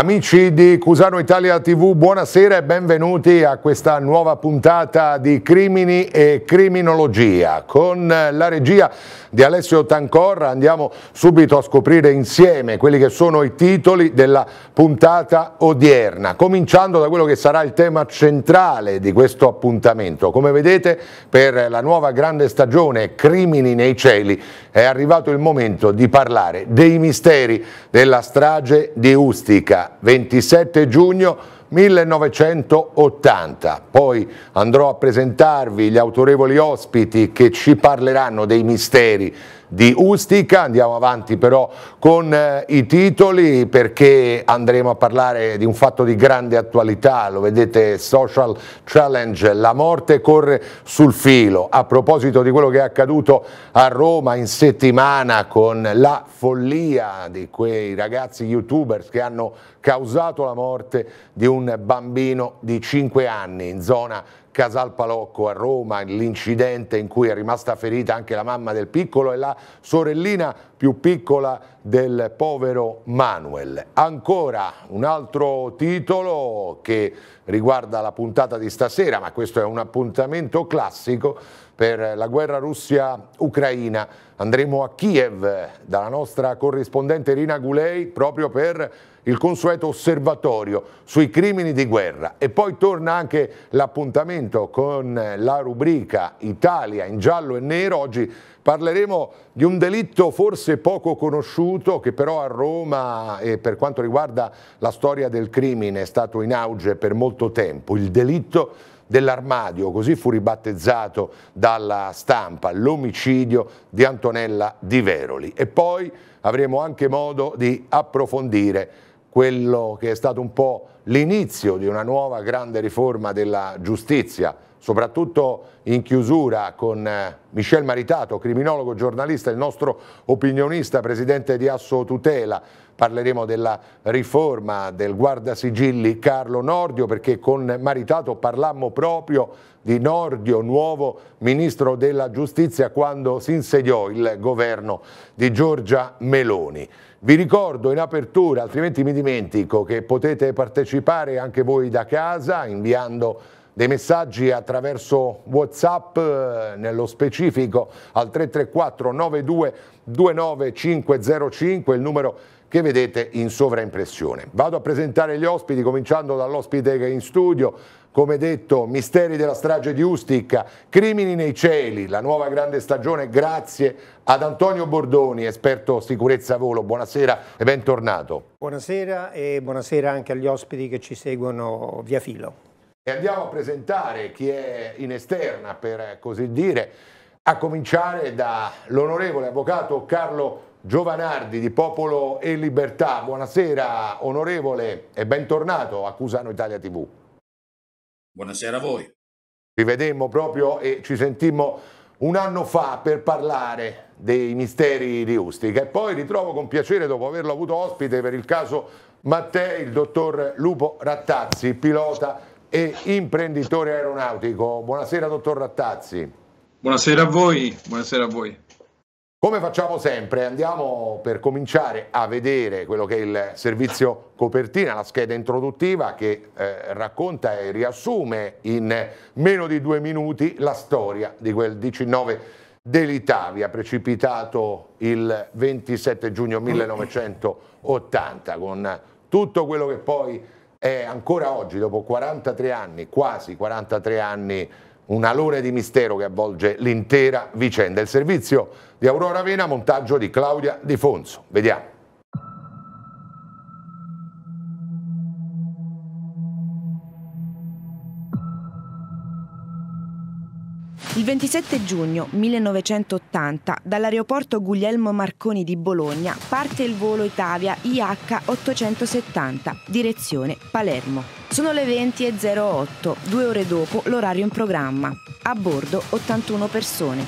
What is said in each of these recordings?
Amici di Cusano Italia TV, buonasera e benvenuti a questa nuova puntata di Crimini e Criminologia. Con la regia di Alessio Tancorra andiamo subito a scoprire insieme quelli che sono i titoli della puntata odierna, cominciando da quello che sarà il tema centrale di questo appuntamento. Come vedete per la nuova grande stagione Crimini nei cieli è arrivato il momento di parlare dei misteri della strage di Ustica 27 giugno 1980. Poi andrò a presentarvi gli autorevoli ospiti che ci parleranno dei misteri di Ustica, andiamo avanti però con eh, i titoli perché andremo a parlare di un fatto di grande attualità, lo vedete Social Challenge, la morte corre sul filo, a proposito di quello che è accaduto a Roma in settimana con la follia di quei ragazzi youtubers che hanno causato la morte di un bambino di 5 anni in zona Casal Palocco a Roma, l'incidente in cui è rimasta ferita anche la mamma del piccolo e la sorellina più piccola del povero Manuel. Ancora un altro titolo che riguarda la puntata di stasera, ma questo è un appuntamento classico, per la guerra Russia-Ucraina. Andremo a Kiev dalla nostra corrispondente Rina Gulei proprio per il consueto osservatorio sui crimini di guerra e poi torna anche l'appuntamento con la rubrica Italia in giallo e nero. Oggi parleremo di un delitto forse poco conosciuto che però a Roma e per quanto riguarda la storia del crimine è stato in auge per molto tempo, il delitto dell'armadio, così fu ribattezzato dalla stampa, l'omicidio di Antonella Di Veroli. E poi avremo anche modo di approfondire quello che è stato un po' l'inizio di una nuova grande riforma della giustizia, soprattutto in chiusura con eh, Michel Maritato, criminologo, giornalista, il nostro opinionista, presidente di Asso Tutela, parleremo della riforma del guardasigilli Carlo Nordio perché con Maritato parlammo proprio di Nordio, nuovo ministro della giustizia quando si insediò il governo di Giorgia Meloni. Vi ricordo in apertura, altrimenti mi dimentico, che potete partecipare anche voi da casa inviando dei messaggi attraverso Whatsapp, eh, nello specifico al 334 92 29505, il numero che vedete in sovraimpressione. Vado a presentare gli ospiti, cominciando dall'ospite che è in studio, come detto, misteri della strage di Ustica, crimini nei cieli, la nuova grande stagione, grazie ad Antonio Bordoni, esperto sicurezza volo. Buonasera e bentornato. Buonasera e buonasera anche agli ospiti che ci seguono via filo. E andiamo a presentare chi è in esterna, per così dire, a cominciare dall'onorevole avvocato Carlo Giovanardi di Popolo e Libertà, buonasera onorevole e bentornato a Cusano Italia TV. Buonasera a voi. Ci vedemmo proprio e ci sentimmo un anno fa per parlare dei misteri di Ustica e poi ritrovo con piacere dopo averlo avuto ospite per il caso Matteo, il dottor Lupo Rattazzi, pilota e imprenditore aeronautico. Buonasera dottor Rattazzi. Buonasera a voi, buonasera a voi. Come facciamo sempre, andiamo per cominciare a vedere quello che è il servizio copertina, la scheda introduttiva che eh, racconta e riassume in meno di due minuti la storia di quel 19 dell'Italia, precipitato il 27 giugno 1980 con tutto quello che poi è ancora oggi, dopo 43 anni, quasi 43 anni, un alone di mistero che avvolge l'intera vicenda. Il servizio di Aurora Vena, montaggio di Claudia Di Fonso. Vediamo. 27 giugno 1980 dall'aeroporto Guglielmo Marconi di Bologna parte il volo Italia IH870, direzione Palermo. Sono le 20.08, due ore dopo l'orario in programma. A bordo 81 persone.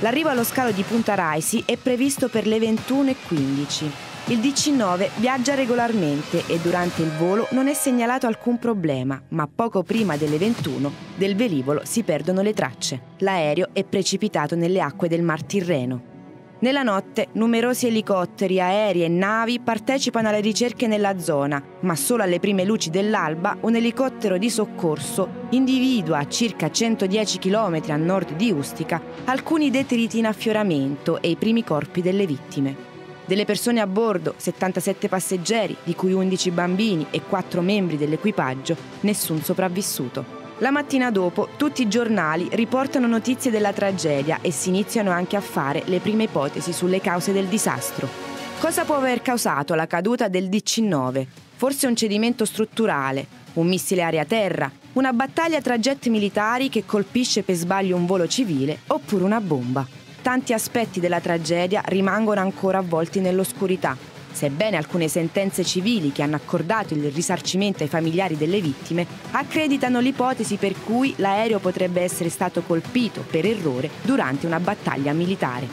L'arrivo allo scalo di Punta Raisi è previsto per le 21.15. Il DC-9 viaggia regolarmente e durante il volo non è segnalato alcun problema, ma poco prima delle 21 del velivolo si perdono le tracce. L'aereo è precipitato nelle acque del Mar Tirreno. Nella notte numerosi elicotteri, aerei e navi partecipano alle ricerche nella zona, ma solo alle prime luci dell'alba un elicottero di soccorso individua a circa 110 km a nord di Ustica alcuni detriti in affioramento e i primi corpi delle vittime. Delle persone a bordo, 77 passeggeri, di cui 11 bambini e 4 membri dell'equipaggio, nessun sopravvissuto. La mattina dopo tutti i giornali riportano notizie della tragedia e si iniziano anche a fare le prime ipotesi sulle cause del disastro. Cosa può aver causato la caduta del DC-9? Forse un cedimento strutturale, un missile aria-terra, una battaglia tra jet militari che colpisce per sbaglio un volo civile oppure una bomba tanti aspetti della tragedia rimangono ancora avvolti nell'oscurità. Sebbene alcune sentenze civili che hanno accordato il risarcimento ai familiari delle vittime accreditano l'ipotesi per cui l'aereo potrebbe essere stato colpito per errore durante una battaglia militare.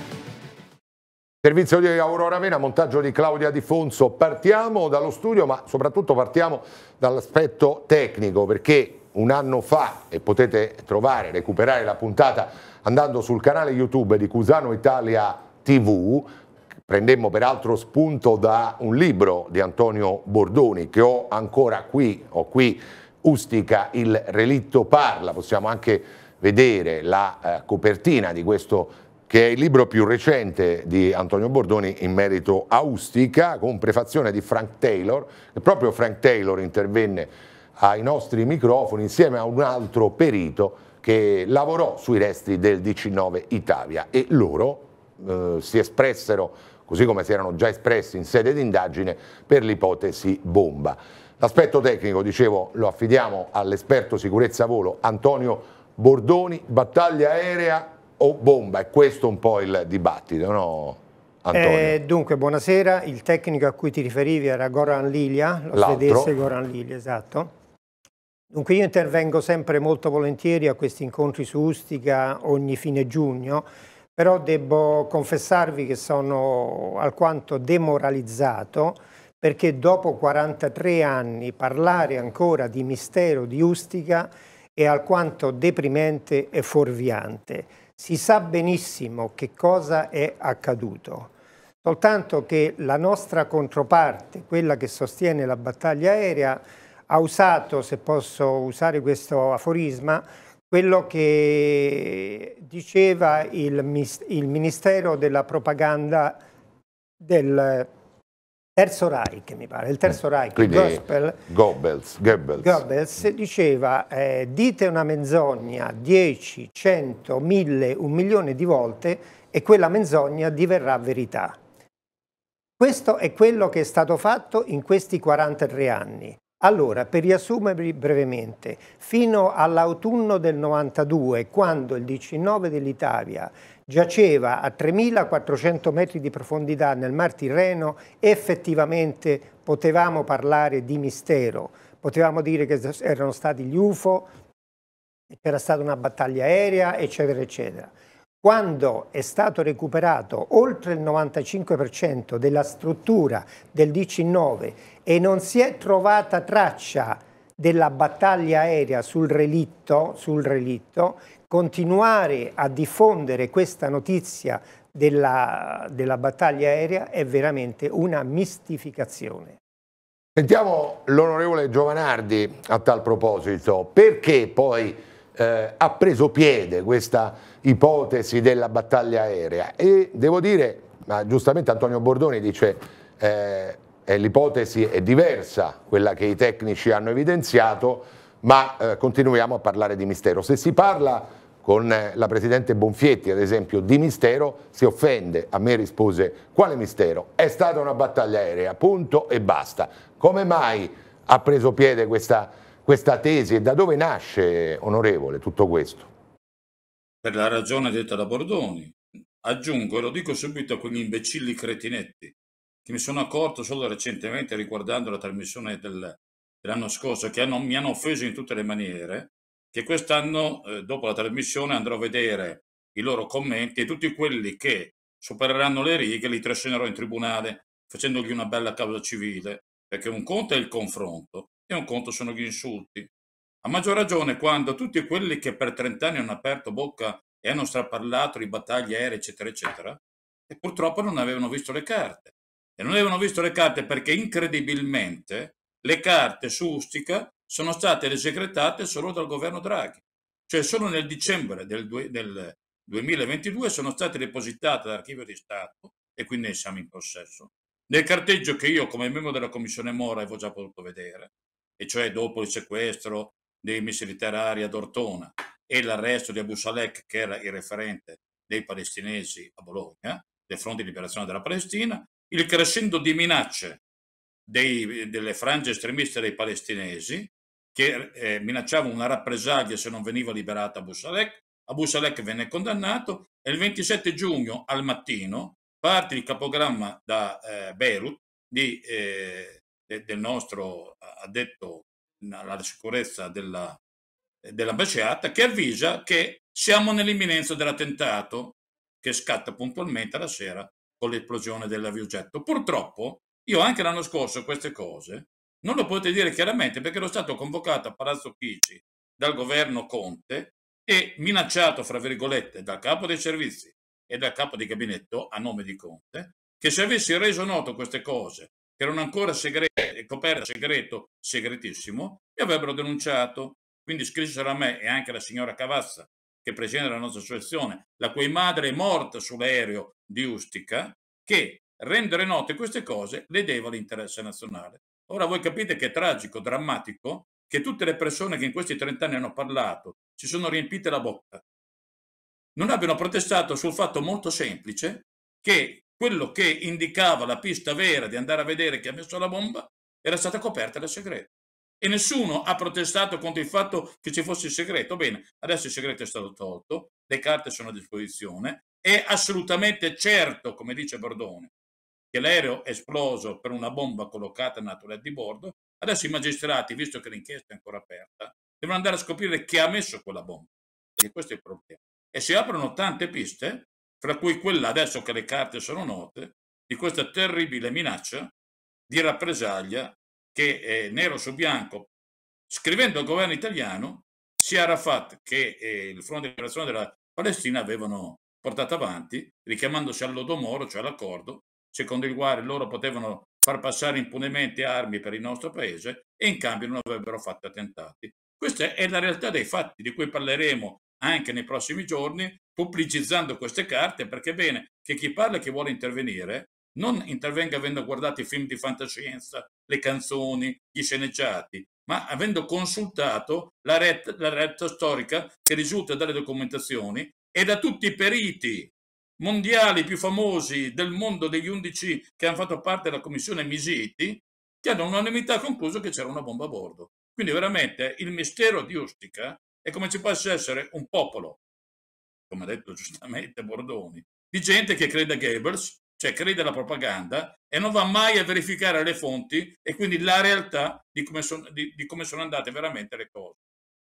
Servizio di Aurora Vena, montaggio di Claudia Di Fonso. Partiamo dallo studio, ma soprattutto partiamo dall'aspetto tecnico, perché un anno fa, e potete trovare, recuperare la puntata andando sul canale YouTube di Cusano Italia TV, prendemmo peraltro spunto da un libro di Antonio Bordoni che ho ancora qui, ho qui Ustica, il relitto parla, possiamo anche vedere la eh, copertina di questo che è il libro più recente di Antonio Bordoni in merito a Ustica, con prefazione di Frank Taylor, e proprio Frank Taylor intervenne ai nostri microfoni insieme a un altro perito che lavorò sui resti del 19 Italia e loro eh, si espressero, così come si erano già espressi in sede d'indagine, per l'ipotesi bomba. L'aspetto tecnico, dicevo, lo affidiamo all'esperto sicurezza volo Antonio Bordoni, battaglia aerea o bomba? È questo un po' il dibattito, no? Eh, dunque, buonasera. Il tecnico a cui ti riferivi era Goran Lilia, lo svedese Goran Lilia, esatto. Dunque io intervengo sempre molto volentieri a questi incontri su Ustica ogni fine giugno, però devo confessarvi che sono alquanto demoralizzato perché dopo 43 anni parlare ancora di mistero di Ustica è alquanto deprimente e fuorviante. Si sa benissimo che cosa è accaduto, soltanto che la nostra controparte, quella che sostiene la battaglia aerea, ha usato, se posso usare questo aforisma, quello che diceva il, il Ministero della Propaganda del Terzo Reich, mi pare, il Terzo eh, Reich, Quindi, Gospel, Goebbels, Goebbels. Goebbels diceva eh, dite una menzogna 10, 100, 1000, un milione di volte e quella menzogna diverrà verità. Questo è quello che è stato fatto in questi 43 anni. Allora, per riassumervi brevemente, fino all'autunno del 92, quando il 19 dell'Italia giaceva a 3.400 metri di profondità nel Mar Tirreno, effettivamente potevamo parlare di mistero, potevamo dire che erano stati gli UFO, c'era stata una battaglia aerea, eccetera, eccetera quando è stato recuperato oltre il 95% della struttura del DC-9 e non si è trovata traccia della battaglia aerea sul relitto, sul relitto continuare a diffondere questa notizia della, della battaglia aerea è veramente una mistificazione. Sentiamo l'onorevole Giovanardi a tal proposito, perché poi eh, ha preso piede questa ipotesi della battaglia aerea e devo dire, ma giustamente Antonio Bordoni dice eh, eh, l'ipotesi è diversa, quella che i tecnici hanno evidenziato, ma eh, continuiamo a parlare di mistero. Se si parla con eh, la Presidente Bonfietti, ad esempio, di mistero, si offende. A me rispose, quale mistero? È stata una battaglia aerea, punto e basta. Come mai ha preso piede questa questa tesi e da dove nasce, onorevole, tutto questo? Per la ragione detta da Bordoni. Aggiungo e lo dico subito a quegli imbecilli cretinetti che mi sono accorto solo recentemente riguardando la trasmissione del, dell'anno scorso che hanno, mi hanno offeso in tutte le maniere, che quest'anno eh, dopo la trasmissione andrò a vedere i loro commenti e tutti quelli che supereranno le righe li trascinerò in tribunale facendogli una bella causa civile, perché un conto è il confronto, e un conto sono gli insulti. A maggior ragione quando tutti quelli che per 30 anni hanno aperto bocca e hanno straparlato di battaglie aeree, eccetera, eccetera, e purtroppo non avevano visto le carte. E non avevano visto le carte perché incredibilmente le carte su Ustica sono state desecretate solo dal governo Draghi. Cioè solo nel dicembre del, due, del 2022 sono state depositate all'archivio di Stato e quindi ne siamo in possesso. Nel carteggio che io come membro della Commissione Mora avevo già potuto vedere, e cioè dopo il sequestro dei missili terrari ad Ortona e l'arresto di Abu Salek, che era il referente dei palestinesi a Bologna, del Fronte di Liberazione della Palestina, il crescendo di minacce dei, delle frange estremiste dei palestinesi, che eh, minacciavano una rappresaglia se non veniva liberata Abu Salek. Abu Salek venne condannato e il 27 giugno al mattino parte il capogramma da eh, Beirut di eh, del nostro addetto alla sicurezza della, dell'ambasciata che avvisa che siamo nell'imminenza dell'attentato che scatta puntualmente la sera con l'esplosione dell'aviogetto. Purtroppo io anche l'anno scorso queste cose non lo potete dire chiaramente perché ero stato convocato a Palazzo Chigi dal governo Conte e minacciato, fra virgolette, dal capo dei servizi e dal capo di gabinetto a nome di Conte, che se avessi reso noto queste cose che erano ancora segrete, coperte segreto segretissimo, mi avrebbero denunciato. Quindi scrissero a me e anche alla signora Cavazza, che presiede la nostra associazione, la cui madre è morta sull'aereo di Ustica, che rendere note queste cose ledeva l'interesse nazionale. Ora voi capite che è tragico, drammatico, che tutte le persone che in questi 30 anni hanno parlato si sono riempite la bocca, non abbiano protestato sul fatto molto semplice che quello che indicava la pista vera di andare a vedere chi ha messo la bomba era stata coperta da segreto. E nessuno ha protestato contro il fatto che ci fosse il segreto. Bene, adesso il segreto è stato tolto, le carte sono a disposizione, è assolutamente certo, come dice Bordone, che l'aereo è esploso per una bomba collocata naturale di bordo. Adesso i magistrati, visto che l'inchiesta è ancora aperta, devono andare a scoprire chi ha messo quella bomba. E questo è il problema. E si aprono tante piste fra cui quella adesso che le carte sono note, di questa terribile minaccia di rappresaglia che eh, nero su bianco, scrivendo al governo italiano, sia Arafat che eh, il Fronte di Liberazione della Palestina avevano portato avanti, richiamandosi all'Odomoro, cioè all'accordo, secondo il quale loro potevano far passare impunemente armi per il nostro paese e in cambio non avrebbero fatto attentati. Questa è la realtà dei fatti di cui parleremo anche nei prossimi giorni, pubblicizzando queste carte, perché è bene che chi parla e chi vuole intervenire non intervenga avendo guardato i film di fantascienza, le canzoni, gli sceneggiati, ma avendo consultato la retta, la retta storica che risulta dalle documentazioni e da tutti i periti mondiali più famosi del mondo degli undici che hanno fatto parte della commissione Misiti, che hanno unanimità concluso che c'era una bomba a bordo. Quindi veramente il mistero di Ustica è come ci possa essere un popolo, come ha detto giustamente Bordoni, di gente che crede a Goebbels, cioè crede alla propaganda e non va mai a verificare le fonti e quindi la realtà di come, son, di, di come sono andate veramente le cose.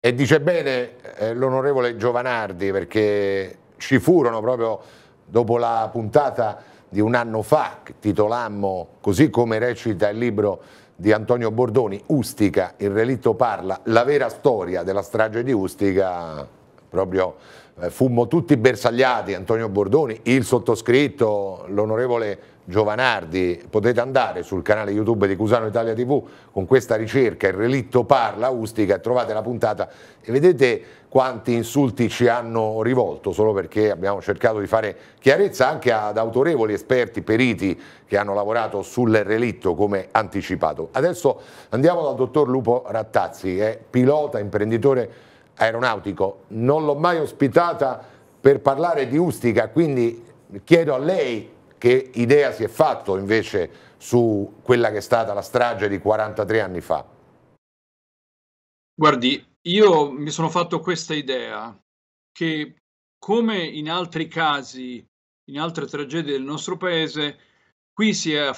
E dice bene eh, l'onorevole Giovanardi perché ci furono proprio dopo la puntata di un anno fa, che titolammo così come recita il libro di Antonio Bordoni, Ustica, il relitto parla, la vera storia della strage di Ustica, proprio eh, fummo tutti bersagliati, Antonio Bordoni, il sottoscritto, l'onorevole Giovanardi, potete andare sul canale YouTube di Cusano Italia TV con questa ricerca, il relitto parla, Ustica, trovate la puntata e vedete quanti insulti ci hanno rivolto, solo perché abbiamo cercato di fare chiarezza anche ad autorevoli esperti, periti che hanno lavorato sul relitto come anticipato. Adesso andiamo dal dottor Lupo Rattazzi, è pilota, imprenditore aeronautico, non l'ho mai ospitata per parlare di Ustica, quindi chiedo a lei che idea si è fatto invece su quella che è stata la strage di 43 anni fa? Guardi, io mi sono fatto questa idea che come in altri casi, in altre tragedie del nostro paese, qui si, eh,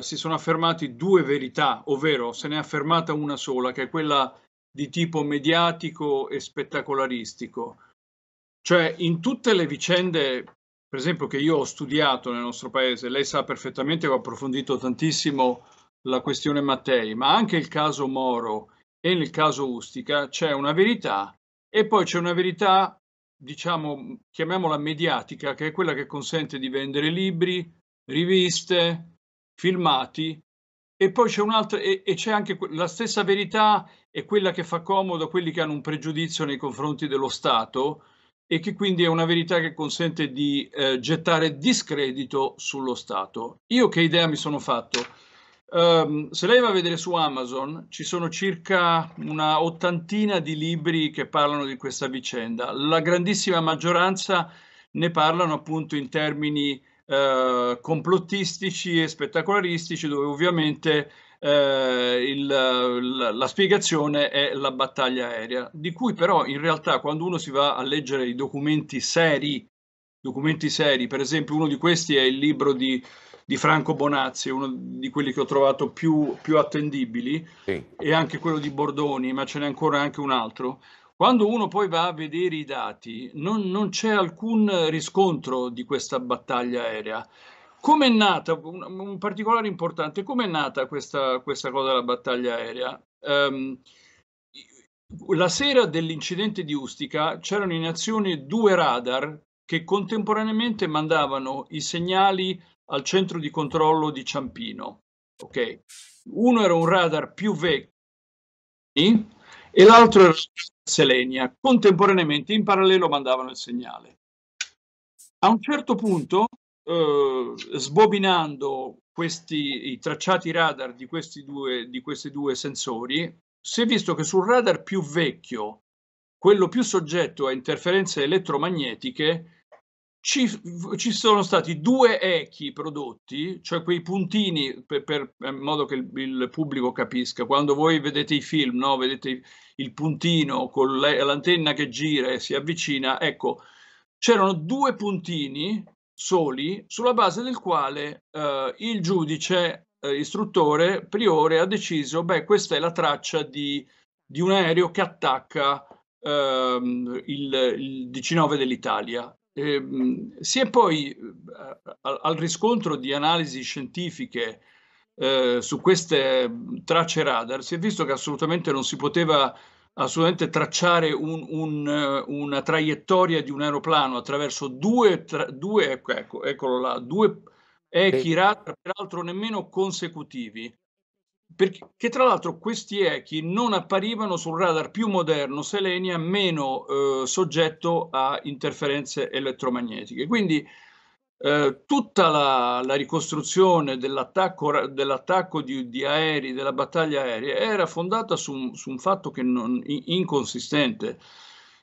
si sono affermati due verità, ovvero se ne è affermata una sola, che è quella di tipo mediatico e spettacolaristico. Cioè, in tutte le vicende per esempio, che io ho studiato nel nostro paese, lei sa perfettamente che ho approfondito tantissimo la questione Mattei, ma anche il caso Moro e nel caso Ustica c'è una verità e poi c'è una verità, diciamo, chiamiamola mediatica, che è quella che consente di vendere libri, riviste, filmati e poi c'è un'altra e, e c'è anche la stessa verità è quella che fa comodo a quelli che hanno un pregiudizio nei confronti dello Stato e che quindi è una verità che consente di eh, gettare discredito sullo Stato. Io che idea mi sono fatto? Um, se lei va a vedere su Amazon ci sono circa una ottantina di libri che parlano di questa vicenda. La grandissima maggioranza ne parlano appunto in termini eh, complottistici e spettacolaristici, dove ovviamente eh, il, la, la, spiegazione è la battaglia aerea, di cui però in realtà quando uno si va a leggere i documenti seri, documenti seri per esempio uno di questi è il libro di, di Franco Bonazzi, uno di quelli che ho trovato più, più attendibili, sì. e anche quello di Bordoni, ma ce n'è ancora anche un altro. Quando uno poi va a vedere i dati, non, non c'è alcun riscontro di questa battaglia aerea. Com'è nata, un, un, particolare importante, come è nata questa, questa, cosa della battaglia aerea? Um, la sera dell'incidente di Ustica c'erano in azione due radar che contemporaneamente mandavano i segnali al centro di controllo di Ciampino. Okay. Uno era un radar più vecchio e l'altro era Selenia. Contemporaneamente in parallelo mandavano il segnale. A un certo punto eh, sbobinando questi, i tracciati radar di questi, due, di questi due sensori, si è visto che sul radar più vecchio, quello più soggetto a interferenze elettromagnetiche, ci, ci, sono stati due echi prodotti, cioè quei puntini per, per eh, in modo che il, il, pubblico capisca. Quando voi vedete i film, no? vedete il puntino con l'antenna che gira e si avvicina, ecco, c'erano due puntini soli sulla base del quale eh, il giudice eh, istruttore priore ha deciso, beh, questa è la traccia di, di un aereo che attacca ehm, il, il, dc dell'Italia. E, ehm, si è poi eh, al riscontro di analisi scientifiche eh, su queste tracce radar, si è visto che assolutamente non si poteva assolutamente tracciare un, un, una traiettoria di un aeroplano attraverso due, tra, due ecco, ecco, eccolo là, due echi radar, peraltro nemmeno consecutivi, perché tra l'altro questi echi non apparivano sul radar più moderno Selenia meno eh, soggetto a interferenze elettromagnetiche. Quindi eh, tutta la, la ricostruzione dell'attacco, dell'attacco di, di, aerei, della battaglia aerea, era fondata su, su un fatto che non, inconsistente.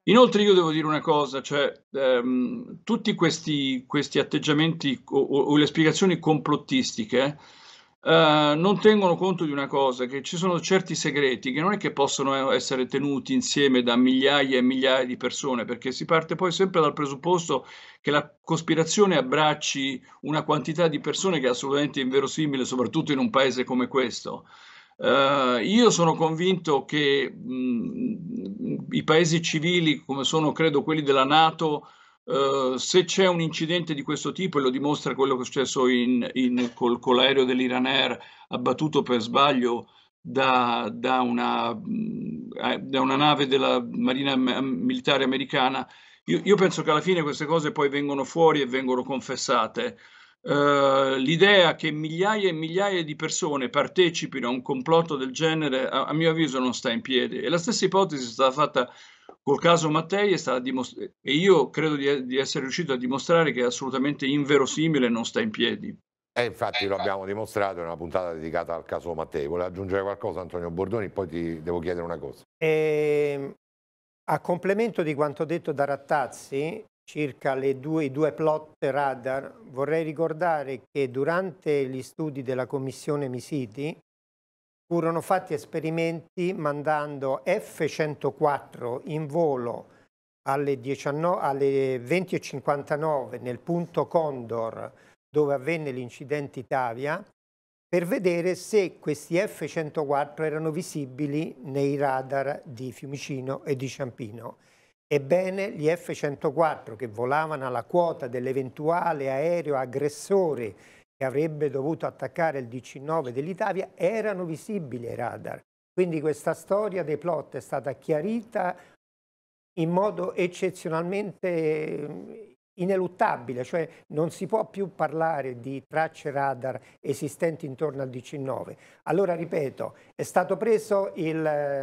Inoltre io devo dire una cosa, cioè ehm, tutti questi, questi atteggiamenti o, o, o le spiegazioni complottistiche eh, non tengono conto di una cosa, che ci sono certi segreti che non è che possono eh, essere tenuti insieme da migliaia e migliaia di persone, perché si parte poi sempre dal presupposto che la cospirazione abbracci una quantità di persone che è assolutamente inverosimile, soprattutto in un paese come questo. Uh, io sono convinto che mh, mm, i paesi civili, come sono credo quelli della Nato, eh, se c'è un incidente di questo tipo, e lo dimostra quello che è successo in, in, col, con l'aereo dell'Iran Air abbattuto per sbaglio da, da, una, mm, eh, da, una, nave della Marina Militare Americana, io, io, penso che alla fine queste cose poi vengono fuori e vengono confessate. Uh, l'idea che migliaia e migliaia di persone partecipino a un complotto del genere, a, a mio avviso, non sta in piedi. E la stessa ipotesi è stata fatta Col caso Mattei è stata dimostrata, e io credo di, di, essere riuscito a dimostrare che è assolutamente inverosimile e non sta in piedi. E eh, infatti eh, lo abbiamo dimostrato in una puntata dedicata al caso Mattei. Vuole aggiungere qualcosa Antonio Bordoni? Poi ti devo chiedere una cosa. E, ehm, a complemento di quanto detto da Rattazzi, circa due, i due plot radar, vorrei ricordare che durante gli studi della commissione Misiti furono fatti esperimenti mandando F-104 in volo alle, alle 20.59 nel punto Condor dove avvenne l'incidente Italia per vedere se questi F-104 erano visibili nei radar di Fiumicino e di Ciampino. Ebbene, gli F-104 che volavano alla quota dell'eventuale aereo aggressore che avrebbe dovuto attaccare il DC-9 dell'Italia erano visibili ai radar. Quindi questa storia dei plot è stata chiarita in modo eccezionalmente eh, ineluttabile, cioè non si può più parlare di tracce radar esistenti intorno al DC-9. Allora, ripeto, è stato preso il,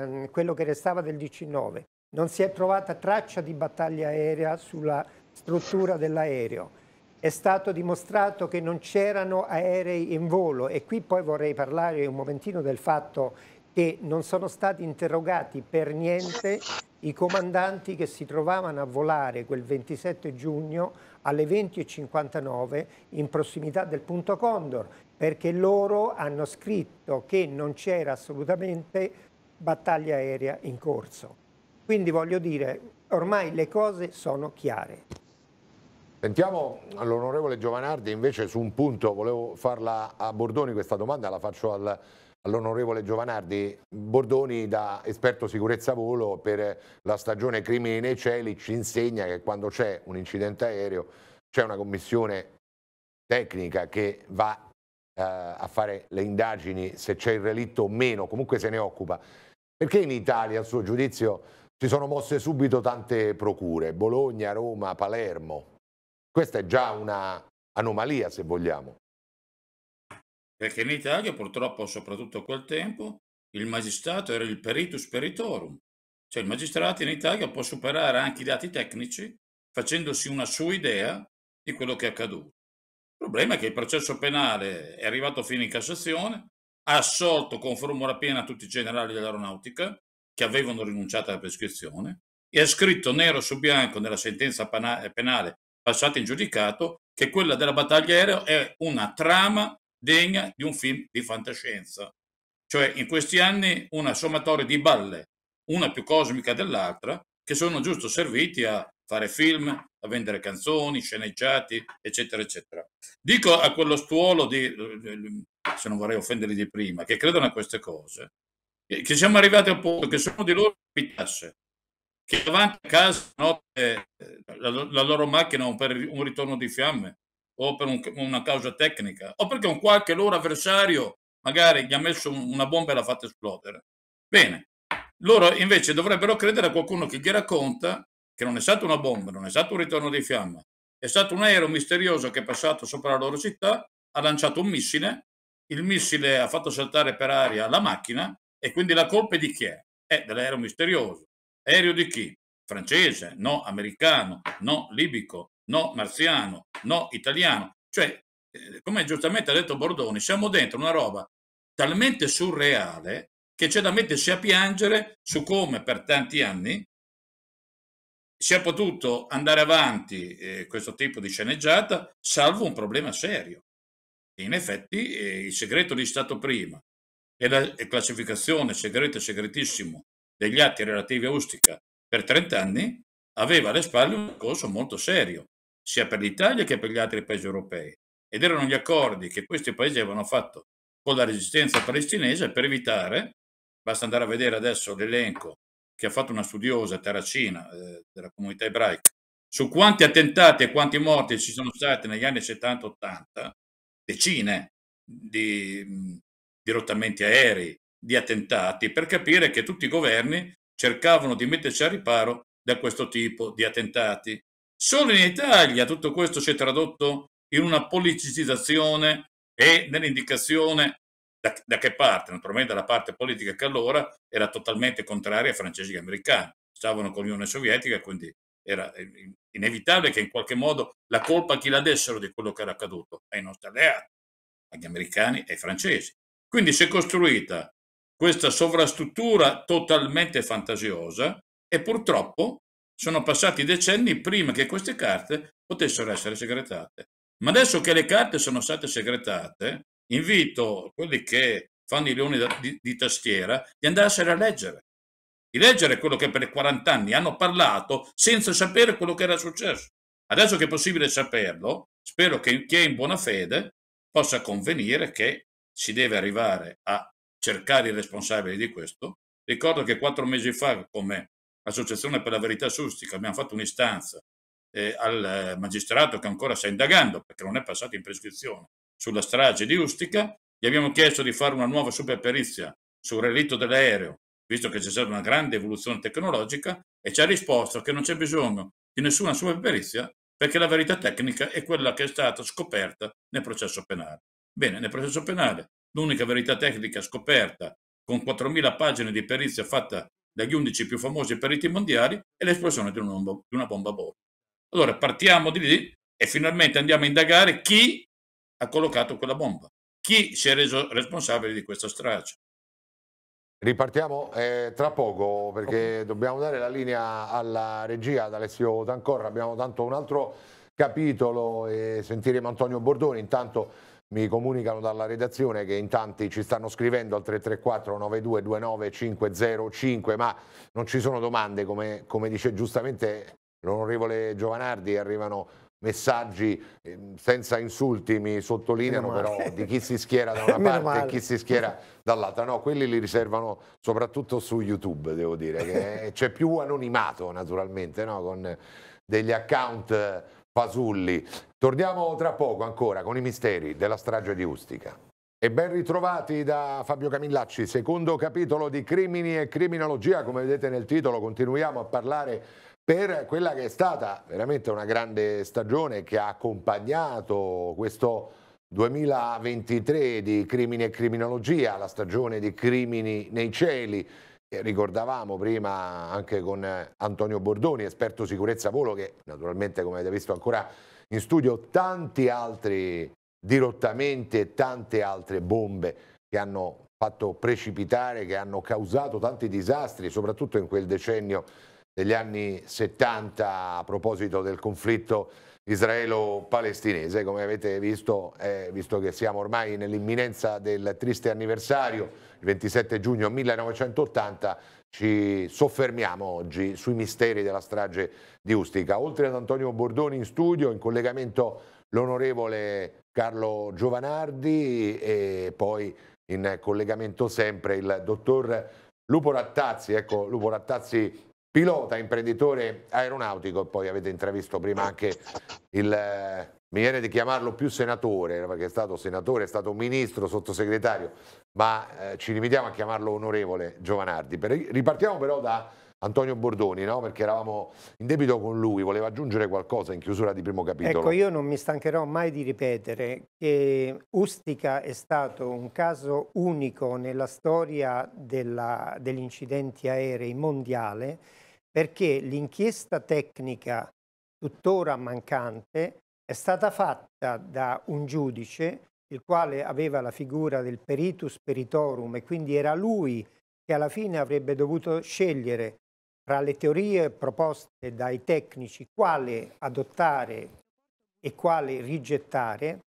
mm, quello che restava del DC-9, non si è trovata traccia di battaglia aerea sulla struttura dell'aereo è stato dimostrato che non c'erano aerei in volo e qui poi vorrei parlare un momentino del fatto che non sono stati interrogati per niente i comandanti che si trovavano a volare quel 27 giugno alle 20.59 in prossimità del punto Condor perché loro hanno scritto che non c'era assolutamente battaglia aerea in corso. Quindi voglio dire, ormai le cose sono chiare. Sentiamo l'onorevole Giovanardi invece su un punto, volevo farla a Bordoni questa domanda, la faccio al, all'onorevole Giovanardi. Bordoni da esperto sicurezza volo per la stagione crimini nei cieli ci insegna che quando c'è un incidente aereo c'è una commissione tecnica che va eh, a fare le indagini se c'è il relitto o meno, comunque se ne occupa. Perché in Italia, a suo giudizio, si sono mosse subito tante procure, Bologna, Roma, Palermo? Questa è già una anomalia, se vogliamo. Perché in Italia, purtroppo, soprattutto a quel tempo, il magistrato era il peritus peritorum, cioè il magistrato in Italia può superare anche i dati tecnici facendosi una sua idea di quello che è accaduto. Il problema è che il processo penale è arrivato fino in Cassazione, ha assolto con formula piena tutti i generali dell'aeronautica che avevano rinunciato alla prescrizione e ha scritto nero su bianco nella sentenza penale passata in giudicato che quella della battaglia aerea è una trama degna di un film di fantascienza. Cioè in questi anni una sommatoria di balle, una più cosmica dell'altra, che sono giusto serviti a fare film, a vendere canzoni, sceneggiati, eccetera, eccetera. Dico a quello stuolo di, se non vorrei offenderli di prima, che credono a queste cose, che siamo arrivati al punto che se uno di loro capitasse che davanti a casa no, eh, la, la, loro macchina per un ritorno di fiamme o per un, una causa tecnica o perché un qualche loro avversario magari gli ha messo una bomba e l'ha fatta esplodere. Bene, loro invece dovrebbero credere a qualcuno che gli racconta che non è stata una bomba, non è stato un ritorno di fiamma, è stato un aereo misterioso che è passato sopra la loro città, ha lanciato un missile, il missile ha fatto saltare per aria la macchina e quindi la colpa è di chi è? È dell'aereo misterioso. Aereo di chi? Francese, no americano, no libico, no marziano, no italiano. Cioè, eh, come giustamente ha detto Bordoni, siamo dentro una roba talmente surreale che c'è da mettersi a piangere su come per tanti anni si è potuto andare avanti eh, questo tipo di sceneggiata, salvo un problema serio. In effetti, eh, il segreto di Stato prima e la classificazione segreto e segretissimo degli atti relativi a Ustica per 30 anni, aveva alle spalle un corso molto serio, sia per l'Italia che per gli altri paesi europei. Ed erano gli accordi che questi paesi avevano fatto con la resistenza palestinese per evitare, basta andare a vedere adesso l'elenco che ha fatto una studiosa terracina eh, della comunità ebraica, su quanti attentati e quanti morti ci sono stati negli anni 70-80, decine di mh, dirottamenti aerei, di attentati per capire che tutti i governi cercavano di metterci al riparo da questo tipo di attentati. Solo in Italia tutto questo si è tradotto in una politicizzazione e nell'indicazione da, da, che parte, naturalmente dalla parte politica che allora era totalmente contraria ai francesi e americani, stavano con l'Unione Sovietica, quindi era inevitabile che in qualche modo la colpa chi la dessero di quello che era accaduto ai nostri alleati, agli americani e ai francesi. Quindi si è costruita questa sovrastruttura totalmente fantasiosa e purtroppo sono passati decenni prima che queste carte potessero essere segretate. Ma adesso che le carte sono state segretate, invito quelli che fanno i leoni di, di tastiera di andarsene a leggere, di leggere quello che per 40 anni hanno parlato senza sapere quello che era successo. Adesso che è possibile saperlo, spero che chi è in buona fede possa convenire che si deve arrivare a cercare i responsabili di questo. Ricordo che quattro mesi fa, come Associazione per la Verità Sustica, abbiamo fatto un'istanza eh, al magistrato che ancora sta indagando, perché non è passato in prescrizione, sulla strage di Ustica. Gli abbiamo chiesto di fare una nuova superperizia sul relitto dell'aereo, visto che c'è stata una grande evoluzione tecnologica, e ci ha risposto che non c'è bisogno di nessuna superperizia perché la verità tecnica è quella che è stata scoperta nel processo penale. Bene, nel processo penale l'unica verità tecnica scoperta con 4.000 pagine di perizia fatta dagli 11 più famosi periti mondiali è l'esplosione di una bomba, di una bomba bolla. Allora partiamo di lì e finalmente andiamo a indagare chi ha collocato quella bomba, chi si è reso responsabile di questa strage. Ripartiamo eh, tra poco perché dobbiamo dare la linea alla regia ad Alessio Tancorra, abbiamo tanto un altro capitolo e sentiremo Antonio Bordoni, intanto mi comunicano dalla redazione che in tanti ci stanno scrivendo al 334 92 29505 ma non ci sono domande, come, come dice giustamente l'onorevole Giovanardi, arrivano messaggi ehm, senza insulti mi sottolineano però di chi si schiera da una parte male. e chi si schiera dall'altra no, quelli li riservano soprattutto su YouTube devo dire che c'è più anonimato naturalmente no? con degli account Fasulli. Torniamo tra poco ancora con i misteri della strage di Ustica. E ben ritrovati da Fabio Camillacci, secondo capitolo di Crimini e Criminologia, come vedete nel titolo continuiamo a parlare per quella che è stata veramente una grande stagione che ha accompagnato questo 2023 di Crimini e Criminologia, la stagione di Crimini nei cieli, Ricordavamo prima anche con eh, Antonio Bordoni, esperto sicurezza volo, che naturalmente come avete visto ancora in studio, tanti altri dirottamenti e tante altre bombe che hanno fatto precipitare, che hanno causato tanti disastri, soprattutto in quel decennio degli anni 70 a proposito del conflitto israelo-palestinese. Come avete visto, eh, visto che siamo ormai nell'imminenza del triste anniversario il 27 giugno 1980 ci soffermiamo oggi sui misteri della strage di Ustica. Oltre ad Antonio Bordoni in studio, in collegamento l'onorevole Carlo Giovanardi e poi in collegamento sempre il dottor Lupo Rattazzi. Ecco, Lupo Rattazzi pilota, imprenditore aeronautico, poi avete intravisto prima anche il, eh, mi viene di chiamarlo più senatore, perché è stato senatore, è stato ministro, sottosegretario, ma eh, ci limitiamo a chiamarlo onorevole Giovanardi. Per, ripartiamo però da Antonio Bordoni, no? perché eravamo in debito con lui, voleva aggiungere qualcosa in chiusura di primo capitolo. Ecco, io non mi stancherò mai di ripetere che Ustica è stato un caso unico nella storia della, degli incidenti aerei mondiale perché l'inchiesta tecnica tuttora mancante è stata fatta da un giudice il quale aveva la figura del peritus peritorum e quindi era lui che alla fine avrebbe dovuto scegliere tra le teorie proposte dai tecnici quale adottare e quale rigettare,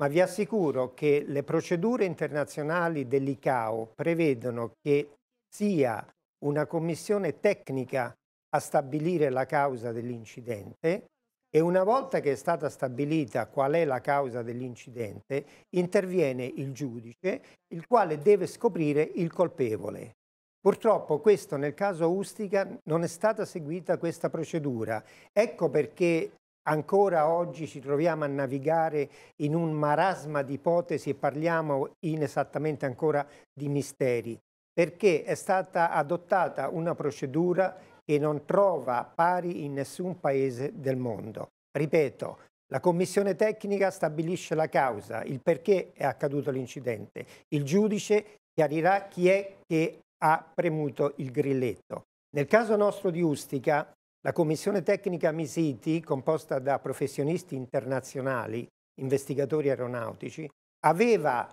ma vi assicuro che le procedure internazionali dell'ICAO prevedono che sia una commissione tecnica a stabilire la causa dell'incidente e una volta che è stata stabilita qual è la causa dell'incidente, interviene il giudice, il quale deve scoprire il colpevole. Purtroppo questo nel caso Ustica non è stata seguita questa procedura. Ecco perché ancora oggi ci troviamo a navigare in un marasma di ipotesi e parliamo inesattamente ancora di misteri, perché è stata adottata una procedura che non trova pari in nessun paese del mondo. Ripeto, la commissione tecnica stabilisce la causa, il perché è accaduto l'incidente. Il giudice chiarirà chi è che ha premuto il grilletto. Nel caso nostro di Ustica, la commissione tecnica Misiti, composta da professionisti internazionali, investigatori aeronautici, aveva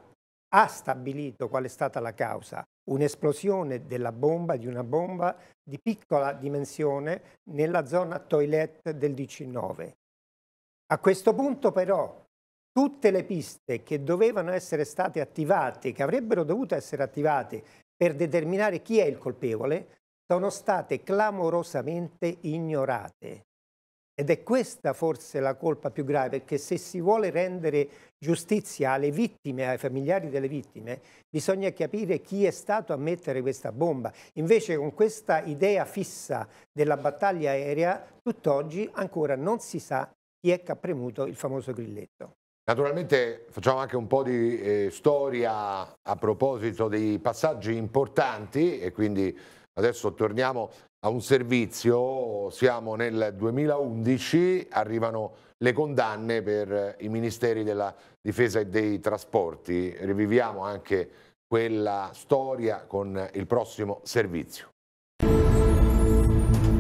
ha stabilito qual è stata la causa, un'esplosione della bomba, di una bomba di piccola dimensione nella zona toilette del 19. A questo punto però tutte le piste che dovevano essere state attivate, che avrebbero dovuto essere attivate per determinare chi è il colpevole, sono state clamorosamente ignorate. Ed è questa forse la colpa più grave, perché se si vuole rendere giustizia alle vittime, ai familiari delle vittime, bisogna capire chi è stato a mettere questa bomba. Invece con questa idea fissa della battaglia aerea, tutt'oggi ancora non si sa chi è che ha premuto il famoso grilletto. Naturalmente facciamo anche un po' di eh, storia a proposito dei passaggi importanti e quindi Adesso torniamo a un servizio, siamo nel 2011, arrivano le condanne per eh, i ministeri della difesa e dei trasporti. Riviviamo anche quella storia con il prossimo servizio.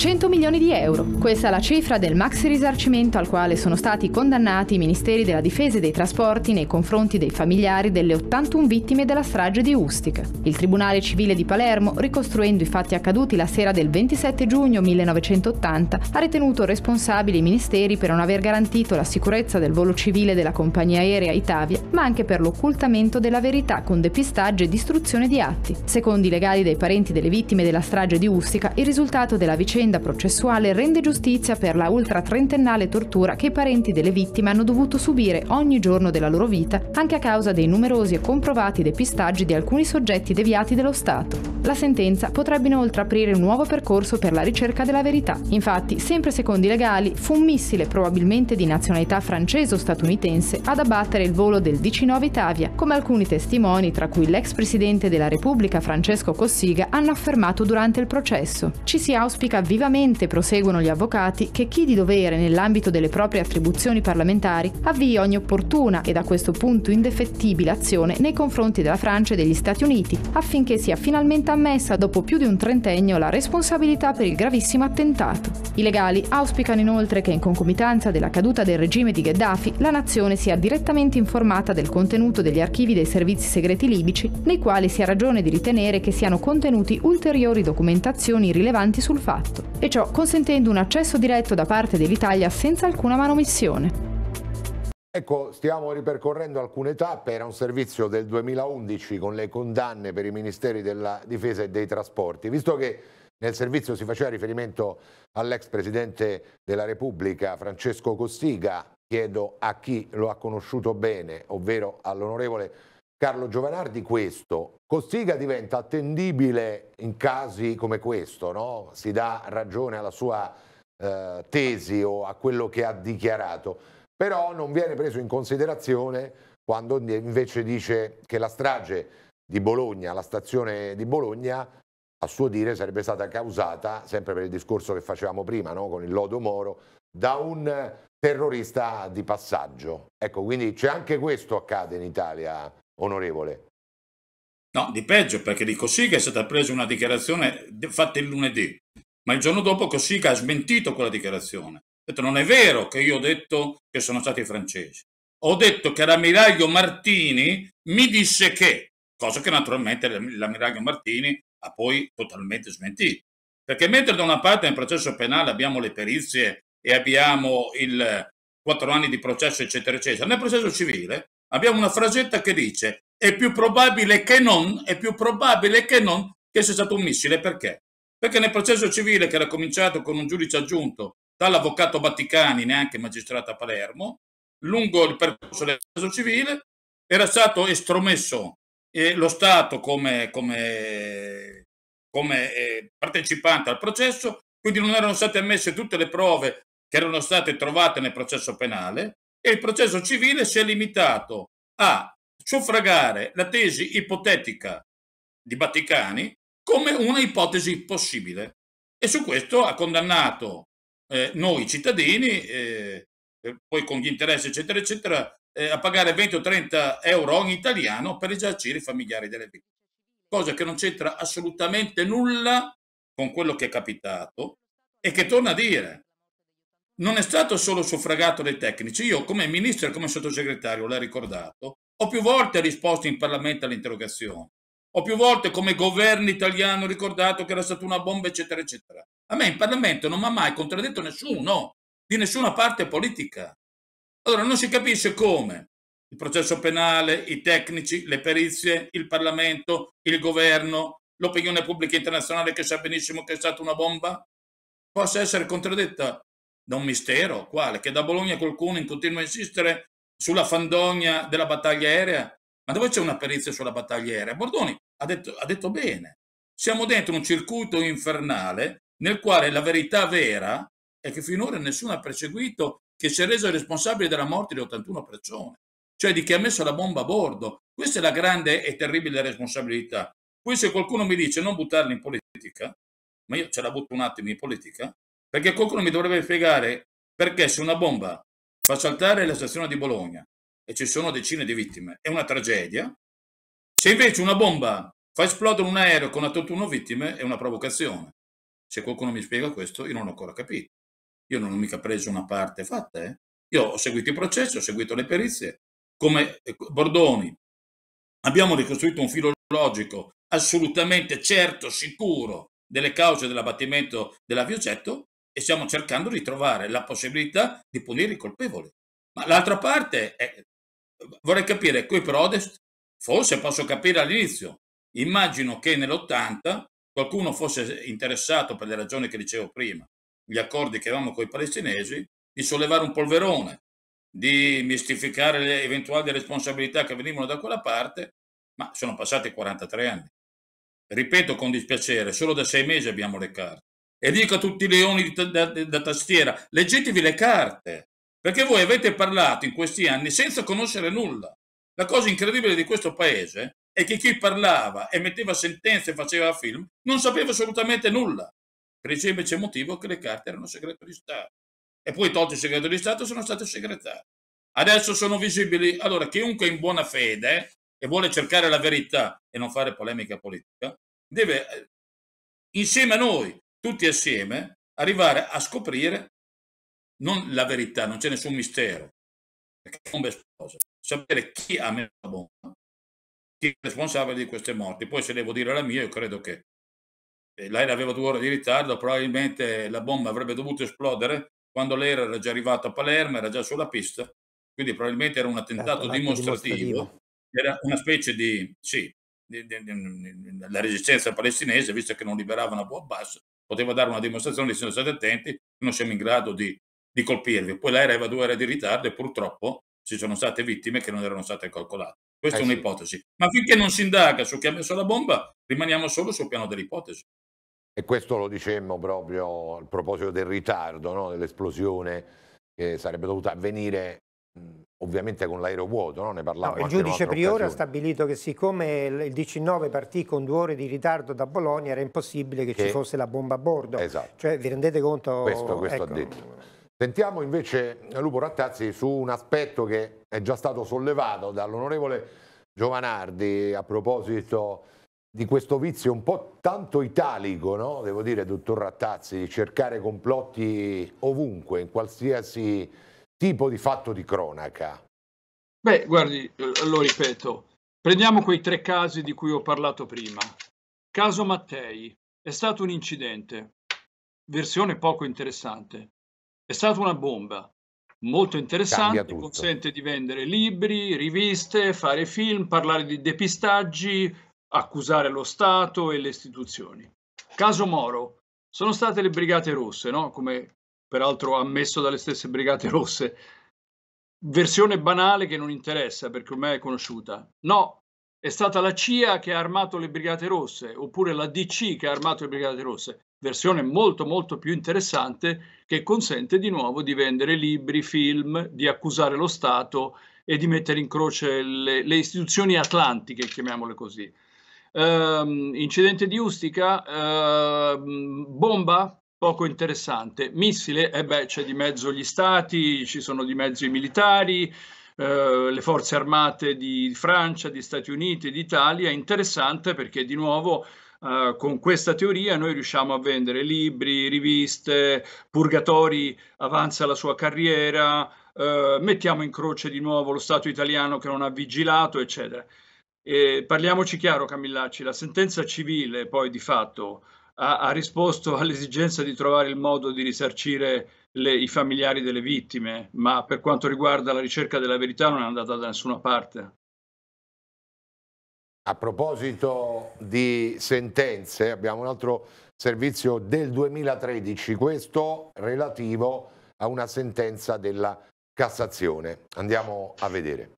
100 milioni di euro. Questa è la cifra del maxi risarcimento al quale sono stati condannati i ministeri della difesa e dei trasporti nei confronti dei familiari delle 81 vittime della strage di Ustica. Il Tribunale Civile di Palermo, ricostruendo i fatti accaduti la sera del 27 giugno 1980, ha ritenuto responsabili i ministeri per non aver garantito la sicurezza del volo civile della compagnia aerea Itavia, ma anche per l'occultamento della verità con depistaggio e distruzione di atti. Secondo i legali dei parenti delle vittime della strage di Ustica, il risultato della vicenda vicenda processuale rende giustizia per la ultra trentennale tortura che i parenti delle vittime hanno dovuto subire ogni giorno della loro vita, anche a causa dei numerosi e comprovati depistaggi di alcuni soggetti deviati dello Stato. La sentenza potrebbe inoltre aprire un nuovo percorso per la ricerca della verità. Infatti, sempre secondo i legali, fu un missile probabilmente di nazionalità francese o statunitense ad abbattere il volo del 19 Itavia, come alcuni testimoni, tra cui l'ex presidente della Repubblica Francesco Cossiga, hanno affermato durante il processo. Ci si auspica viva positivamente, proseguono gli avvocati, che chi di dovere nell'ambito delle proprie attribuzioni parlamentari avvii ogni opportuna e da questo punto indefettibile azione nei confronti della Francia e degli Stati Uniti affinché sia finalmente ammessa dopo più di un trentennio la responsabilità per il gravissimo attentato. I legali auspicano inoltre che in concomitanza della caduta del regime di Gheddafi la nazione sia direttamente informata del contenuto degli archivi dei servizi segreti libici nei quali si ha ragione di ritenere che siano contenuti ulteriori documentazioni rilevanti sul fatto e ciò consentendo un accesso diretto da parte dell'Italia senza alcuna manomissione. Ecco, stiamo ripercorrendo alcune tappe, era un servizio del 2011 con le condanne per i ministeri della difesa e dei trasporti, visto che nel servizio si faceva riferimento all'ex presidente della Repubblica Francesco Costiga, chiedo a chi lo ha conosciuto bene, ovvero all'onorevole Costiga. Carlo Giovanardi questo. Costiga diventa attendibile in casi come questo, no? si dà ragione alla sua eh, tesi o a quello che ha dichiarato, però non viene preso in considerazione quando invece dice che la strage di Bologna, la stazione di Bologna, a suo dire sarebbe stata causata, sempre per il discorso che facevamo prima no? con il lodo Moro, da un terrorista di passaggio. Ecco, quindi c'è anche questo accade in Italia onorevole? No, di peggio, perché di Cossiga è stata presa una dichiarazione fatta il lunedì, ma il giorno dopo Cossiga ha smentito quella dichiarazione. Ha detto non è vero che io ho detto che sono stati i francesi. Ho detto che l'ammiraglio Martini mi disse che, cosa che naturalmente l'ammiraglio Martini ha poi totalmente smentito. Perché mentre da una parte nel processo penale abbiamo le perizie e abbiamo il quattro anni di processo, eccetera, eccetera, nel processo civile abbiamo una frasetta che dice è più probabile che non, è più probabile che non che sia stato un missile. Perché? Perché nel processo civile che era cominciato con un giudice aggiunto dall'avvocato Vaticani, neanche magistrato a Palermo, lungo il percorso del processo civile, era stato estromesso eh, lo Stato come, come, come eh, partecipante al processo, quindi non erano state ammesse tutte le prove che erano state trovate nel processo penale e il processo civile si è limitato a suffragare la tesi ipotetica di Vaticani come una ipotesi possibile e su questo ha condannato eh, noi cittadini, eh, eh poi con gli interessi eccetera eccetera, eh, a pagare 20 o 30 euro ogni italiano per esercire i familiari delle vittime, cosa che non c'entra assolutamente nulla con quello che è capitato e che torna a dire non è stato solo suffragato dai tecnici. Io come ministro e come sottosegretario, l'ha ricordato, ho più volte risposto in Parlamento alle interrogazioni. Ho più volte come governo italiano ricordato che era stata una bomba, eccetera, eccetera. A me in Parlamento non mi ha mai contraddetto nessuno, di nessuna parte politica. Allora non si capisce come il processo penale, i tecnici, le perizie, il Parlamento, il governo, l'opinione pubblica internazionale che sa benissimo che è stata una bomba, possa essere contraddetta da un mistero, quale? Che da Bologna qualcuno continua a insistere sulla fandonia della battaglia aerea? Ma dove c'è una perizia sulla battaglia aerea? Bordoni ha detto, ha detto bene, siamo dentro un circuito infernale nel quale la verità vera è che finora nessuno ha perseguito che si è reso responsabile della morte di 81 persone, cioè di chi ha messo la bomba a bordo. Questa è la grande e terribile responsabilità. Poi se qualcuno mi dice non buttarla in politica, ma io ce la butto un attimo in politica, perché qualcuno mi dovrebbe spiegare perché se una bomba fa saltare la stazione di Bologna e ci sono decine di vittime, è una tragedia. Se invece una bomba fa esplodere un aereo con 81 vittime, è una provocazione. Se qualcuno mi spiega questo, io non ho ancora capito. Io non ho mica preso una parte fatta. Eh? Io ho seguito i processi, ho seguito le perizie. Come eh, Bordoni, abbiamo ricostruito un filo logico assolutamente certo, sicuro delle cause dell'abbattimento dell'aviogetto e stiamo cercando di trovare la possibilità di punire i colpevoli. Ma l'altra parte è, vorrei capire, qui per Odest, forse posso capire all'inizio, immagino che nell'80 qualcuno fosse interessato, per le ragioni che dicevo prima, gli accordi che avevamo con i palestinesi, di sollevare un polverone, di mistificare le eventuali responsabilità che venivano da quella parte, ma sono passati 43 anni. Ripeto con dispiacere, solo da sei mesi abbiamo le carte. E dico a tutti i leoni da, da, da tastiera, leggetevi le carte, perché voi avete parlato in questi anni senza conoscere nulla. La cosa incredibile di questo paese è che chi parlava e metteva sentenze e faceva film non sapeva assolutamente nulla. Per il semplice motivo che le carte erano segrete di Stato. E poi tolto il segreto di Stato sono state segretate. Adesso sono visibili. Allora, chiunque in buona fede e vuole cercare la verità e non fare polemica politica, deve eh, insieme a noi tutti assieme arrivare a scoprire non la verità, non c'è nessun mistero, perché la bombe esplosa. sapere chi ha messo la bomba, chi è responsabile di queste morti. Poi se devo dire la mia, io credo che eh, lei aveva due ore di ritardo, probabilmente la bomba avrebbe dovuto esplodere quando lei era già arrivato a Palermo, era già sulla pista, quindi probabilmente era un attentato era certo, dimostrativo. dimostrativo. era una specie di, sì, la resistenza palestinese, visto che non liberavano Abu Abbas, poteva dare una dimostrazione dicendo state attenti, non siamo in grado di, di colpirvi. Poi l'aereo aveva due ore di ritardo e purtroppo ci sono state vittime che non erano state calcolate. Questa eh è un'ipotesi. Ma finché non si indaga su chi ha messo la bomba, rimaniamo solo sul piano dell'ipotesi. E questo lo dicemmo proprio a proposito del ritardo, no? dell'esplosione che sarebbe dovuta avvenire ovviamente con l'aereo vuoto, no? ne parlavamo no, Il giudice Priore ha stabilito che siccome il 19 partì con due ore di ritardo da Bologna era impossibile che, che... ci fosse la bomba a bordo. Esatto. Cioè, vi rendete conto? Questo, questo ecco. ha detto. Sentiamo invece Lupo Rattazzi su un aspetto che è già stato sollevato dall'onorevole Giovanardi a proposito di questo vizio un po' tanto italico, no? devo dire, dottor Rattazzi, di cercare complotti ovunque, in qualsiasi tipo di fatto di cronaca? Beh, guardi, eh, lo ripeto, prendiamo quei tre casi di cui ho parlato prima. Caso Mattei, è stato un incidente, versione poco interessante, è stata una bomba, molto interessante, consente di vendere libri, riviste, fare film, parlare di depistaggi, accusare lo Stato e le istituzioni. Caso Moro, sono state le Brigate Rosse, no? come peraltro ammesso dalle stesse Brigate Rosse. Versione banale che non interessa perché ormai è conosciuta. No, è stata la CIA che ha armato le Brigate Rosse, oppure la DC che ha armato le Brigate Rosse. Versione molto molto più interessante che consente di nuovo di vendere libri, film, di accusare lo Stato e di mettere in croce le, le istituzioni atlantiche, chiamiamole così. Um, incidente di Ustica, uh, bomba, poco interessante. Missile, eh beh, c'è di mezzo gli stati, ci sono di mezzo i militari, eh, le forze armate di Francia, di Stati Uniti, d'Italia. Interessante perché di nuovo Uh, con questa teoria noi riusciamo a vendere libri, riviste, Purgatori avanza la sua carriera, uh, mettiamo in croce di nuovo lo Stato italiano che non ha vigilato, eccetera. E parliamoci chiaro, Camillacci, la sentenza civile poi di fatto ha, ha risposto all'esigenza di trovare il modo di risarcire le, i familiari delle vittime, ma per quanto riguarda la ricerca della verità non è andata da nessuna parte. A proposito di sentenze, abbiamo un altro servizio del 2013, questo relativo a una sentenza della Cassazione. Andiamo a vedere.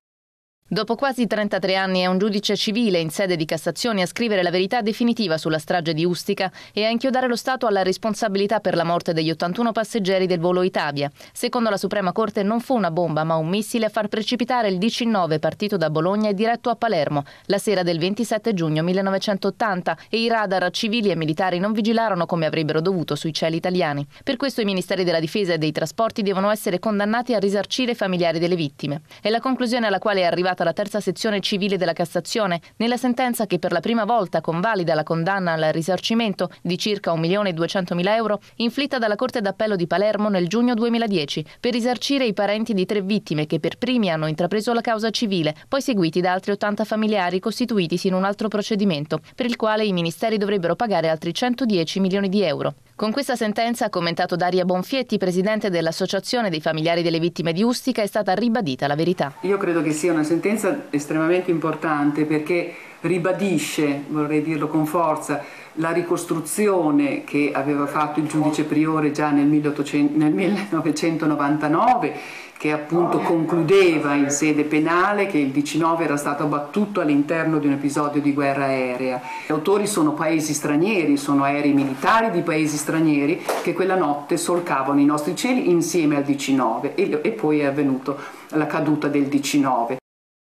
Dopo quasi 33 anni è un giudice civile in sede di Cassazione a scrivere la verità definitiva sulla strage di Ustica e a inchiodare lo Stato alla responsabilità per la morte degli 81 passeggeri del volo Italia. Secondo la Suprema Corte non fu una bomba ma un missile a far precipitare il 19 partito da Bologna e diretto a Palermo la sera del 27 giugno 1980 e i radar civili e militari non vigilarono come avrebbero dovuto sui cieli italiani. Per questo i ministeri della difesa e dei trasporti devono essere condannati a risarcire i familiari delle vittime. È la conclusione alla quale è arrivata dichiarata la terza sezione civile della Cassazione nella sentenza che per la prima volta convalida la condanna al risarcimento di circa 1.200.000 euro inflitta dalla Corte d'Appello di Palermo nel giugno 2010 per risarcire i parenti di tre vittime che per primi hanno intrapreso la causa civile, poi seguiti da altri 80 familiari costituitisi in un altro procedimento, per il quale i ministeri dovrebbero pagare altri 110 milioni di euro. Con questa sentenza, ha commentato Daria Bonfietti, presidente dell'Associazione dei familiari delle vittime di Ustica, è stata ribadita la verità. Io credo che sia una sentenza estremamente importante perché ribadisce, vorrei dirlo con forza, la ricostruzione che aveva fatto il giudice Priore già nel, 1800, nel 1999 che appunto concludeva in sede penale che il 19 era stato abbattuto all'interno di un episodio di guerra aerea. Gli autori sono paesi stranieri, sono aerei militari di paesi stranieri che quella notte solcavano i nostri cieli insieme al 19 e, e poi è avvenuta la caduta del 19.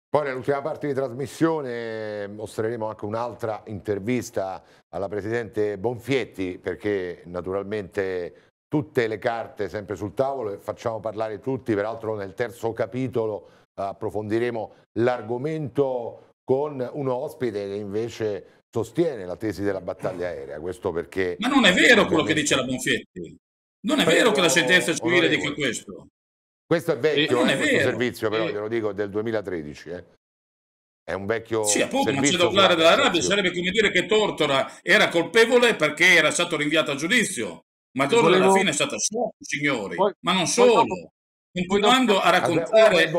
Poi nell'ultima parte di trasmissione eh, mostreremo anche un'altra intervista alla Presidente Bonfietti perché naturalmente tutte le carte sempre sul tavolo e facciamo parlare tutti, peraltro nel terzo capitolo approfondiremo l'argomento con un ospite che invece sostiene la tesi della battaglia aerea, questo perché... Ma non è vero quello che dice la Bonfietti, non è vero che la sentenza civile dica questo. Questo è eh, vecchio, eh, è eh, vero. servizio però, eh. glielo dico, del 2013. Eh. È un vecchio. Sì, appunto, non c'è da parlare della rabbia. Sarebbe come dire che Tortora era colpevole perché era stato rinviato a giudizio. Ma Giorgio volevo... alla fine è stato sciocco, signori, poi, ma non solo. Continuando a raccontare,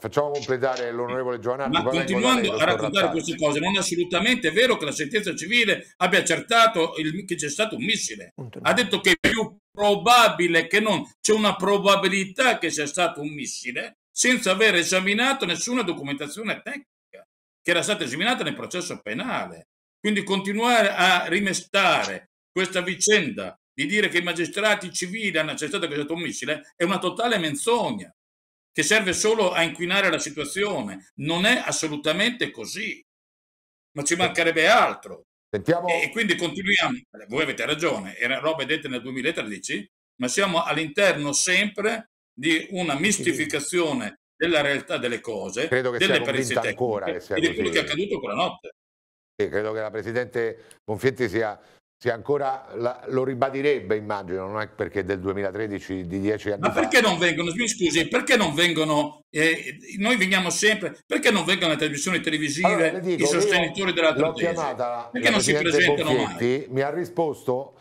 facciamo completare l'onorevole Giovanni. Ma continuando a raccontare queste cose, non è assolutamente vero che la sentenza civile abbia accertato il, che c'è stato un missile. Ha detto che è più probabile che non c'è una probabilità che sia stato un missile senza aver esaminato nessuna documentazione tecnica che era stata esaminata nel processo penale. Quindi continuare a rimestare questa vicenda di dire che i magistrati civili hanno accettato che è un missile è una totale menzogna che serve solo a inquinare la situazione. Non è assolutamente così, ma ci mancherebbe altro. Sentiamo... E quindi continuiamo. Voi avete ragione, era roba detta nel 2013, ma siamo all'interno sempre di una mistificazione della realtà delle cose, credo che delle perizie tecniche ancora che sia e di quello che è accaduto quella notte. E credo che la Presidente Bonfietti sia sì, ancora la, lo ribadirebbe, immagino, non è perché del 2013 di 10 anni. Ma perché fa. non vengono? Mi scusi, perché non vengono? Eh, noi veniamo sempre, perché non vengono le televisioni televisive, allora, dico, i sostenitori della l'ho chiamata Perché non si presentano Bonfietti, mai? Mi ha risposto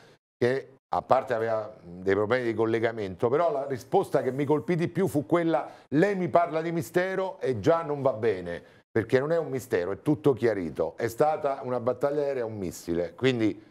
che a parte aveva dei problemi di collegamento, però la risposta che mi colpì di più fu quella lei mi parla di mistero e già non va bene, perché non è un mistero, è tutto chiarito, è stata una battaglia aerea, un missile, quindi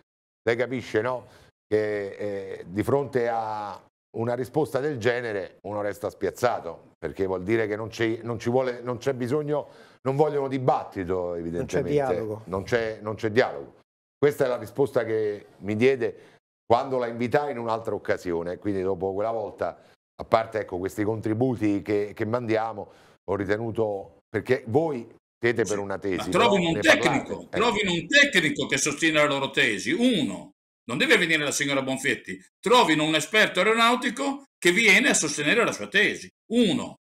lei capisce no? che eh, di fronte a una risposta del genere uno resta spiazzato, perché vuol dire che non, non, vuole, non c'è bisogno, non vogliono dibattito evidentemente. Non c'è dialogo. dialogo. Questa è la risposta che mi diede quando la invitai in un'altra occasione, quindi dopo quella volta, a parte ecco, questi contributi che, che mandiamo, ho ritenuto, perché voi siete per una tesi. Ma trovino un tecnico, eh. trovino un tecnico che sostiene la loro tesi. Uno, non deve venire la signora Bonfetti, trovino un esperto aeronautico che viene a sostenere la sua tesi. Uno.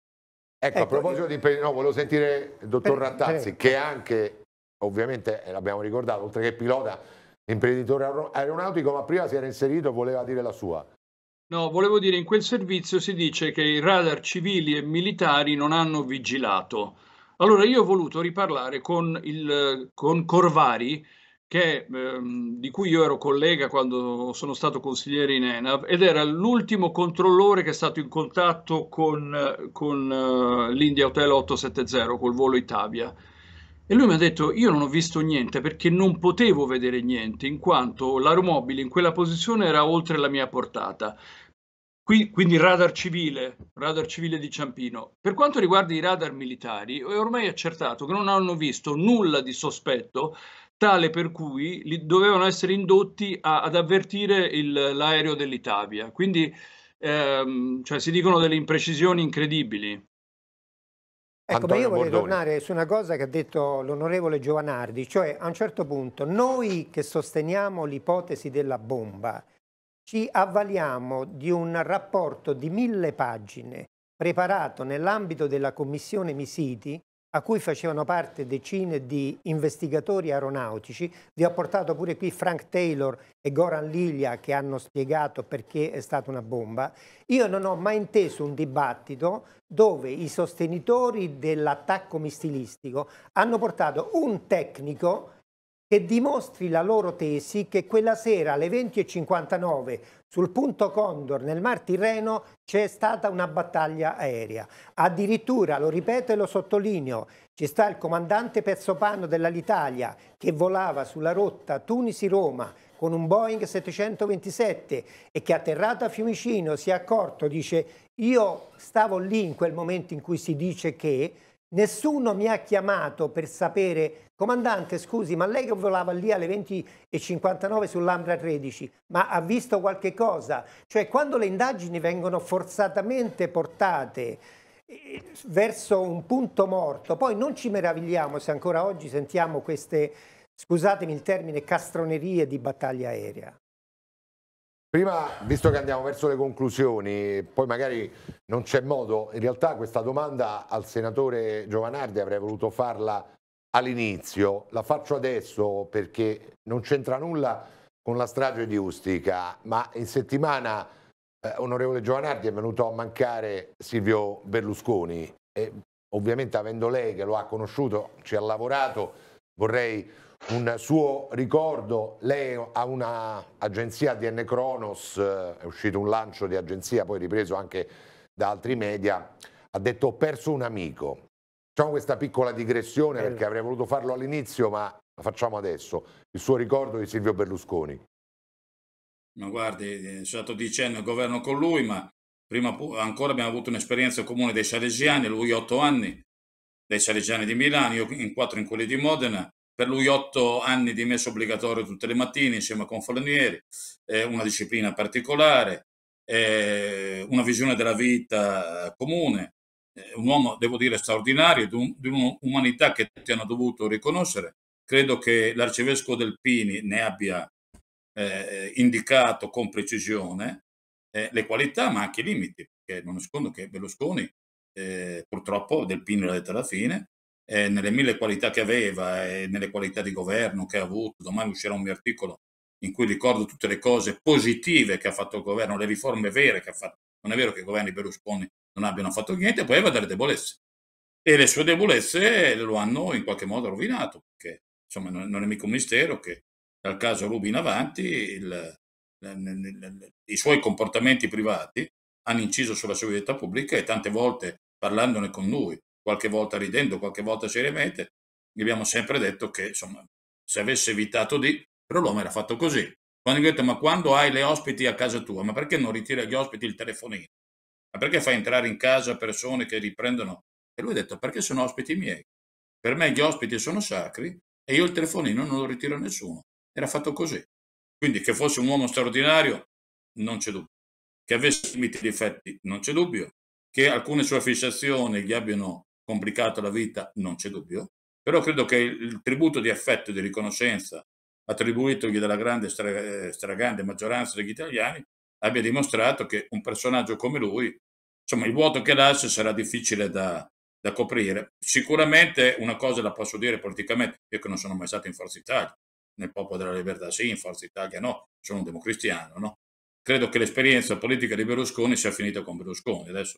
Ecco, a ecco, proposito eh, di no, volevo eh, sentire il dottor Rattazzi, certo. che anche, ovviamente, l'abbiamo ricordato, oltre che pilota, imprenditore aeronautico, ma prima si era inserito, voleva dire la sua. No, volevo dire, in quel servizio si dice che i radar civili e militari non hanno vigilato allora io ho voluto riparlare con, il, con Corvari, che, ehm, di cui io ero collega quando sono stato consigliere in ENAV ed era l'ultimo controllore che è stato in contatto con, con uh, l'India Hotel 870 col volo Itavia. E lui mi ha detto io non ho visto niente perché non potevo vedere niente in quanto l'aeromobile in quella posizione era oltre la mia portata Qui, quindi radar civile, radar civile di Ciampino. Per quanto riguarda i radar militari, è ormai accertato che non hanno visto nulla di sospetto tale per cui li dovevano essere indotti a, ad avvertire il, l'aereo dell'Italia. Quindi ehm, cioè, si dicono delle imprecisioni incredibili. Ecco, ma io voglio Bordone. tornare su una cosa che ha detto l'onorevole Giovanardi, cioè a un certo punto noi che sosteniamo l'ipotesi della bomba, ci avvaliamo di un rapporto di mille pagine preparato nell'ambito della commissione Misiti, a cui facevano parte decine di investigatori aeronautici. Vi ho portato pure qui Frank Taylor e Goran Lilia che hanno spiegato perché è stata una bomba. Io non ho mai inteso un dibattito dove i sostenitori dell'attacco missilistico hanno portato un tecnico che dimostri la loro tesi che quella sera alle 20.59 sul punto Condor nel Mar Tirreno c'è stata una battaglia aerea. Addirittura, lo ripeto e lo sottolineo, ci sta il comandante Pezzopano dell'Alitalia che volava sulla rotta Tunisi-Roma con un Boeing 727 e che atterrato a Fiumicino si è accorto, dice io stavo lì in quel momento in cui si dice che Nessuno mi ha chiamato per sapere, comandante scusi, ma lei che volava lì alle 20.59 sull'Ambra 13, ma ha visto qualche cosa? Cioè quando le indagini vengono forzatamente portate eh, verso un punto morto, poi non ci meravigliamo se ancora oggi sentiamo queste, scusatemi il termine, castronerie di battaglia aerea. Prima, visto che andiamo verso le conclusioni, poi magari non c'è modo, in realtà questa domanda al senatore Giovanardi avrei voluto farla all'inizio, la faccio adesso perché non c'entra nulla con la strage di Ustica, ma in settimana, eh, onorevole Giovanardi, è venuto a mancare Silvio Berlusconi e ovviamente avendo lei che lo ha conosciuto, ci ha lavorato, vorrei un suo ricordo, lei ha un'agenzia DN Kronos, eh, è uscito un lancio di agenzia poi ripreso anche da altri media, ha detto ho perso un amico. Facciamo questa piccola digressione perché avrei voluto farlo all'inizio ma la facciamo adesso, il suo ricordo di Silvio Berlusconi. Ma guardi, è eh, stato dicendo il governo con lui, ma prima ancora abbiamo avuto un'esperienza comune dei salesiani, lui otto anni, dei salesiani di Milano, io in quattro in quelli di Modena, per lui otto anni di messo obbligatorio tutte le mattine insieme con Fornieri, eh, una disciplina particolare, eh, una visione della vita eh, comune, eh, un uomo, devo dire, straordinario, di, un, di un'umanità che tutti hanno dovuto riconoscere. Credo che l'arcivescovo del Pini ne abbia eh, indicato con precisione eh, le qualità, ma anche i limiti, perché non nascondo che Berlusconi eh, purtroppo Del Pino l'ha detto alla fine, eh, nelle mille qualità che aveva e nelle qualità di governo che ha avuto, domani uscirà un mio articolo in cui ricordo tutte le cose positive che ha fatto il governo, le riforme vere che ha fatto. Non è vero che i governi Berlusconi non abbiano fatto niente, poi aveva delle debolezze. E le sue debolezze lo hanno in qualche modo rovinato, perché insomma non è mica un mistero che dal caso Rubi in avanti il, i suoi comportamenti privati hanno inciso sulla sua vita pubblica e tante volte parlandone con lui qualche volta ridendo, qualche volta seriamente, gli abbiamo sempre detto che insomma, se avesse evitato di, però l'uomo era fatto così. Quando gli ho detto, ma quando hai le ospiti a casa tua, ma perché non ritira agli ospiti il telefonino? Ma perché fai entrare in casa persone che riprendono? E lui ha detto, perché sono ospiti miei. Per me gli ospiti sono sacri e io il telefonino non lo ritiro a nessuno. Era fatto così. Quindi che fosse un uomo straordinario, non c'è dubbio. Che avesse limiti e difetti, non c'è dubbio. Che alcune sue fissazioni gli abbiano complicata la vita, non c'è dubbio, però credo che il tributo di affetto e di riconoscenza attribuitogli dalla grande, eh, stragrande maggioranza degli italiani abbia dimostrato che un personaggio come lui, insomma, il vuoto che lascia sarà difficile da, da coprire. Sicuramente una cosa la posso dire politicamente, io che non sono mai stato in Forza Italia, nel Popolo della Libertà sì, in Forza Italia no, sono un democristiano, no? Credo che l'esperienza politica di Berlusconi sia finita con Berlusconi, adesso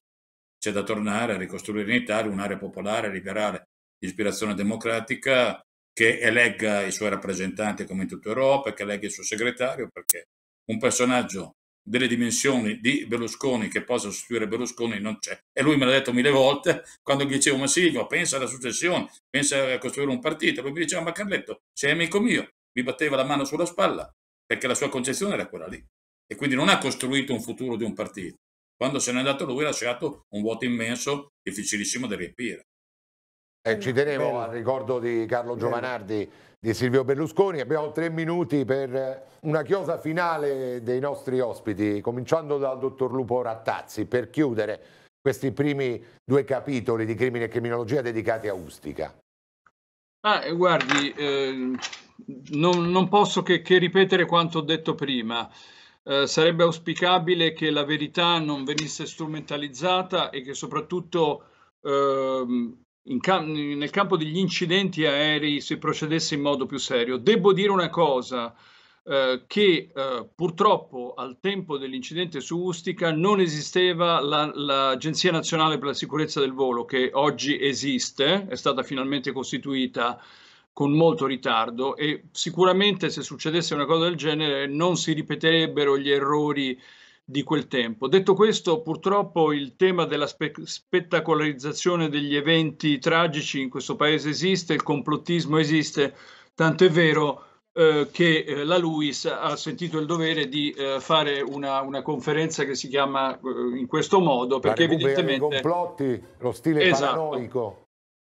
c'è da tornare a ricostruire in Italia un'area popolare, liberale, di ispirazione democratica che elegga i suoi rappresentanti come in tutta Europa, che elegga il suo segretario, perché un personaggio delle dimensioni di Berlusconi che possa sostituire Berlusconi non c'è. E lui me l'ha detto mille volte quando gli dicevo, ma Silvio, pensa alla successione, pensa a costruire un partito. Lui mi diceva, ma Carletto, sei amico mio. Mi batteva la mano sulla spalla, perché la sua concezione era quella lì. E quindi non ha costruito un futuro di un partito, quando se n'è andato lui ha lasciato un vuoto immenso, difficilissimo da riempire. e eh, ci tenevo Bello. al ricordo di Carlo Bello. Giovanardi, di Silvio Berlusconi. Abbiamo tre minuti per eh, una chiosa finale dei nostri ospiti, cominciando dal dottor Lupo Rattazzi, per chiudere questi primi due capitoli di crimine e criminologia dedicati a Ustica. Ah, guardi, eh, non, non, posso che, che ripetere quanto ho detto prima. Eh, sarebbe auspicabile che la verità non venisse strumentalizzata e che soprattutto eh, cam- nel campo degli incidenti aerei si procedesse in modo più serio. Devo dire una cosa. Eh, che eh, purtroppo al tempo dell'incidente su Ustica non esisteva la, l'Agenzia Nazionale per la Sicurezza del Volo, che oggi esiste, è stata finalmente costituita con molto ritardo e sicuramente se succedesse una cosa del genere non si ripeterebbero gli errori di quel tempo. Detto questo, purtroppo il tema della spe- spettacolarizzazione degli eventi tragici in questo paese esiste, il complottismo esiste, tant'è vero eh, che eh, la Luis ha sentito il dovere di eh, fare una, una, conferenza che si chiama eh, in questo modo, perché evidentemente... I complotti, lo stile esatto. paranoico.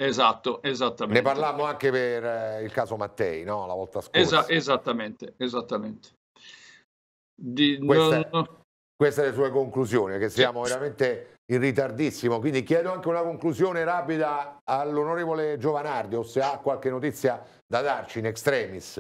Esatto, esattamente. Ne parlavamo anche per eh, il caso Mattei, no? La volta scorsa. Esa- esattamente, esattamente. Di, queste, non... queste le sue conclusioni, che siamo veramente in ritardissimo, quindi chiedo anche una conclusione rapida all'onorevole Giovanardi, o se ha qualche notizia da darci in extremis.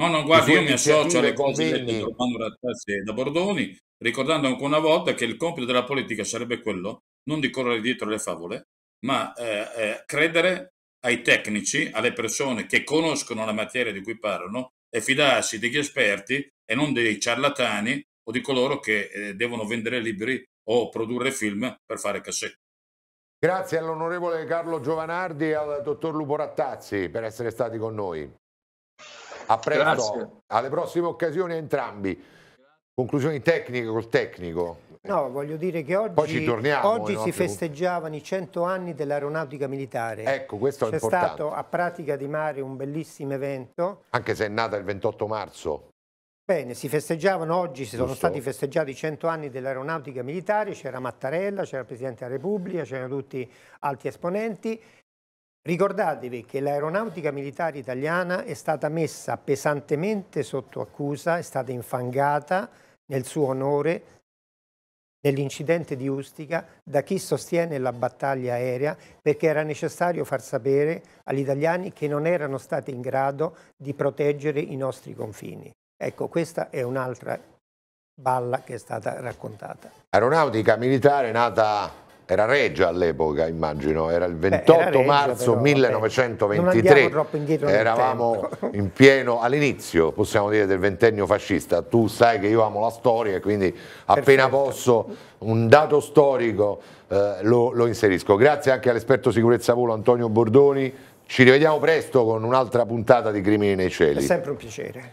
No, no, guarda, io mi associo alle cose dette da Bordoni, ricordando ancora una volta che il compito della politica sarebbe quello non di correre dietro le favole, ma eh, eh, credere ai tecnici, alle persone che conoscono la materia di cui parlano e fidarsi degli esperti e non dei ciarlatani o di coloro che eh, devono vendere libri o produrre film per fare cassette. Grazie all'onorevole Carlo Giovanardi e al dottor Lupo Rattazzi per essere stati con noi. A presto, Grazie. alle prossime occasioni a entrambi. Conclusioni tecniche col tecnico. Eh. No, voglio dire che oggi, torniamo, oggi si festeggiavano i 100 anni dell'aeronautica militare. Ecco, questo è C'è stato a Pratica di Mare un bellissimo evento. Anche se è nata il 28 marzo. Bene, si festeggiavano oggi, si sono stati festeggiati i 100 anni dell'aeronautica militare, c'era Mattarella, c'era il Presidente della Repubblica, c'erano tutti altri esponenti. Ricordatevi che l'aeronautica militare italiana è stata messa pesantemente sotto accusa, è stata infangata nel suo onore dell'incidente di Ustica da chi sostiene la battaglia aerea perché era necessario far sapere agli italiani che non erano stati in grado di proteggere i nostri confini. Ecco, questa è un'altra balla che è stata raccontata. Aeronautica militare nata era Regia all'epoca, immagino, era il 28 Beh, era Regia, marzo però, 1923. Eravamo in pieno all'inizio, possiamo dire, del ventennio fascista. Tu sai che io amo la storia, quindi appena Perfetto. posso un dato storico eh, lo, lo inserisco. Grazie anche all'esperto sicurezza volo Antonio Bordoni. Ci rivediamo presto con un'altra puntata di Crimini nei cieli. È sempre un piacere.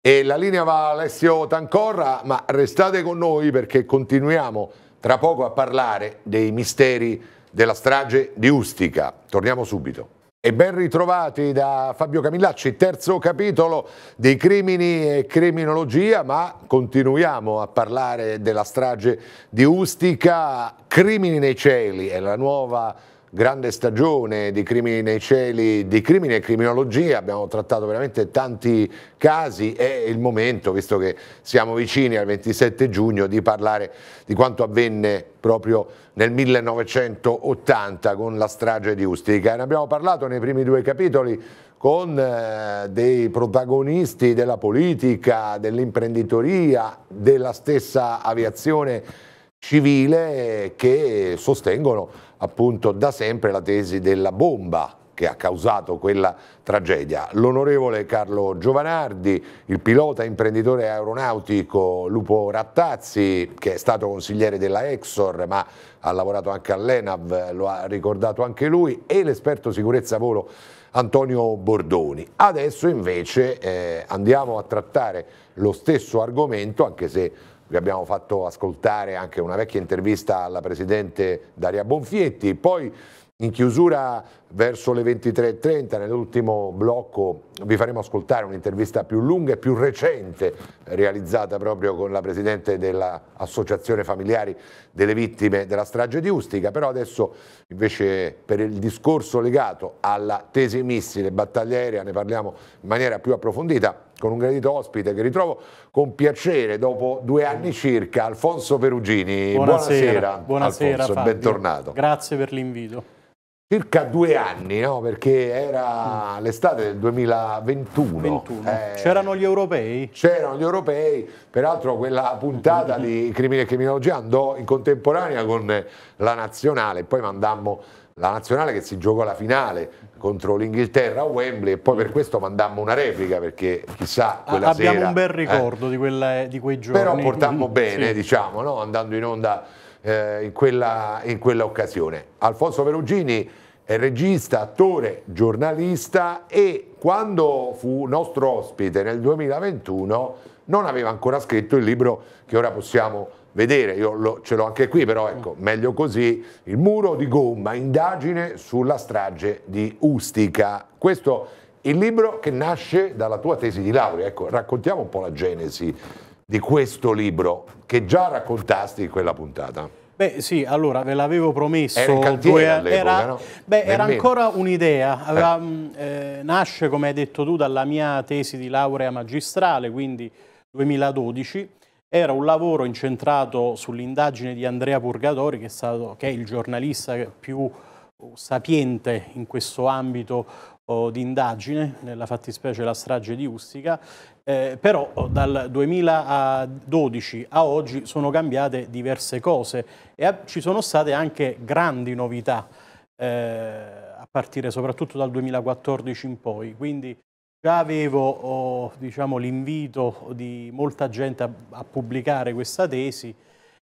E la linea va a Alessio Tancorra, ma restate con noi perché continuiamo tra poco a parlare dei misteri della strage di Ustica. Torniamo subito. E ben ritrovati da Fabio Camillacci, terzo capitolo di Crimini e Criminologia, ma continuiamo a parlare della strage di Ustica. Crimini nei cieli è la nuova grande stagione di crimini nei cieli, di crimine e criminologia, abbiamo trattato veramente tanti casi, è il momento, visto che siamo vicini al 27 giugno, di parlare di quanto avvenne proprio nel 1980 con la strage di Ustica. Ne abbiamo parlato nei primi due capitoli con eh, dei protagonisti della politica, dell'imprenditoria, della stessa aviazione civile che sostengono appunto da sempre la tesi della bomba che ha causato quella tragedia. L'onorevole Carlo Giovanardi, il pilota imprenditore aeronautico Lupo Rattazzi, che è stato consigliere della Exor ma ha lavorato anche all'ENAV, lo ha ricordato anche lui, e l'esperto sicurezza volo Antonio Bordoni. Adesso invece eh, andiamo a trattare lo stesso argomento, anche se vi abbiamo fatto ascoltare anche una vecchia intervista alla Presidente Daria Bonfietti, poi in chiusura verso le 23.30 nell'ultimo blocco vi faremo ascoltare un'intervista più lunga e più recente realizzata proprio con la Presidente dell'Associazione Familiari delle Vittime della strage di Ustica, però adesso invece per il discorso legato alla tesi missile battaglia aerea ne parliamo in maniera più approfondita con un gradito ospite che ritrovo con piacere dopo due anni circa, Alfonso Perugini. Buonasera, buonasera, buonasera bentornato. Grazie per l'invito. Circa due anni, no? perché era mm. l'estate del 2021. Eh, C'erano gli europei? C'erano gli europei, peraltro quella puntata di Crimine e Criminologia andò in contemporanea con la nazionale, poi mandammo la nazionale che si giocò la finale contro l'Inghilterra a Wembley e poi per questo mandammo una replica perché chissà quella Abbiamo sera, un bel eh. ricordo eh, di, quella, di, quei giorni. Però portammo bene, sì. diciamo, no? andando in onda eh, in, quella, in, quella, occasione. Alfonso Perugini è regista, attore, giornalista e quando fu nostro ospite nel 2021 non aveva ancora scritto il libro che ora possiamo vedere, io lo, ce l'ho anche qui, però ecco, mm. meglio così, il muro di gomma, indagine sulla strage di Ustica. Questo è il libro che nasce dalla tua tesi di laurea, ecco, raccontiamo un po' la genesi di questo libro che già raccontasti in quella puntata. Beh sì, allora ve l'avevo promesso, era, due, era, no? beh, era ancora un'idea, eh. Mm, eh, nasce come hai detto tu dalla mia tesi di laurea magistrale, quindi 2012, era un lavoro incentrato sull'indagine di Andrea Purgatori, che è, stato, che è il giornalista più uh, sapiente in questo ambito oh, di indagine, nella fattispecie la strage di Ustica, eh, però uh, dal 2012 a oggi sono cambiate diverse cose e ci sono state anche grandi novità, eh, a partire soprattutto dal 2014 in poi, quindi Già avevo oh, diciamo, l'invito di molta gente a, a pubblicare questa tesi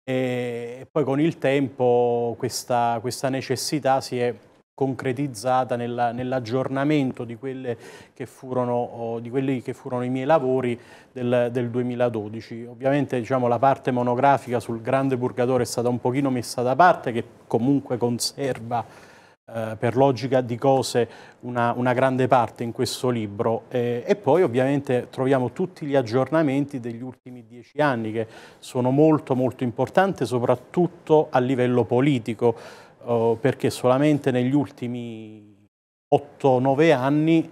e poi con il tempo questa, questa necessità si è concretizzata nell'aggiornamento nell di, oh, di, quelli che furono i miei lavori del, del 2012. Ovviamente diciamo, la parte monografica sul grande purgatore è stata un pochino messa da parte, che comunque conserva eh, per logica di cose una, una, grande parte in questo libro eh, e poi ovviamente troviamo tutti gli aggiornamenti degli ultimi dieci anni che sono molto molto importanti soprattutto a livello politico eh, perché solamente negli ultimi 8-9 anni eh,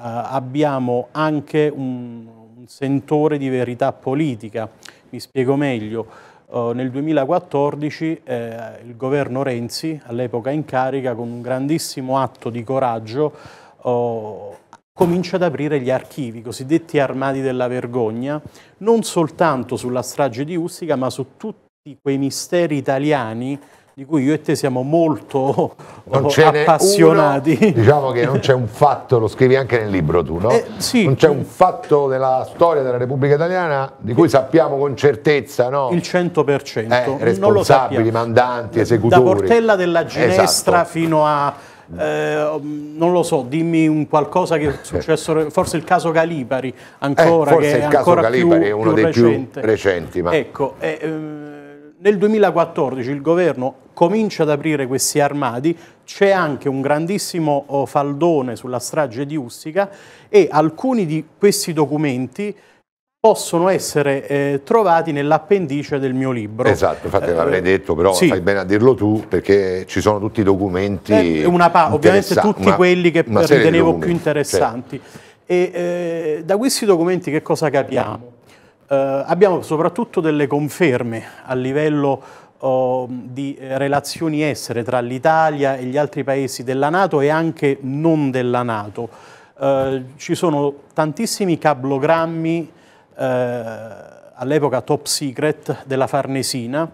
abbiamo anche un, un sentore di verità politica, mi spiego meglio eh, nel 2014 eh, il governo Renzi, all'epoca in carica, con un grandissimo atto di coraggio, uh, comincia ad aprire gli archivi, i cosiddetti armadi della vergogna, non soltanto sulla strage di Ustica, ma su tutti quei misteri italiani di cui io e te siamo molto appassionati. Uno, diciamo che non c'è un fatto, lo scrivi anche nel libro tu, no? Eh, sì. Non c'è un fatto della storia della Repubblica Italiana di cui sappiamo con certezza, no? Il 100%. Eh, responsabili, mandanti, esecutori. Da Portella della esatto. Ginestra esatto. fino a... Eh, non lo so, dimmi un qualcosa che è eh. successo, forse il caso Calipari eh, ancora, eh, forse che è il caso Calipari più, è uno più dei recente. più recenti. Ma... Ecco, eh, ehm, nel 2014 il governo comincia ad aprire questi armadi, c'è anche un grandissimo oh, faldone sulla strage di Ustica e alcuni di questi documenti possono essere eh, trovati nell'appendice del mio libro. Esatto, infatti eh, l'avrei detto, però sì. fai bene a dirlo tu perché ci sono tutti i documenti. Eh, ovviamente tutti una, quelli che ritenevo più interessanti. Certo. E, eh, da questi documenti che cosa capiamo? Eh, abbiamo soprattutto delle conferme a livello di eh, relazioni essere tra l'Italia e gli altri paesi della Nato e anche non della Nato. Eh, ci sono tantissimi cablogrammi, eh, all'epoca top secret, della Farnesina,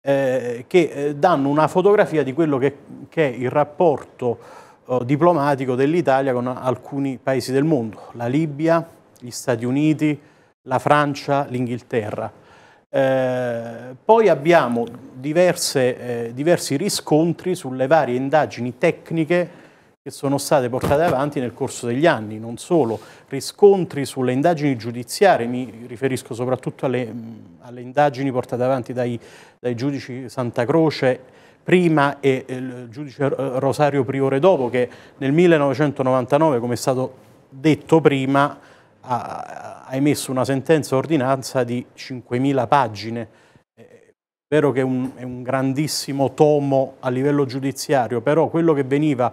eh, che eh, danno una fotografia di quello che, che è il rapporto oh, diplomatico dell'Italia con alcuni paesi del mondo, la Libia, gli Stati Uniti, la Francia, l'Inghilterra. Eh, poi abbiamo diverse, eh, diversi riscontri sulle varie indagini tecniche che sono state portate avanti nel corso degli anni, non solo riscontri sulle indagini giudiziarie, mi riferisco soprattutto alle, alle indagini portate avanti dai, dai, giudici Santa Croce prima e il giudice Rosario Priore dopo, che nel 1999, come è stato detto prima, ha, ha emesso una sentenza ordinanza di 5.000 pagine. È eh, vero che è un, è un grandissimo tomo a livello giudiziario, però quello che veniva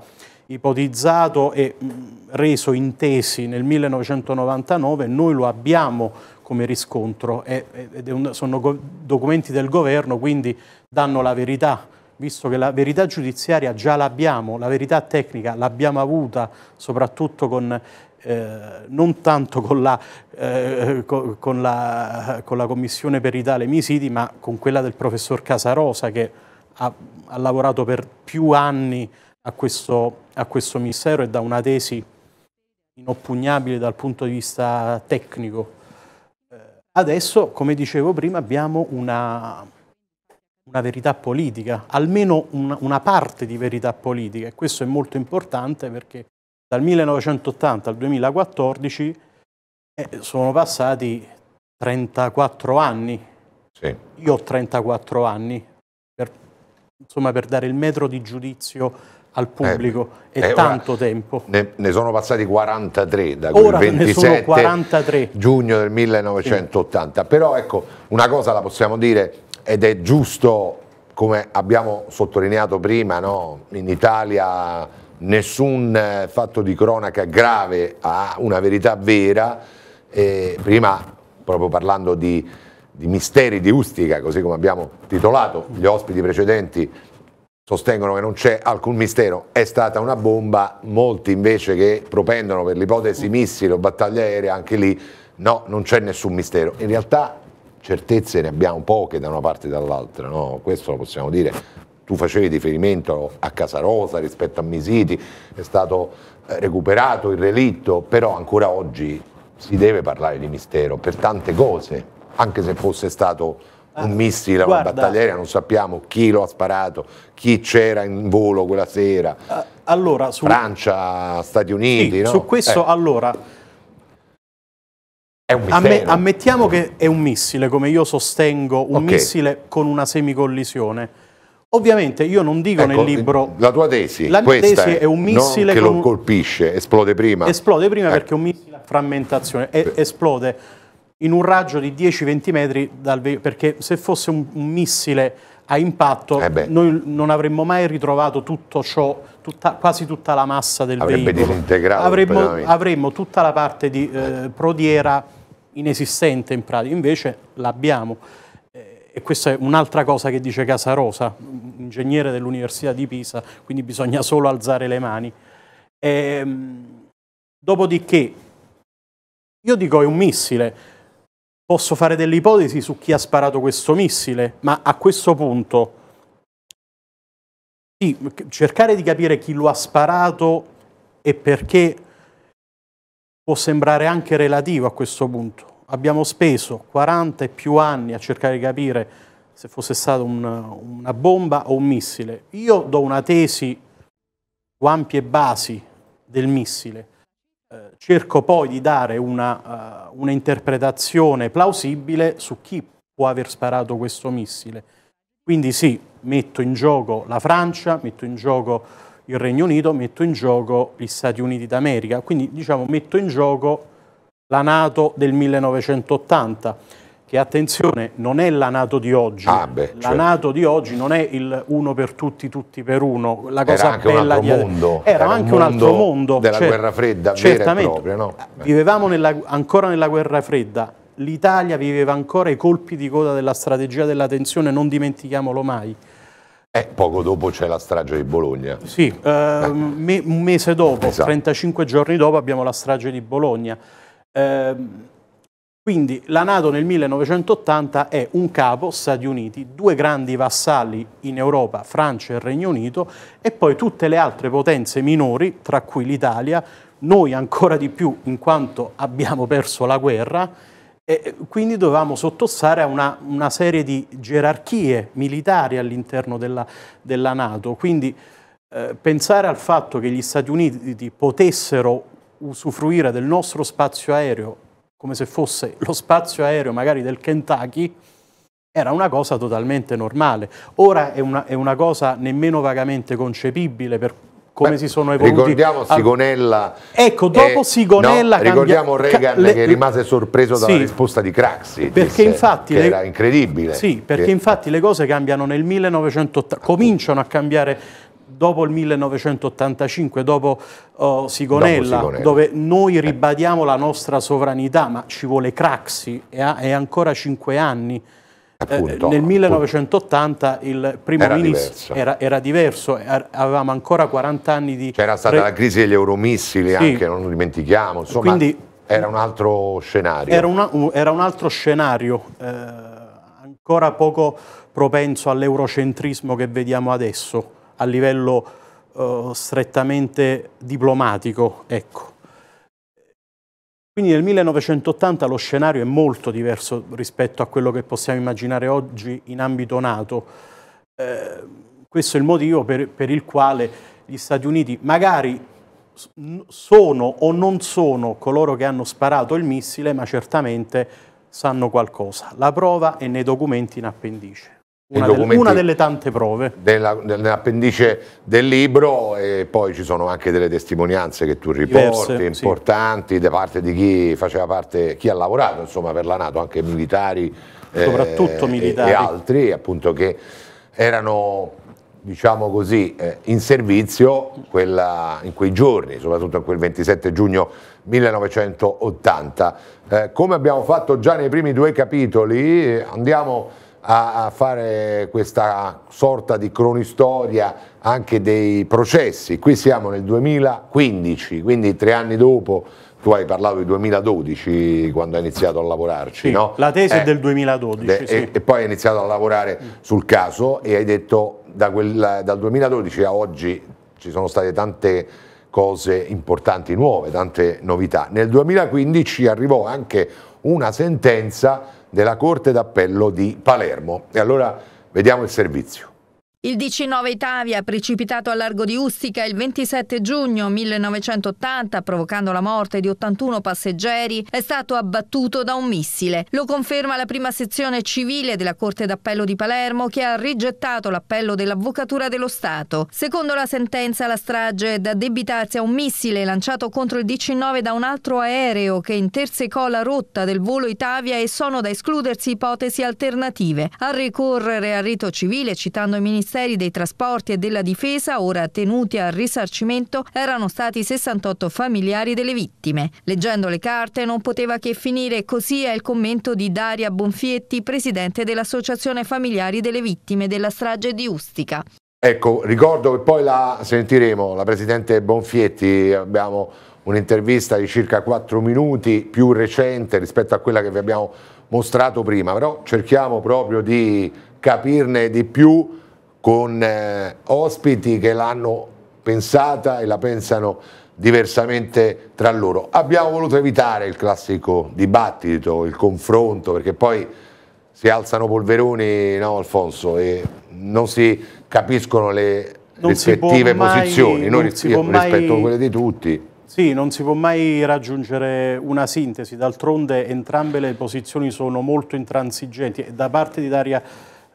ipotizzato e mm, reso in tesi nel 1999, noi lo abbiamo come riscontro ed sono documenti del governo, quindi danno la verità, visto che la verità giudiziaria già l'abbiamo, la verità tecnica l'abbiamo avuta soprattutto con eh, non tanto con la, eh, con, la, con la, commissione per i tale misidi, ma con quella del professor Casarosa che ha, ha lavorato per più anni a questo, a questo mistero e da una tesi inoppugnabile dal punto di vista tecnico. Eh, adesso, come dicevo prima, abbiamo una, una verità politica, almeno una, una, parte di verità politica e questo è molto importante perché dal 1980 al 2014 eh, sono passati 34 anni. Sì. Io ho 34 anni, per, insomma per dare il metro di giudizio al eh, pubblico eh, e eh, tanto ora, tempo. Ne, ne, sono passati 43 da quel ora 27 43. giugno del 1980, sì. però ecco una cosa la possiamo dire ed è giusto come abbiamo sottolineato prima, no? in Italia nessun eh, fatto di cronaca grave a una verità vera, eh, prima proprio parlando di, di misteri di Ustica, così come abbiamo titolato gli ospiti precedenti, sostengono che non c'è alcun mistero, è stata una bomba, molti invece che propendono per l'ipotesi missile o battaglia aerea, anche lì no, non c'è nessun mistero. In realtà certezze ne abbiamo poche da una parte e dall'altra, no? questo lo possiamo dire, tu facevi riferimento a Casarosa rispetto a Misiti, è stato eh, recuperato il relitto, però ancora oggi si deve parlare di mistero per tante cose, anche se fosse stato un ah, missile a una battagliera, non sappiamo chi lo ha sparato, chi c'era in volo quella sera, ah, allora, su... Francia, Stati Uniti. Sì, no? Su questo eh. allora, Amme, ammettiamo che è un missile, come io sostengo, un okay. missile con una semicollisione. Ovviamente io non dico ecco, nel libro... La tua tesi, la mia tesi è, è un missile... che con... lo colpisce, esplode prima. Esplode prima eh. perché è un missile a frammentazione, e, esplode in un raggio di 10-20 metri dal perché se fosse un, un missile a impatto eh noi non avremmo mai ritrovato tutto ciò, tutta, quasi tutta la massa del Avrebbe veicolo. Disintegrato avremmo, avremmo tutta la parte di eh. eh, prodiera inesistente in pratica, invece l'abbiamo e questa è un'altra cosa che dice Casarosa, ingegnere dell'Università di Pisa, quindi bisogna solo alzare le mani. E, ehm, dopodiché, io dico è un missile, posso fare delle ipotesi su chi ha sparato questo missile, ma a questo punto sì, cercare di capire chi lo ha sparato e perché può sembrare anche relativo a questo punto abbiamo speso 40 e più anni a cercare di capire se fosse stata un, una bomba o un missile. Io do una tesi su ampie basi del missile, eh, cerco poi di dare una, uh, una plausibile su chi può aver sparato questo missile. Quindi sì, metto in gioco la Francia, metto in gioco il Regno Unito, metto in gioco gli Stati Uniti d'America, quindi diciamo metto in gioco la Nato del 1980, che attenzione non è la Nato di oggi, ah, beh, la cioè... Nato di oggi non è il uno per tutti, tutti per uno, la cosa era bella un altro di... mondo, era, era anche un, mondo altro mondo della cioè, guerra fredda, certamente, propria, no? Eh. vivevamo nella, ancora nella guerra fredda, l'Italia viveva ancora i colpi di coda della strategia della tensione, non dimentichiamolo mai. Eh, poco dopo c'è la strage di Bologna. Sì, ehm, eh, me, un mese dopo, esatto. 35 giorni dopo abbiamo la strage di Bologna. Ehm, quindi la Nato nel 1980 è un capo, Stati Uniti, due grandi vassalli in Europa, Francia e Regno Unito, e poi tutte le altre potenze minori, tra cui l'Italia, noi ancora di più in quanto abbiamo perso la guerra, e quindi dovevamo sottostare a una, una serie di gerarchie militari all'interno della, della Nato. Quindi eh, pensare al fatto che gli Stati Uniti potessero usufruire del nostro spazio aereo come se fosse lo spazio aereo magari del Kentucky, era una cosa totalmente normale. Ora è una, è una cosa nemmeno vagamente concepibile per come Beh, si sono evoluti. Ricordiamo Sigonella. Ecco, dopo eh, Sigonella. No, ricordiamo Reagan le, che rimase sorpreso dalla risposta di Craxi. Perché infatti. Le, era incredibile. Sì, perché che, eh. infatti le cose cambiano nel 1980, cominciano a cambiare dopo il 1985, dopo uh, Sigonella, dopo Sigonella, dove noi eh. ribadiamo la nostra sovranità, ma ci vuole Craxi, e, ha, e ancora cinque anni. Eh, appunto, eh, nel 1980 appunto. il primo era ministro diverso. Era, era, diverso, avevamo ancora 40 anni di... C'era stata re... la crisi degli euromissili sì. anche, non dimentichiamo, insomma Quindi, era un altro scenario. Era, una, era un altro scenario, eh, ancora poco propenso all'eurocentrismo che vediamo adesso a livello eh, strettamente diplomatico. Ecco. Quindi nel 1980 lo scenario è molto diverso rispetto a quello che possiamo immaginare oggi in ambito NATO. Eh, questo è il motivo per, per il quale gli Stati Uniti magari sono o non sono coloro che hanno sparato il missile, ma certamente sanno qualcosa. La prova è nei documenti in appendice. Una, del, una, delle tante prove. Nell'appendice del libro e poi ci sono anche delle testimonianze che tu riporti, Diverse, importanti, sì. da parte di chi faceva parte, chi ha lavorato insomma, per la Nato, anche militari, eh, soprattutto eh, militari e, e altri, appunto che erano diciamo così, eh, in servizio quella, in quei giorni, soprattutto in quel 27 giugno 1980. Eh, come abbiamo fatto già nei primi due capitoli, andiamo a, a fare questa sorta di cronistoria anche dei processi. Qui siamo nel 2015, quindi tre anni dopo tu hai parlato di 2012 quando hai iniziato a lavorarci, sì, no? La tesi eh, è del 2012. E, sì. e, poi hai iniziato a lavorare mm. sul caso e hai detto da quel, dal 2012 a oggi ci sono state tante cose importanti, nuove, tante novità. Nel 2015 arrivò anche una sentenza della Corte d'Appello di Palermo. E allora vediamo il servizio. Il 19 9 Itavia, precipitato al largo di Ustica il 27 giugno 1980, provocando la morte di 81 passeggeri, è stato abbattuto da un missile. Lo conferma la prima sezione civile della Corte d'Appello di Palermo, che ha rigettato l'appello dell'Avvocatura dello Stato. Secondo la sentenza, la strage è da debitarsi a un missile lanciato contro il 19 da un altro aereo che intersecò la rotta del volo Itavia e sono da escludersi ipotesi alternative. A ricorrere al rito civile, citando il ministro Ministeri dei Trasporti e della Difesa, ora tenuti al risarcimento, erano stati 68 familiari delle vittime. Leggendo le carte non poteva che finire così è il commento di Daria Bonfietti, presidente dell'Associazione Familiari delle Vittime della strage di Ustica. Ecco, ricordo che poi la sentiremo, la Presidente Bonfietti, abbiamo un'intervista di circa 4 minuti più recente rispetto a quella che vi abbiamo mostrato prima, però cerchiamo proprio di capirne di più con eh, ospiti che l'hanno pensata e la pensano diversamente tra loro. Abbiamo voluto evitare il classico dibattito, il confronto, perché poi si alzano polveroni, no Alfonso, e non si capiscono le non rispettive mai, posizioni, noi rispetto mai, quelle di tutti. Sì, non si può mai raggiungere una sintesi, d'altronde entrambe le posizioni sono molto intransigenti e da parte di Daria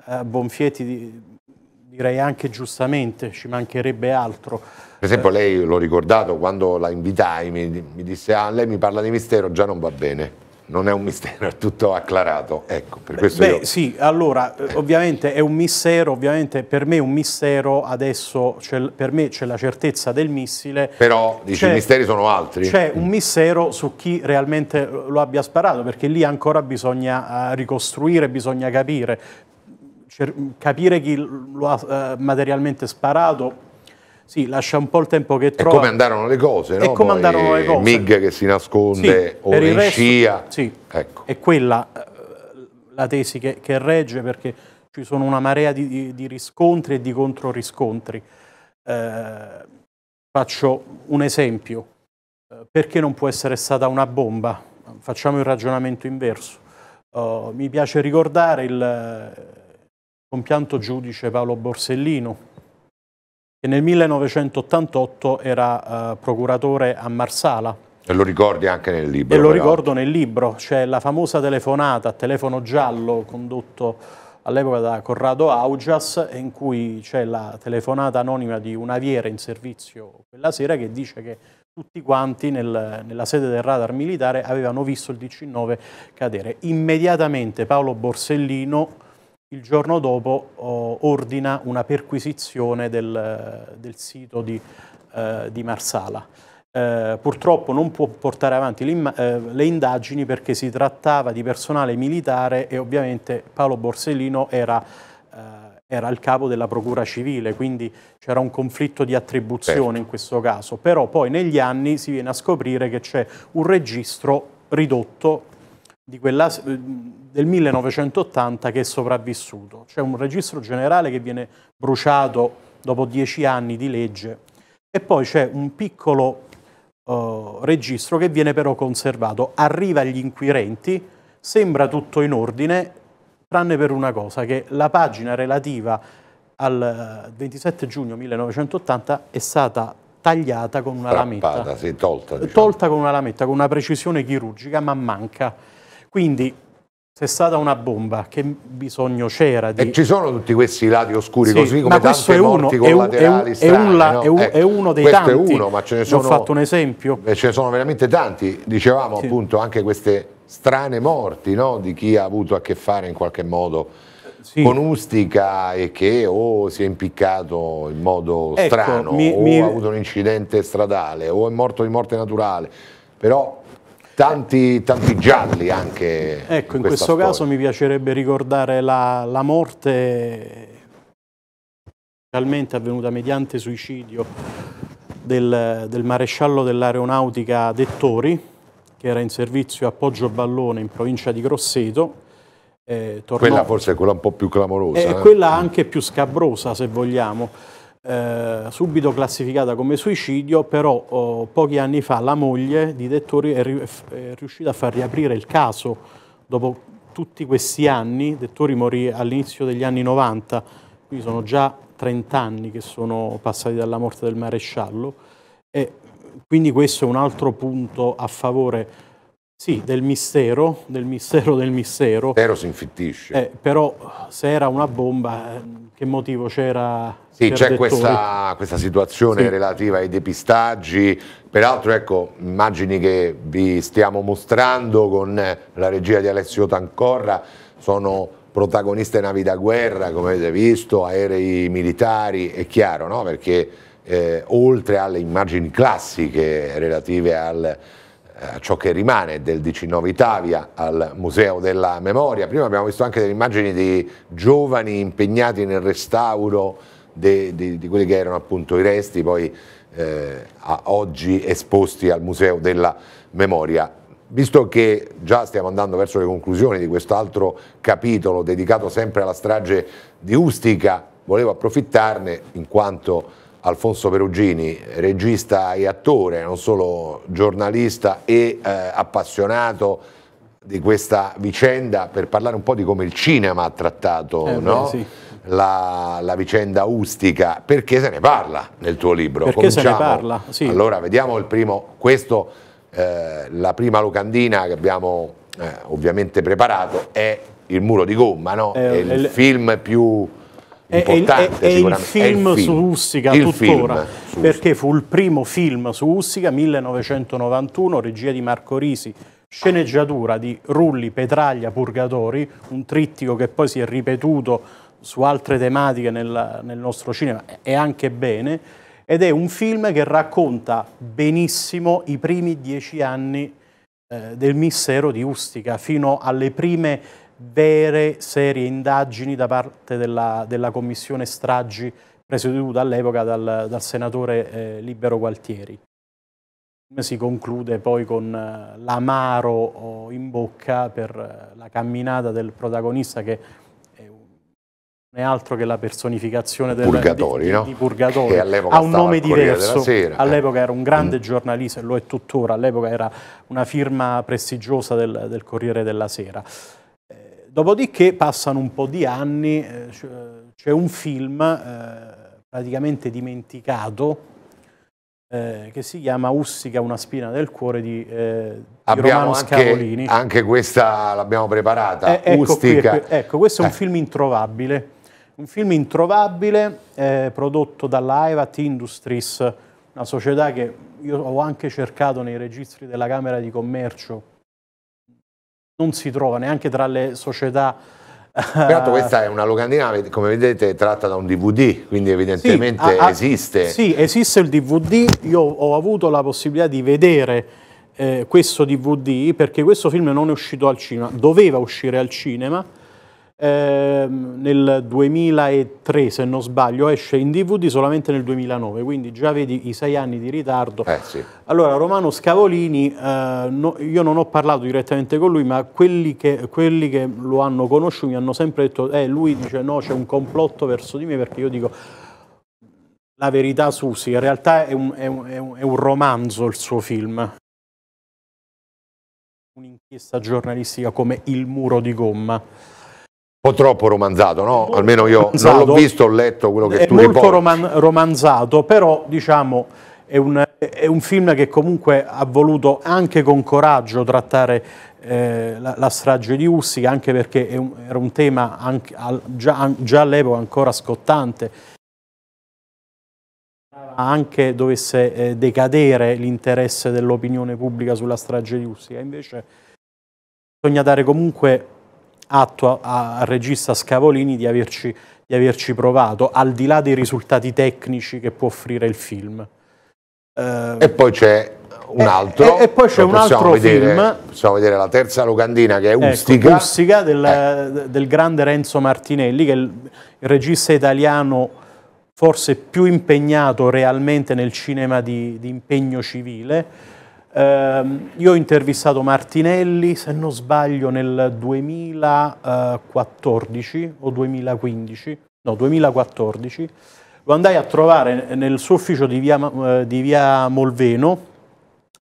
eh, Bonfietti direi anche giustamente, ci mancherebbe altro. Per esempio lei, l'ho ricordato, quando la invitai mi, mi disse ah, lei mi parla di mistero, già non va bene non è un mistero, è tutto acclarato. Ecco, per questo Beh, io... sì, allora, eh, ovviamente è un mistero, ovviamente per me è un mistero, adesso per me c'è la certezza del missile. Però, dice, i misteri sono altri. C'è un mistero su chi realmente lo abbia sparato, perché lì ancora bisogna eh, ricostruire, bisogna capire capire chi lo ha eh, materialmente sparato sì, lascia un po' il tempo che trova. E come andarono le cose, no? E come andarono le cose. MIG che si nasconde sì, o in resto, scia. Sì, ecco. è quella eh, la tesi che, che, regge perché ci sono una marea di, di, di riscontri e di controriscontri. Eh, faccio un esempio. Eh, perché non può essere stata una bomba? Facciamo il ragionamento inverso. Uh, mi piace ricordare il compianto giudice Paolo Borsellino, che nel 1988 era eh, procuratore a Marsala. E lo ricordi anche nel libro? E lo però. ricordo nel libro, c'è la famosa telefonata a telefono giallo condotto all'epoca da Corrado Augias, in cui c'è la telefonata anonima di una viera in servizio quella sera che dice che tutti quanti nel, nella sede del radar militare avevano visto il DC-9 cadere. Immediatamente Paolo Borsellino il giorno dopo oh, ordina una perquisizione del, del sito di, eh, di Marsala. Eh, purtroppo non può portare avanti eh, le indagini perché si trattava di personale militare e ovviamente Paolo Borsellino era, eh, era il capo della procura civile, quindi c'era un conflitto di attribuzione certo. in questo caso. Però poi negli anni si viene a scoprire che c'è un registro ridotto quella, eh, del 1980 che è sopravvissuto. C'è un registro generale che viene bruciato dopo dieci anni di legge e poi c'è un piccolo eh, registro che viene però conservato. Arriva agli inquirenti, sembra tutto in ordine, tranne per una cosa, che la pagina relativa al 27 eh, giugno 1980 è stata tagliata con una Strappata, lametta. Sì, tolta, eh, diciamo. tolta con una lametta, con una precisione chirurgica, ma manca quindi se è stata una bomba, che bisogno c'era di... E ci sono tutti questi lati oscuri sì, così come tanti è uno, morti collaterali è è uno dei questo tanti. Questo è uno, ma ce ne sono... Ho fatto un esempio. Eh, ce ne sono veramente tanti, dicevamo sì. appunto anche queste strane morti no? di chi ha avuto a che fare in qualche modo sì. con Ustica e che o si è impiccato in modo ecco, strano mi, o mi... ha avuto un incidente stradale o è morto di morte naturale, però tanti, tanti gialli anche. Ecco, in, in questo storia. caso mi piacerebbe ricordare la, la morte realmente avvenuta mediante suicidio del, del maresciallo dell'aeronautica Dettori, che era in servizio a Poggio Ballone in provincia di Grosseto, eh, quella forse è quella un po' più clamorosa. Eh, eh. Quella anche più scabrosa, se vogliamo eh, subito classificata come suicidio, però oh, pochi anni fa la moglie di Dettori è, è riuscita a far riaprire il caso dopo tutti questi anni. Dettori morì all'inizio degli anni 90, quindi sono già 30 anni che sono passati dalla morte del maresciallo e quindi questo è un altro punto a favore sì, del mistero, del mistero del mistero. Però si infittisce. Eh, però se era una bomba, eh, che motivo c'era? Sì, c'è questa, questa, situazione sì. relativa ai depistaggi, peraltro ecco, immagini che vi stiamo mostrando con la regia di Alessio Tancorra, sono protagoniste navi da guerra, come avete visto, aerei militari, è chiaro, no? Perché eh, oltre alle immagini classiche relative al eh, a ciò che rimane del 19 Italia al Museo della Memoria. Prima abbiamo visto anche delle immagini di giovani impegnati nel restauro di, quelli che erano appunto i resti, poi eh, oggi esposti al Museo della Memoria. Visto che già stiamo andando verso le conclusioni di quest'altro capitolo dedicato sempre alla strage di Ustica, volevo approfittarne in quanto Alfonso Perugini, regista e attore, non solo giornalista e eh, appassionato di questa vicenda, per parlare un po' di come il cinema ha trattato eh, no? beh, sì. la, la, vicenda ustica, perché se ne parla nel tuo libro? Perché Cominciamo. se ne parla, sì. Allora vediamo il primo, questo, eh, la prima locandina che abbiamo eh, ovviamente preparato è Il muro di gomma, no? Eh, è il, il film più importante è, è, è il film su Ussica il tuttora, su perché fu il primo film su Ussica, 1991, regia di Marco Risi, sceneggiatura di Rulli, Petraglia, Purgatori, un trittico che poi si è ripetuto su altre tematiche nel, nel nostro cinema e anche bene, ed è un film che racconta benissimo i primi dieci anni eh, del mistero di Ustica, fino alle prime vere, serie indagini da parte della, della commissione stragi presieduta all'epoca dal, dal, senatore eh, Libero Gualtieri. Si conclude poi con eh, l'amaro oh, in bocca per eh, la camminata del protagonista che non è altro che la personificazione del, Purgatori, di, no? di Purgatorio, ha un nome diverso, eh. all'epoca era un grande mm. giornalista e lo è tuttora, all'epoca era una firma prestigiosa del, del Corriere della Sera. Dopodiché passano un po' di anni, eh, c'è un film eh, praticamente dimenticato eh, che si chiama Ussica, una spina del cuore di, eh, di Romano Scavolini. Anche questa l'abbiamo preparata, eh, ecco, qui, ecco, questo è un eh. film introvabile, un film introvabile eh, prodotto dalla Evat Industries, una società che io ho anche cercato nei registri della Camera di Commercio non si trova neanche tra le società eh, Peraltro questa è una locandina, come vedete, tratta da un DVD, quindi evidentemente sì, a, a, esiste. Sì, esiste il DVD, io ho avuto la possibilità di vedere eh, questo DVD perché questo film non è uscito al cinema, doveva uscire al cinema, eh, nel 2003 se non sbaglio esce in DVD solamente nel 2009 quindi già vedi i sei anni di ritardo eh, sì. allora Romano Scavolini eh, no, io non ho parlato direttamente con lui ma quelli che, quelli che lo hanno conosciuto mi hanno sempre detto eh, lui dice no c'è un complotto verso di me perché io dico la verità Susi in realtà è un, è un, è un, è un romanzo il suo film un'inchiesta giornalistica come Il muro di gomma po' troppo romanzato, no? Almeno io romanzato, non l'ho visto, ho letto quello che è tu È molto romanzato, però diciamo è un, è un, film che comunque ha voluto anche con coraggio trattare eh, la, la, strage di Ussica, anche perché un, era un tema anche, al, già, già all'epoca ancora scottante anche dovesse eh, decadere l'interesse dell'opinione pubblica sulla strage di Ussica, invece bisogna dare comunque attua al regista Scavolini di averci, di averci, provato, al di là dei risultati tecnici che può offrire il film. Eh, e poi c'è un eh, altro, e, eh, e poi c'è un altro vedere, film. Possiamo vedere la terza locandina che è ecco, Ustica. Ecco, Ustica del, eh. del, grande Renzo Martinelli, che è il regista italiano forse più impegnato realmente nel cinema di, di impegno civile eh, io ho intervistato Martinelli, se non sbaglio, nel 2014 o 2015, no, 2014. Lo andai a trovare nel suo ufficio di via, eh, di via Molveno,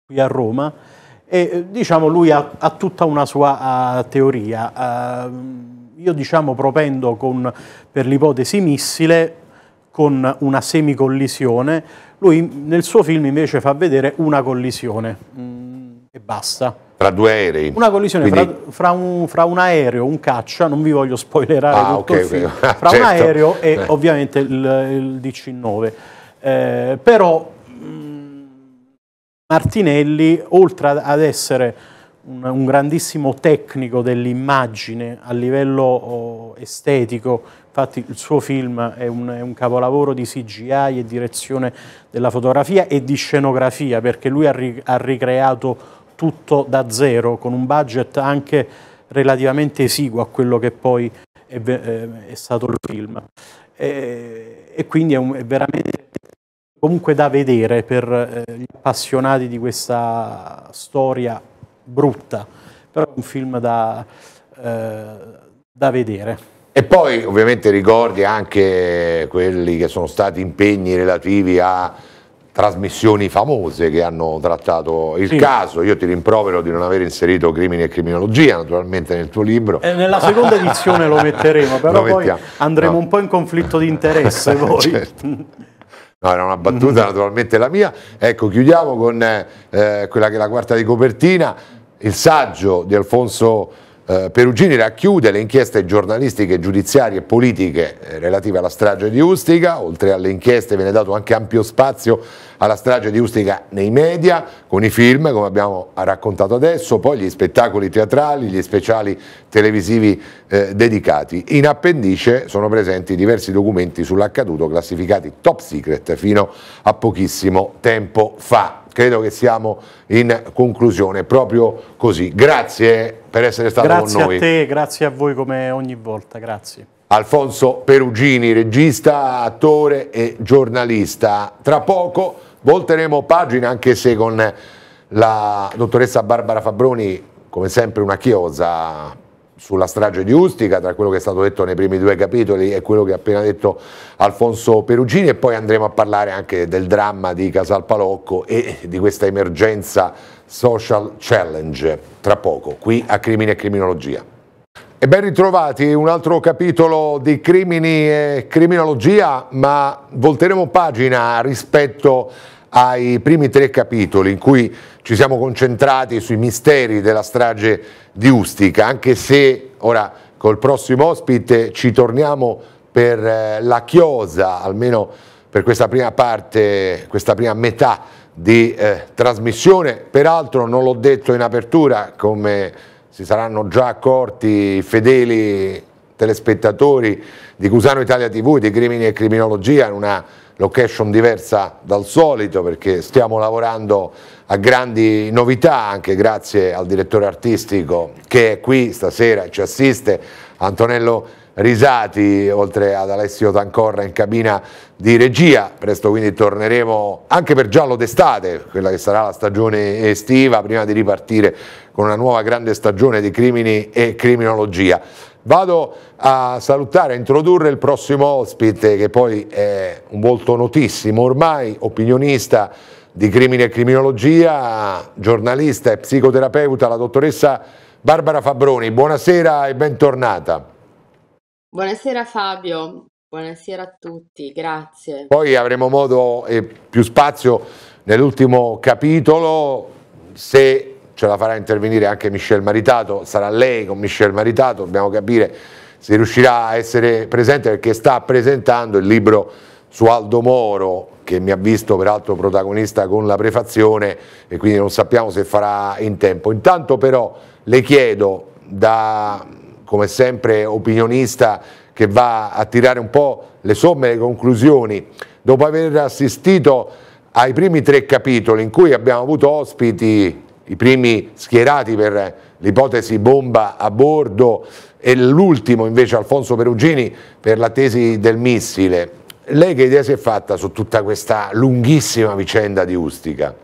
qui a Roma, e eh, diciamo lui ha, ha tutta una sua uh, teoria. Uh, io diciamo propendo con, per l'ipotesi missile con una semicollisione lui nel suo film invece fa vedere una collisione mm, e basta. Tra due aerei? Una collisione Quindi... fra, fra, un, fra, un, aereo, un caccia, non vi voglio spoilerare ah, tutto okay, il film, okay. fra certo. un aereo e eh. ovviamente il, il DC-9. Eh, però mh, mm, Martinelli, oltre ad essere un, un grandissimo tecnico dell'immagine a livello oh, estetico, Infatti il suo film è un, è un, capolavoro di CGI e direzione della fotografia e di scenografia, perché lui ha, ri, ha ricreato tutto da zero, con un budget anche relativamente esiguo a quello che poi è, è stato il film. E, e quindi è, un, è, veramente comunque da vedere per eh, gli appassionati di questa storia brutta, però è un film da, eh, da vedere. E poi ovviamente ricordi anche quelli che sono stati impegni relativi a trasmissioni famose che hanno trattato il sì. caso. Io ti rimprovero di non aver inserito crimini e criminologia naturalmente nel tuo libro. E eh, nella seconda edizione lo metteremo, però lo poi andremo no. un po' in conflitto di interesse voi. certo. No, era una battuta naturalmente la mia. Ecco, chiudiamo con eh, quella che è la quarta di copertina, il saggio di Alfonso eh, Perugini racchiude le inchieste giornalistiche, giudiziarie e politiche eh, relative alla strage di Ustica, oltre alle inchieste viene dato anche ampio spazio alla strage di Ustica nei media, con i film come abbiamo raccontato adesso, poi gli spettacoli teatrali, gli speciali televisivi eh, dedicati. In appendice sono presenti diversi documenti sull'accaduto classificati top secret fino a pochissimo tempo fa credo che siamo in conclusione, proprio così. Grazie per essere stato grazie con noi. Grazie a te, grazie a voi come ogni volta, grazie. Alfonso Perugini, regista, attore e giornalista. Tra poco volteremo pagina anche se con la dottoressa Barbara Fabroni, come sempre una chiosa sulla strage di Ustica, tra quello che è stato detto nei primi due capitoli e quello che ha appena detto Alfonso Perugini e poi andremo a parlare anche del dramma di Casal Palocco e di questa emergenza social challenge tra poco qui a Crimine e Criminologia. E ben ritrovati, un altro capitolo di crimini e criminologia, ma volteremo pagina rispetto ai primi tre capitoli in cui ci siamo concentrati sui misteri della strage di Ustica, anche se ora col prossimo ospite ci torniamo per eh, la chiosa, almeno per questa prima parte, questa prima metà di eh, trasmissione, peraltro non l'ho detto in apertura come si saranno già accorti i fedeli telespettatori di Cusano Italia TV, di Crimini e Criminologia, in una location diversa dal solito perché stiamo lavorando a grandi novità anche grazie al direttore artistico che è qui stasera e ci assiste, Antonello Risati, oltre ad Alessio Tancorra in cabina di regia, presto quindi torneremo anche per giallo d'estate, quella che sarà la stagione estiva, prima di ripartire con una nuova grande stagione di crimini e criminologia. Vado a salutare, a introdurre il prossimo ospite che poi è un volto notissimo ormai, opinionista di crimine e criminologia, giornalista e psicoterapeuta, la dottoressa Barbara Fabroni. Buonasera e bentornata. Buonasera Fabio, buonasera a tutti, grazie. Poi avremo modo e più spazio nell'ultimo capitolo, se ce la farà intervenire anche Michel Maritato, sarà lei con Michel Maritato, dobbiamo capire se riuscirà a essere presente perché sta presentando il libro su Aldo Moro che mi ha visto peraltro protagonista con la prefazione e quindi non sappiamo se farà in tempo. Intanto però le chiedo da come sempre opinionista che va a tirare un po' le somme e le conclusioni, dopo aver assistito ai primi tre capitoli in cui abbiamo avuto ospiti, i primi schierati per l'ipotesi bomba a bordo e l'ultimo invece Alfonso Perugini per la tesi del missile, lei che idea si è fatta su tutta questa lunghissima vicenda di Ustica?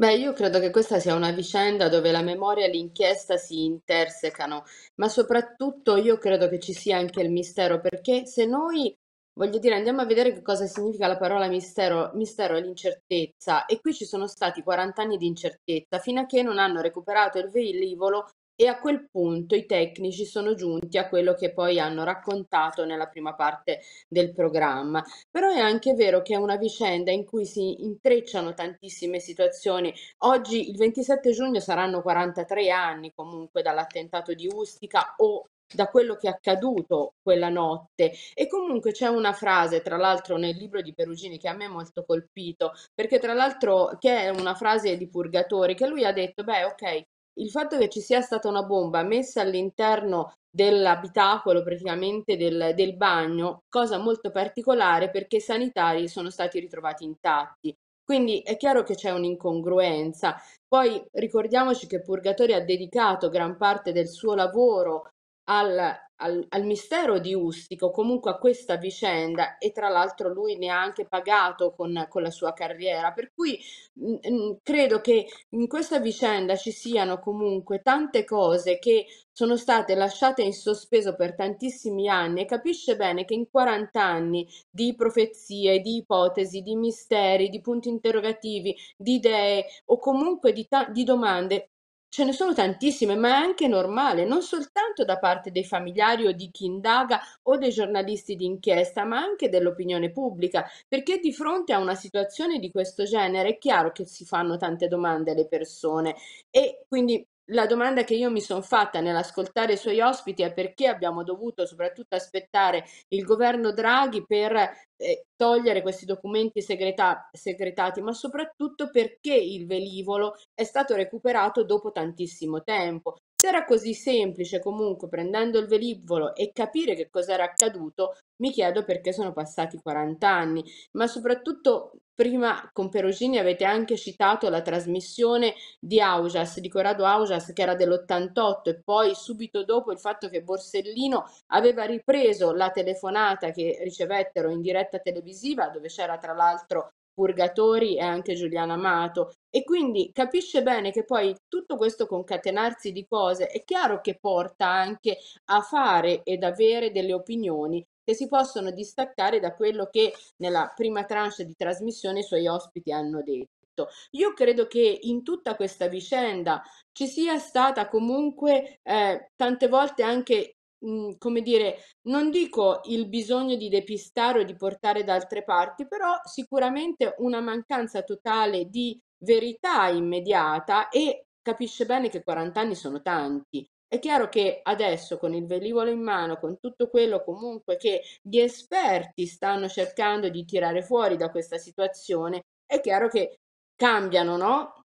Beh, io credo che questa sia una vicenda dove la memoria e l'inchiesta si intersecano, ma soprattutto io credo che ci sia anche il mistero, perché se noi, voglio dire, andiamo a vedere che cosa significa la parola mistero, mistero è l'incertezza, e qui ci sono stati 40 anni di incertezza, fino a che non hanno recuperato il velivolo e a quel punto i tecnici sono giunti a quello che poi hanno raccontato nella prima parte del programma. Però è anche vero che è una vicenda in cui si intrecciano tantissime situazioni. Oggi, il 27 giugno, saranno 43 anni comunque dall'attentato di Ustica o da quello che è accaduto quella notte e comunque c'è una frase tra l'altro nel libro di Perugini che a me è molto colpito perché tra l'altro che è una frase di Purgatori che lui ha detto beh ok il fatto che ci sia stata una bomba messa all'interno dell'abitacolo praticamente del, del, bagno, cosa molto particolare perché i sanitari sono stati ritrovati intatti. Quindi è chiaro che c'è un'incongruenza. Poi ricordiamoci che Purgatori ha dedicato gran parte del suo lavoro al, al, al, mistero di Ustico, comunque a questa vicenda, e tra l'altro lui ne ha anche pagato con, con la sua carriera, per cui mh, mm, mh, mm, credo che in questa vicenda ci siano comunque tante cose che sono state lasciate in sospeso per tantissimi anni e capisce bene che in 40 anni di profezie, di ipotesi, di misteri, di punti interrogativi, di idee o comunque di, di domande Ce ne sono tantissime, ma è anche normale, non soltanto da parte dei familiari o di chi indaga o dei giornalisti d'inchiesta, ma anche dell'opinione pubblica, perché di fronte a una situazione di questo genere è chiaro che si fanno tante domande alle persone e quindi la domanda che io mi sono fatta nell'ascoltare i suoi ospiti è perché abbiamo dovuto soprattutto aspettare il governo Draghi per eh, togliere questi documenti segreta- segretati, ma soprattutto perché il velivolo è stato recuperato dopo tantissimo tempo. Se era così semplice comunque prendendo il velivolo e capire che cosa era accaduto, mi chiedo perché sono passati 40 anni, ma soprattutto prima con Perugini avete anche citato la trasmissione di Augias, di Corrado Augias che era dell'88 e poi subito dopo il fatto che Borsellino aveva ripreso la telefonata che ricevettero in diretta televisiva dove c'era tra l'altro Purgatori e anche Giuliana Amato. E quindi capisce bene che poi tutto questo concatenarsi di cose è chiaro che porta anche a fare ed avere delle opinioni che si possono distaccare da quello che nella prima tranche di trasmissione i suoi ospiti hanno detto. Io credo che in tutta questa vicenda ci sia stata comunque eh, tante volte anche Mhmm, come dire, non dico il bisogno di depistare o di portare da altre parti, però sicuramente una mancanza totale di verità immediata e capisce bene che 40 anni sono tanti. È chiaro che adesso con il velivolo in mano, con tutto quello comunque che gli esperti stanno cercando di tirare fuori da questa situazione, è chiaro che cambiano no?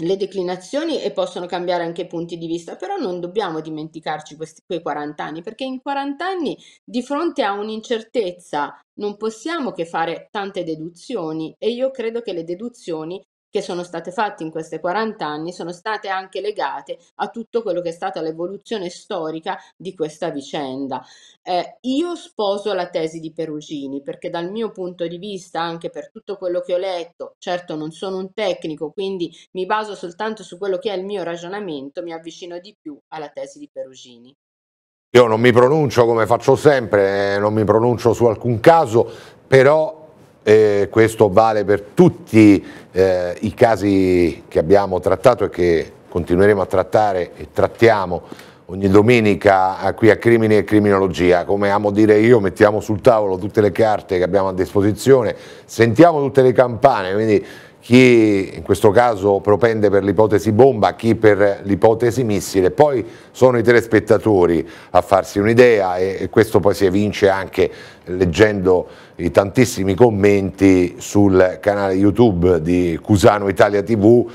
le declinazioni e possono cambiare anche i punti di vista, però non dobbiamo dimenticarci questi, quei 40 anni, perché in 40 anni di fronte a un'incertezza non possiamo che fare tante deduzioni e io credo che le deduzioni che sono state fatte in questi 40 anni sono state anche legate a tutto quello che è stata l'evoluzione storica di questa vicenda. Eh, io sposo la tesi di Perugini perché dal mio punto di vista, anche per tutto quello che ho letto, certo non sono un tecnico, quindi mi baso soltanto su quello che è il mio ragionamento, mi avvicino di più alla tesi di Perugini. Io non mi pronuncio come faccio sempre, eh, non mi pronuncio su alcun caso, però eh, questo vale per tutti eh, i casi che abbiamo trattato e che continueremo a trattare e trattiamo ogni domenica qui a Crimini e Criminologia, come amo dire io, mettiamo sul tavolo tutte le carte che abbiamo a disposizione, sentiamo tutte le campane, quindi chi in questo caso propende per l'ipotesi bomba, chi per l'ipotesi missile, poi sono i telespettatori a farsi un'idea e, questo poi si evince anche leggendo i tantissimi commenti sul canale YouTube di Cusano Italia TV,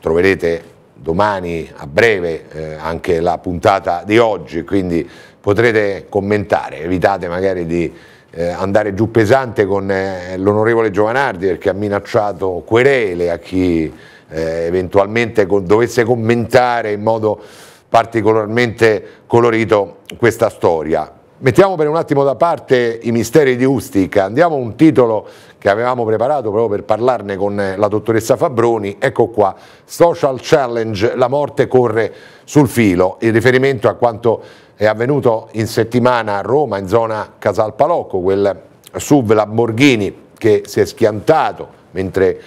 troverete domani a breve eh, anche la puntata di oggi, quindi potrete commentare, evitate magari di eh, andare giù pesante con eh, l'onorevole Giovanardi perché ha minacciato querele a chi eh, eventualmente con, dovesse commentare in modo particolarmente colorito questa storia. Mettiamo per un attimo da parte i misteri di Ustica, andiamo a un titolo che avevamo preparato proprio per parlarne con eh, la dottoressa Fabbroni, ecco qua, Social Challenge, la morte corre sul filo, in riferimento a quanto è avvenuto in settimana a Roma, in zona Casal Palocco, quel SUV Lamborghini che si è schiantato mentre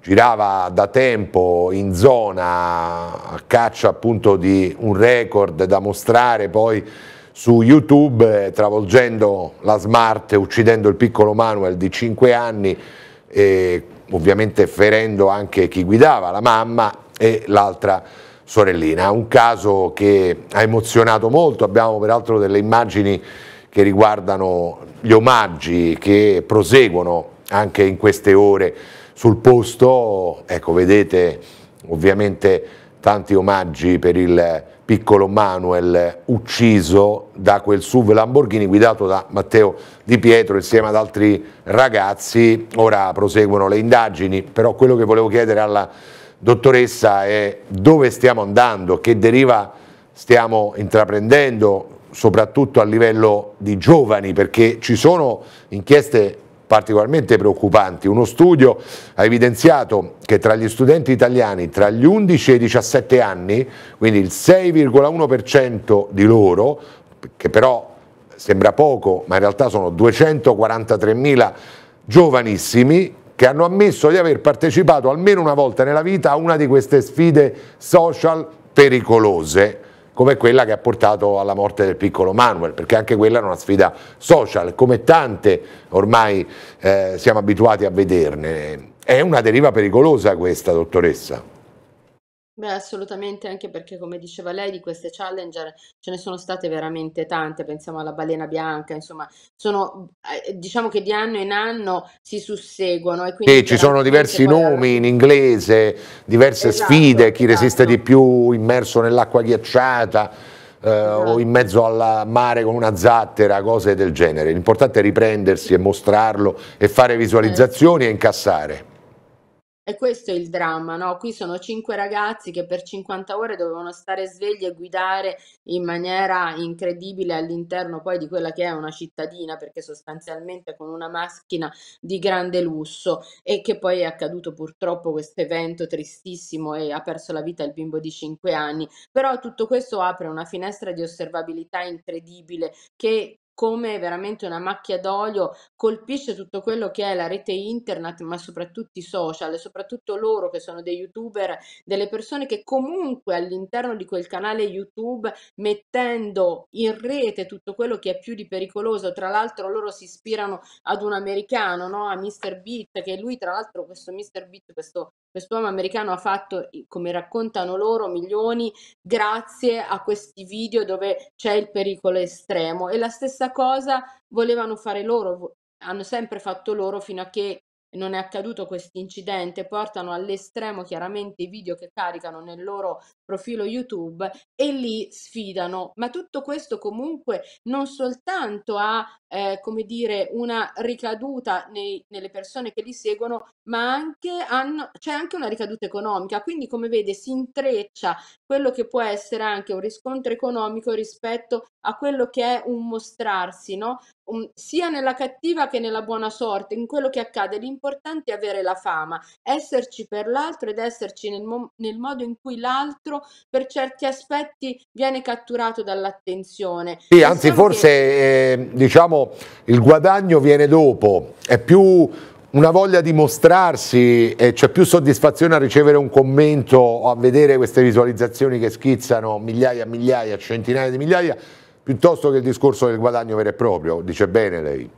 girava da tempo in zona a caccia appunto di un record da mostrare poi su YouTube, eh, travolgendo la Smart, uccidendo il piccolo Manuel di 5 anni e ovviamente ferendo anche chi guidava, la mamma e l'altra sorellina. Un caso che ha emozionato molto, abbiamo peraltro delle immagini che riguardano gli omaggi che proseguono anche in queste ore sul posto, ecco vedete ovviamente tanti omaggi per il piccolo Manuel ucciso da quel SUV Lamborghini guidato da Matteo Di Pietro insieme ad altri ragazzi, ora proseguono le indagini, però quello che volevo chiedere alla dottoressa è dove stiamo andando, che deriva stiamo intraprendendo, soprattutto a livello di giovani, perché ci sono inchieste particolarmente preoccupanti. Uno studio ha evidenziato che tra gli studenti italiani tra gli 11 e i 17 anni, quindi il 6,1% di loro, che però sembra poco, ma in realtà sono 243.000 giovanissimi, che hanno ammesso di aver partecipato almeno una volta nella vita a una di queste sfide social pericolose come quella che ha portato alla morte del piccolo Manuel, perché anche quella è una sfida social, come tante ormai eh, siamo abituati a vederne. È una deriva pericolosa questa, dottoressa. Beh, assolutamente, anche perché come diceva lei di queste challenger ce ne sono state veramente tante, pensiamo alla Balena Bianca, insomma, sono, eh, diciamo che di anno in anno si susseguono e quindi Sì, ci sono chiaramente diversi poi nomi in inglese, diverse esatto, sfide, chi esatto. resiste di esatto. più immerso nell'acqua ghiacciata eh, o in esatto. mezzo al mare con una zattera, cose del genere. L'importante è riprendersi e mostrarlo e fare Eh sì. visualizzazioni e incassare. E questo è il dramma, no? Qui sono cinque ragazzi che per 50 ore dovevano stare svegli e guidare in maniera incredibile all'interno poi di quella che è una cittadina, perché sostanzialmente con una macchina di grande lusso e che poi è accaduto purtroppo questo evento tristissimo e ha perso la vita il bimbo di 5 anni. Però tutto questo apre una finestra di osservabilità incredibile che come veramente una macchia d'olio colpisce tutto quello che è la rete internet, ma soprattutto i social, soprattutto loro che sono dei youtuber, delle persone che comunque all'interno di quel canale YouTube mettendo in rete tutto quello che è più di pericoloso, tra l'altro loro si ispirano ad un americano, no? a Mr. Beat, che lui tra l'altro questo Mr. Beat, questo Quest'uomo americano ha fatto, come raccontano loro, milioni grazie a questi video dove c'è il pericolo estremo e la stessa cosa volevano fare loro, hanno sempre fatto loro fino a che non è accaduto questo incidente, portano all'estremo chiaramente i video che caricano nel loro profilo YouTube e lì sfidano. Ma tutto questo comunque non soltanto ha, eh, come dire, una ricaduta nei, nelle persone che li seguono, ma anche hanno, c'è anche una ricaduta economica. Quindi, come vede, si intreccia quello che può essere anche un riscontro economico rispetto a quello che è un mostrarsi, no? Um, sia nella cattiva che nella buona sorte, in quello che accade. L'importante è avere la fama, esserci per l'altro ed esserci nel, mo- nel modo in cui l'altro per certi aspetti viene catturato dall'attenzione. Sì, diciamo anzi forse che... eh, diciamo il guadagno viene dopo, è più una voglia di mostrarsi e c'è più soddisfazione a ricevere un commento o a vedere queste visualizzazioni che schizzano migliaia, migliaia, centinaia di migliaia, piuttosto che il discorso del guadagno vero e proprio, dice bene lei.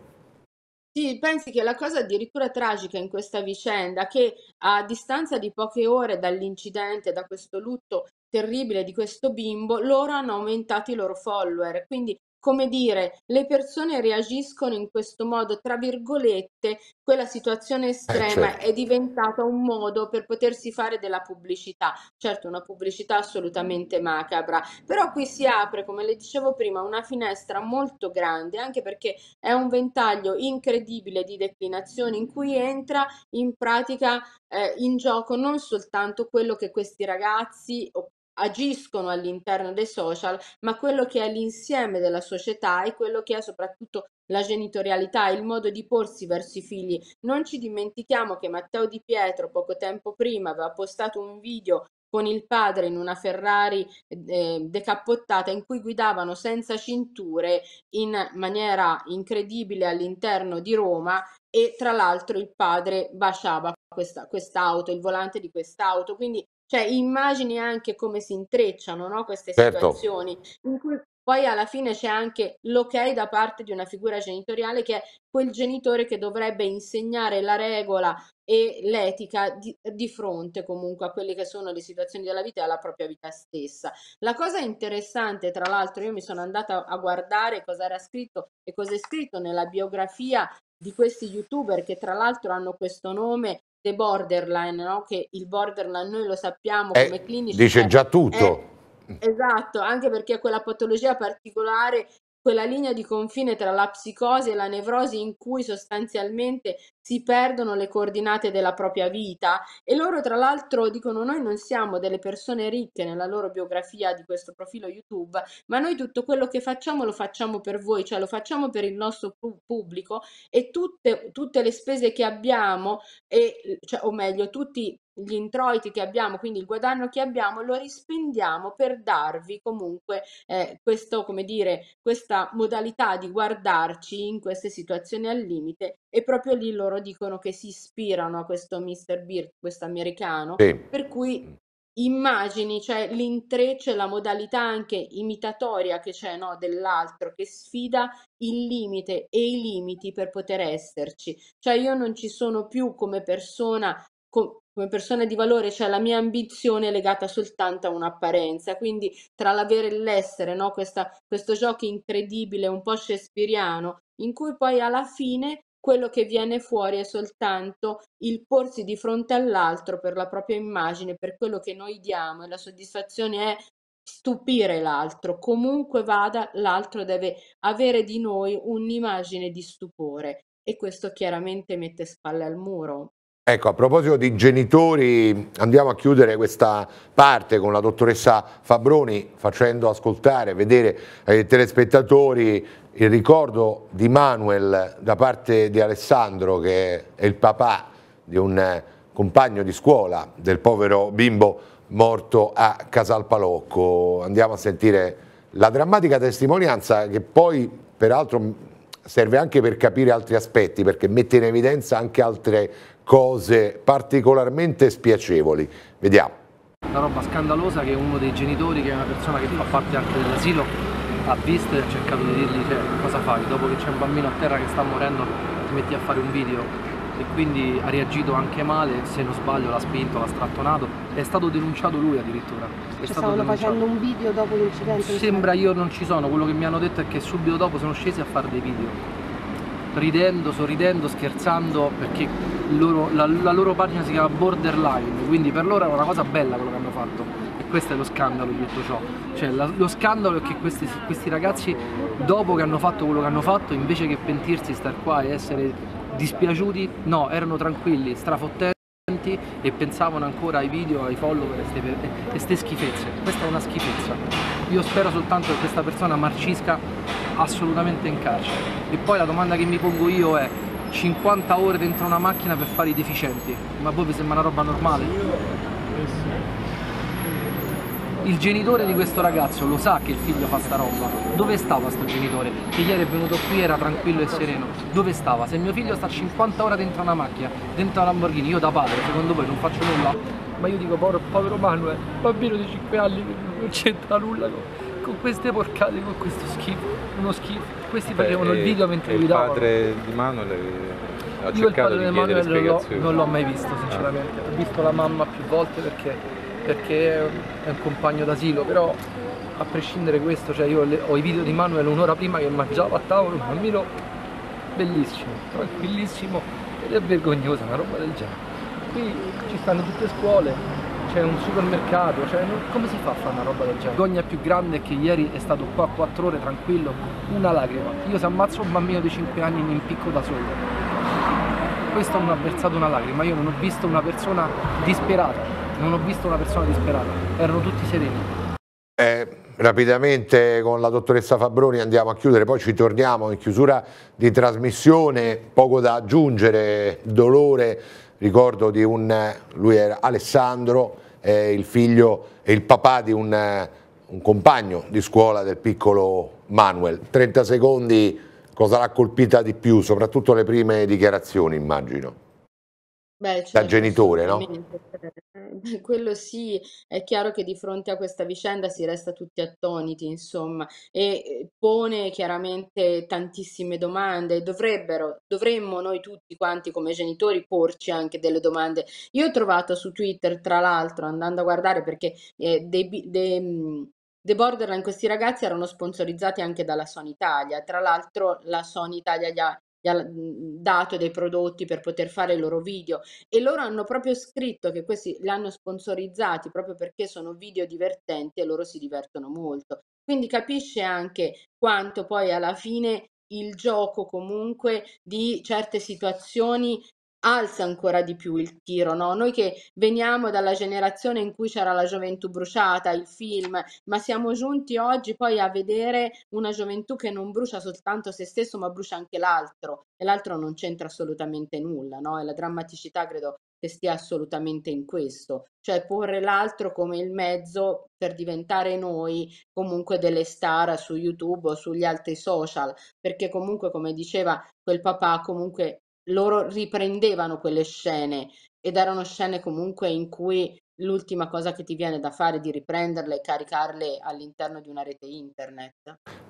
Sì, pensi che la cosa addirittura tragica in questa vicenda, che a distanza di poche ore dall'incidente, da questo lutto terribile di questo bimbo, loro hanno aumentato i loro follower, quindi come dire, le persone reagiscono in questo modo, tra virgolette, quella situazione eh, estrema eh, certo. è diventata un modo per potersi fare della pubblicità. Certo, una pubblicità assolutamente macabra, però qui si apre, come le dicevo prima, una finestra molto grande, anche perché è un ventaglio incredibile di declinazioni in cui entra in pratica eh, in gioco non soltanto quello che questi ragazzi o agiscono all'interno dei social, ma quello che è l'insieme della società e quello che è soprattutto la genitorialità, il modo di porsi verso i figli. Non ci dimentichiamo che Matteo Di Pietro poco tempo prima aveva postato un video con il padre in una Ferrari eh, decappottata in cui guidavano senza cinture in maniera incredibile all'interno di Roma e tra l'altro il padre baciava questa, quest'auto, il volante di quest'auto. Quindi cioè immagini anche come si intrecciano no, queste Certo. situazioni, in cui poi alla fine c'è anche l'ok da parte di una figura genitoriale che è quel genitore che dovrebbe insegnare la regola e l'etica di, di fronte comunque a quelle che sono le situazioni della vita e alla propria vita stessa. La cosa interessante, tra l'altro, io mi sono andata a guardare cosa era scritto e cosa è scritto nella biografia di questi youtuber che tra l'altro hanno questo nome the borderline, no? che il borderline noi lo sappiamo eh, come clinici. Dice cioè già tutto. È, eh, esatto, anche perché quella patologia particolare quella linea di confine tra la psicosi e la nevrosi in cui sostanzialmente si perdono le coordinate della propria vita e loro tra l'altro dicono noi non siamo delle persone ricche nella loro biografia di questo profilo YouTube, ma noi tutto quello che facciamo lo facciamo per voi, cioè lo facciamo per il nostro pubblico e tutte, tutte le spese che abbiamo, e, cioè, o meglio tutti gli introiti che abbiamo, quindi il guadagno che abbiamo, lo rispendiamo per darvi comunque eh, questo, come dire, questa modalità di guardarci in queste situazioni al limite e proprio lì loro dicono che si ispirano a questo Mr. Beard, questo americano, sì. per cui mm. immagini, cioè l'intreccio e la modalità anche imitatoria che c'è no, dell'altro che sfida il limite e i limiti per poter esserci. Cioè io non ci sono più come persona come persona di valore, cioè la mia ambizione è legata soltanto a un'apparenza, quindi tra l'avere e l'essere, no? Questa, questo gioco incredibile, un po' shakespeariano, in cui poi alla fine quello che viene fuori è soltanto il porsi di fronte all'altro per la propria immagine, per quello che noi diamo e la soddisfazione è stupire l'altro, comunque vada, l'altro deve avere di noi un'immagine di stupore e questo chiaramente mette spalle al muro Ecco, a proposito di genitori, andiamo a chiudere questa parte con la dottoressa Fabroni facendo ascoltare, vedere ai telespettatori il ricordo di Manuel da parte di Alessandro che è il papà di un eh, compagno di scuola del povero bimbo morto a Casal Palocco. Andiamo a sentire la drammatica testimonianza che poi peraltro serve anche per capire altri aspetti, perché mette in evidenza anche altre cose particolarmente spiacevoli. Vediamo. Una roba scandalosa che uno dei genitori, che è una persona che fa parte anche dell'asilo, ha visto e ha cercato di dirgli cioè, cosa fai dopo che c'è un bambino a terra che sta morendo ti metti a fare un video e quindi ha reagito anche male, se non sbaglio l'ha spinto, l'ha strattonato, è stato denunciato lui addirittura. È cioè, stavano denunciato. facendo un video dopo l'incidente? Sembra io non ci sono, quello che mi hanno detto è che subito dopo sono scesi a fare dei video ridendo, sorridendo, scherzando, perché loro, la, la, loro pagina si chiama Borderline, quindi per loro era una cosa bella quello che hanno fatto. E questo è lo scandalo di tutto ciò. Cioè la, lo scandalo è che questi, questi ragazzi, dopo che hanno fatto quello che hanno fatto, invece che pentirsi, star qua e essere dispiaciuti, no, erano tranquilli, strafottenti avanti e pensavano ancora ai video, ai follower e queste schifezze. Questa è una schifezza. Io spero soltanto che questa persona marcisca assolutamente in carcere. E poi la domanda che mi pongo io è 50 ore dentro una macchina per fare i deficienti, ma a voi vi sembra una roba normale? il genitore di questo ragazzo lo sa che il figlio fa sta roba. Dove stava sto genitore? Che ieri è venuto qui, era tranquillo e sereno. Dove stava? Se mio figlio sta 50 ore dentro una macchina, dentro una Lamborghini, io da padre, secondo voi non faccio nulla? Ma io dico, povero, povero Manuel, bambino di 5 anni, non c'entra nulla con, con, queste porcate, con questo schifo, uno schifo. Questi facevano il video eh, mentre guidavano. Il padre di Manuel eh, il padre di Manuel spiegazioni. non l'ho mai visto, sinceramente. Ah. Ho visto la mamma più volte perché perché è un compagno d'asilo, però a prescindere questo, cioè io ho i video di Manuel un'ora prima che mangiava a tavolo, un bambino bellissimo, tranquillissimo ed è vergognosa una roba del genere. Qui ci stanno tutte scuole, c'è un supermercato, cioè non, come si fa a fare una roba del genere? La vergogna più grande è che ieri è stato qua 4 ore tranquillo, una lacrima. Io se ammazzo un bambino di 5 anni mi impicco da solo. Questo non ha versato una lacrima, io non ho visto una persona disperata non ho visto una persona disperata, erano tutti sereni. Eh, rapidamente con la dottoressa Fabroni andiamo a chiudere, poi ci torniamo in chiusura di trasmissione, poco da aggiungere, dolore, ricordo di un, lui era Alessandro, eh, il figlio e il papà di un, un compagno di scuola del piccolo Manuel. 30 secondi, cosa l'ha colpita di più, soprattutto le prime dichiarazioni immagino. Beh, da certo, genitore, no? Eh, quello sì, è chiaro che di fronte a questa vicenda si resta tutti attoniti, insomma, e eh, pone chiaramente tantissime domande. Dovrebbero, dovremmo noi tutti quanti come genitori porci anche delle domande. Io ho trovato su Twitter, tra l'altro, andando a guardare perché eh, dei, dei, The mm, Borderline, questi ragazzi erano sponsorizzati anche dalla Sony Italia. Tra l'altro, la Sony Italia gli ha gli ha mhmm, dato dei prodotti per poter fare i loro video e loro hanno proprio scritto che questi li hanno sponsorizzati proprio perché sono video divertenti e loro si divertono molto. Quindi capisce anche quanto poi alla fine il gioco comunque di certe situazioni alza ancora di più il tiro, no? Noi che veniamo dalla generazione in cui c'era la gioventù bruciata, il film, ma siamo giunti oggi poi a vedere una gioventù che non brucia soltanto se stesso, ma brucia anche l'altro e l'altro non c'entra assolutamente nulla, no? E la drammaticità credo che stia assolutamente in questo, cioè porre l'altro come il mezzo per diventare noi comunque delle star su YouTube o sugli altri social, perché comunque come diceva quel papà comunque loro riprendevano quelle scene ed erano scene comunque in cui l'ultima cosa che ti viene da fare è di riprenderle e caricarle all'interno di una rete internet.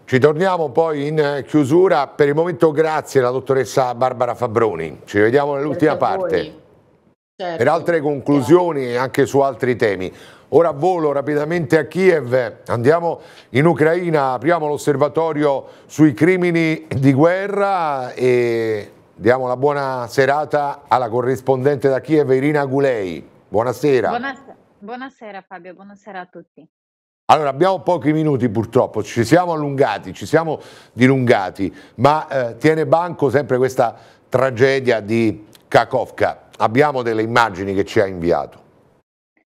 Ci torniamo poi in eh, chiusura. Per il momento grazie alla dottoressa Barbara Fabroni. Ci vediamo nell'ultima parte. Certo. Per altre conclusioni e anche su altri temi. Ora volo rapidamente a Kiev, andiamo in Ucraina, apriamo l'osservatorio sui crimini di guerra e Diamo la buona serata alla corrispondente da Kiev Irina Gulei. Buonasera. Buonasera, buonasera Fabio, buonasera a tutti. Allora, abbiamo pochi minuti purtroppo, ci siamo allungati, ci siamo dilungati, ma eh, tiene banco sempre questa tragedia di Kakovka. Abbiamo delle immagini che ci ha inviato.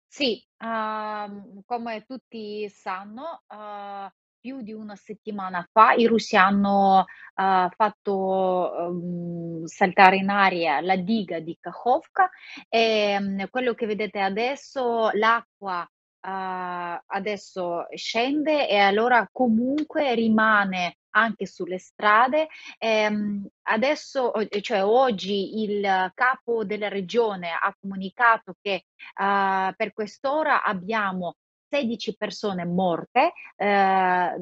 Sì, uh, come tutti sanno, uh, più di una settimana fa i russi hanno uh, fatto um, saltare in aria la diga di Kakhovka e um, quello che vedete adesso, l'acqua uh, adesso scende e allora comunque rimane anche sulle strade. Ehm, adesso, cioè oggi, il capo della regione ha comunicato che uh, per quest'ora abbiamo 16 persone morte eh,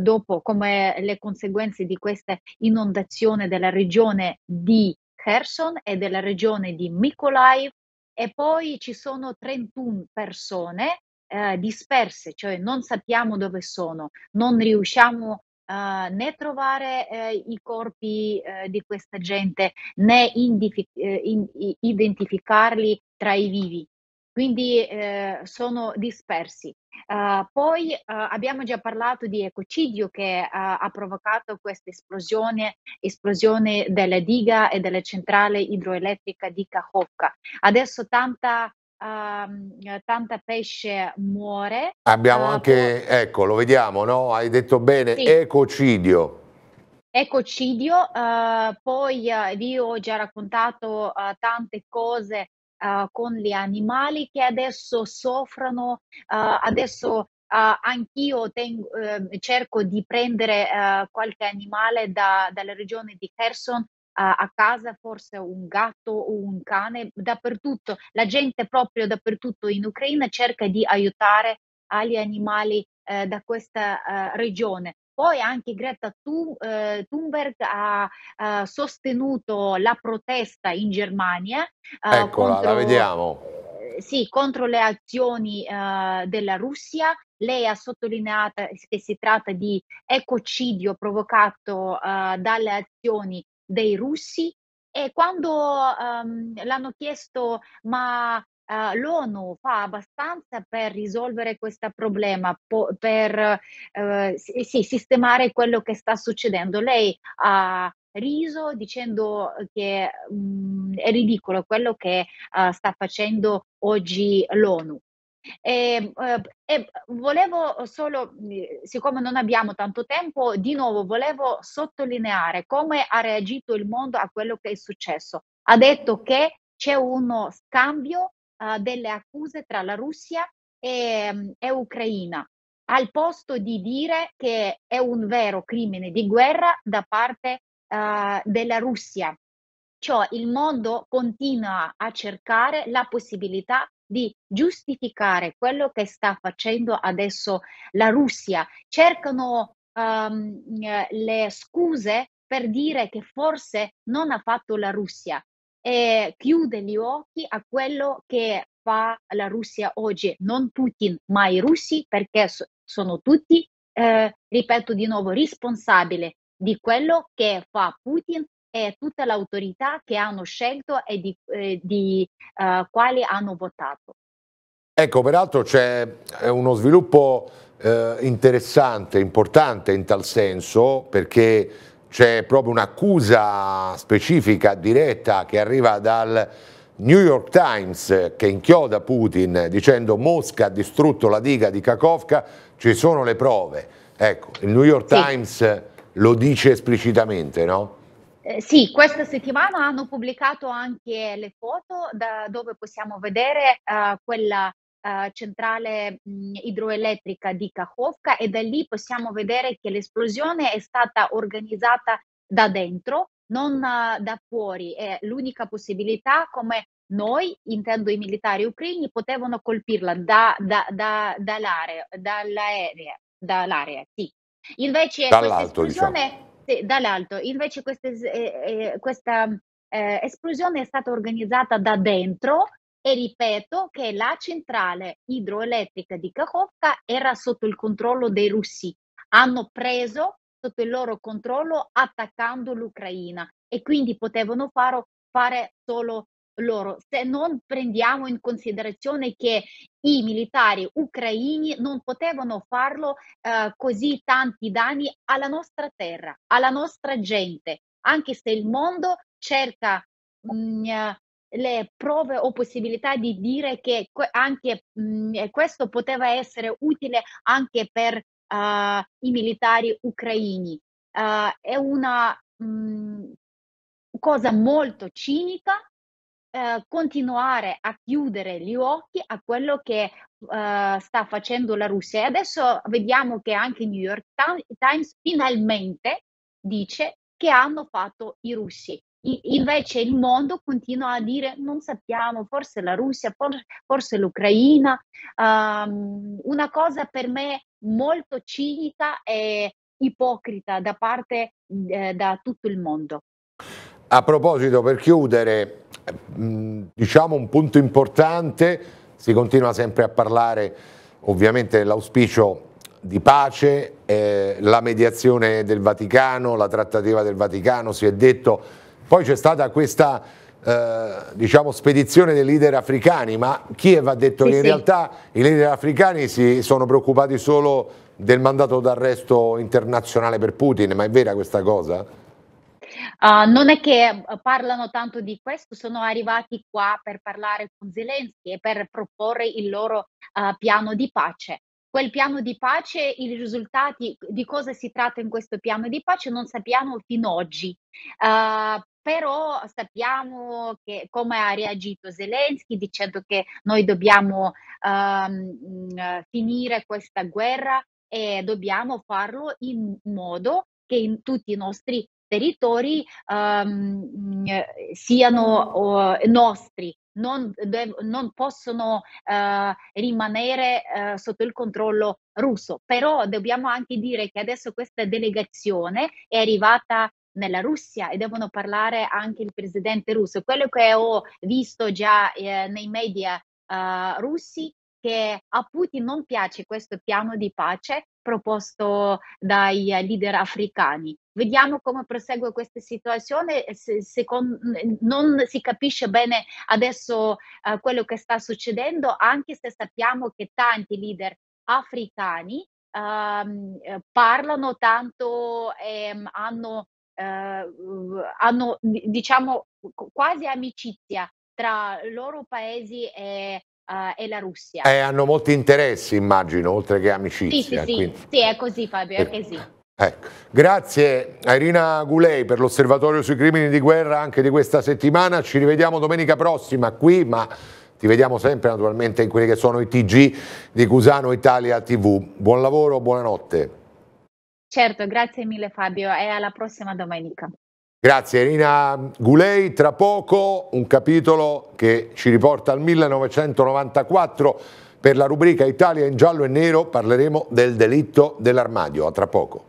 dopo come le conseguenze di questa inondazione della regione di Kherson e della regione di Mykolaiv e poi ci sono 31 persone eh, disperse, cioè non sappiamo dove sono, non riusciamo Uh, né trovare uh, i corpi uh, di questa gente né indifi- in- identificarli tra i vivi quindi eh, sono dispersi. Uh, poi uh, abbiamo già parlato di ecocidio che uh, ha provocato questa esplosione, esplosione della diga e della centrale idroelettrica di Cajocca. Adesso tanta, ehm, tanta pesce muore. Abbiamo ah, anche, poi... ecco, lo vediamo, no? Hai detto bene, sì. ecocidio. Ecocidio, eh, poi eh, vi ho già raccontato eh, tante cose uh, con gli animali che adesso soffrono, uh, adesso Uh, anch'io tengo, uh, ehm, cerco di prendere uh, qualche animale da, dalla regione di Kherson a casa, forse un gatto o un cane, dappertutto, la gente proprio dappertutto in Ucraina cerca di aiutare gli animali eh, da questa eh, regione. Poi anche Greta eh, Thunberg ha sostenuto la protesta in Germania. Eh, Eccola, contro... la vediamo eh, sì, contro le azioni della Russia. Lei ha sottolineato che si tratta di ecocidio provocato dalle azioni dei russi e quando um, l'hanno chiesto ma eh, l'ONU fa abbastanza per risolvere questo problema, po- per eh, sì, sistemare quello che sta succedendo? Lei ha riso dicendo ehm, che mh, mhmm, è ridicolo quello che uh, sta facendo oggi l'ONU. E, ehm, e, volevo solo, mhmm, siccome non abbiamo tanto tempo, di nuovo volevo sottolineare come ha reagito il mondo a quello che è successo. Ha detto che c'è uno scambio delle accuse tra la Russia e, mm, e Ucraina, al posto di dire che è un vero crimine di guerra da parte uh, della Russia. Cioè il mondo continua a cercare la possibilità di giustificare quello che sta facendo adesso la Russia. Cercano um, le scuse per dire che forse non ha fatto la Russia, e chiude gli occhi a quello che fa la Russia oggi, non Putin, ma i russi, perché so- sono tutti, eh, ripeto di nuovo, responsabili di quello che fa Putin e tutta l'autorità che hanno scelto e di, eh, di eh, quali hanno votato. Ecco, peraltro c'è uno sviluppo eh, interessante, importante in tal senso, perché c'è proprio un'accusa specifica, diretta, che arriva dal New York Times che inchioda Putin dicendo Mosca ha distrutto la diga di Kakovka, ci sono le prove. Ecco, il New York sì. Times lo dice esplicitamente, no? Eh, sì, questa settimana hanno pubblicato anche le foto da dove possiamo vedere eh, quella eh, centrale mh, idroelettrica di Kachovka e da lì possiamo vedere che l'esplosione è stata organizzata da dentro, non uh, da fuori. È l'unica possibilità come noi, intendo i militari ucraini, potevano colpirla da, da, da, dall'area, dall'aerea, dall'area, sì. Invece dall'alto, diciamo. sì, dall'alto, invece questa, eh, eh, questa eh, esplosione è stata organizzata da dentro e ripeto che la centrale idroelettrica di Kakhovka era sotto il controllo dei russi. Hanno preso sotto il loro controllo attaccando l'Ucraina e quindi potevano fare, fare solo loro, se non prendiamo in considerazione che i militari ucraini non potevano farlo eh, così tanti danni alla nostra terra, alla nostra gente, anche se il mondo cerca mh, mm, le prove o possibilità di dire che anche mh, mhmm, questo poteva essere utile anche per uh, i militari ucraini. Uh, è una mh, mhmm, cosa molto cinica uh, continuare a chiudere gli occhi a quello che sta facendo la Russia. E adesso vediamo che anche il New York Times finalmente dice che hanno fatto i russi. Invece il mondo continua a dire non sappiamo, forse la Russia, forse l'Ucraina. Um, una cosa per me molto cinica e ipocrita da parte eh, da tutto il mondo. A proposito, per chiudere, mm, diciamo un punto importante, si continua sempre a parlare ovviamente dell'auspicio di pace, eh, la mediazione del Vaticano, la trattativa del Vaticano, si è detto poi c'è stata questa eh, diciamo spedizione dei leader africani, ma Kiev ha detto sì, che in sì. realtà i leader africani si sono preoccupati solo del mandato d'arresto internazionale per Putin, ma è vera questa cosa? Uh, non è che eh, parlano tanto di questo, sono arrivati qua per parlare con Zelensky e per proporre il loro uh, piano di pace. Quel piano di pace, i risultati di cosa si tratta in questo piano di pace non sappiamo fino ad oggi. Uh, però sappiamo che, come ha reagito Zelensky dicendo che noi dobbiamo um, finire questa guerra e dobbiamo farlo in modo che in tutti i nostri territori um, siano uh, nostri, non, dev- non possono uh, rimanere uh, sotto il controllo russo. Però dobbiamo anche dire che adesso questa delegazione è arrivata nella Russia e devono parlare anche il presidente russo. Quello che ho visto già eh, nei media eh, russi che a Putin non piace questo piano di pace proposto dai eh, leader africani. Vediamo come prosegue questa situazione, se, se con, non si capisce bene adesso eh, quello che sta succedendo, anche se sappiamo che tanti leader africani ehm, eh, parlano tanto e ehm, hanno eh, hanno diciamo quasi amicizia tra loro paesi e, Uh, e la Russia. Eh, hanno molti interessi, immagino, oltre che amicizia. Sì, sì, sì. sì è così Fabio, è ecco. così. Ecco. Grazie a Irina Gulei per l'osservatorio sui crimini di guerra anche di questa settimana. Ci rivediamo domenica prossima qui, ma ti vediamo sempre naturalmente in quelli che sono i TG di Cusano Italia TV. Buon lavoro, buonanotte. Certo, grazie mille Fabio e alla prossima domenica. Grazie Irina Gulei, tra poco un capitolo che ci riporta al 1994 per la rubrica Italia in giallo e nero parleremo del delitto dell'armadio, a tra poco.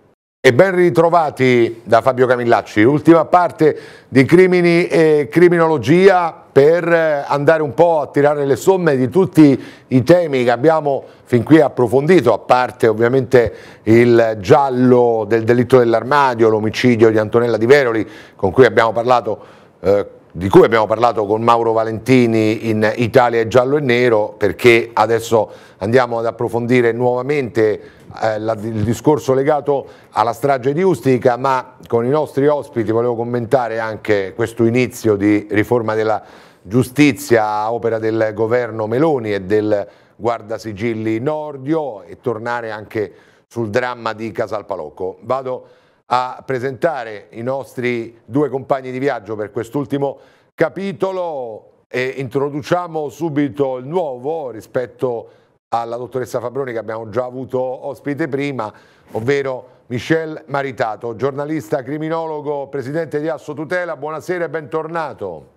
E ben ritrovati da Fabio Camillacci, ultima parte di Crimini e Criminologia per eh, andare un po' a tirare le somme di tutti i temi che abbiamo fin qui approfondito, a parte ovviamente il giallo del delitto dell'armadio, l'omicidio di Antonella Di Veroli con cui abbiamo parlato eh, di cui abbiamo parlato con Mauro Valentini in Italia giallo e nero perché adesso andiamo ad approfondire nuovamente eh, la, il discorso legato alla strage di Ustica, ma con i nostri ospiti volevo commentare anche questo inizio di riforma della giustizia a opera del governo Meloni e del guardasigilli Nordio e tornare anche sul dramma di Casalpalocco. Vado a presentare i nostri due compagni di viaggio per quest'ultimo capitolo e introduciamo subito il nuovo rispetto a alla dottoressa Fabroni che abbiamo già avuto ospite prima, ovvero Michel Maritato, giornalista criminologo, presidente di Asso Tutela. Buonasera e bentornato.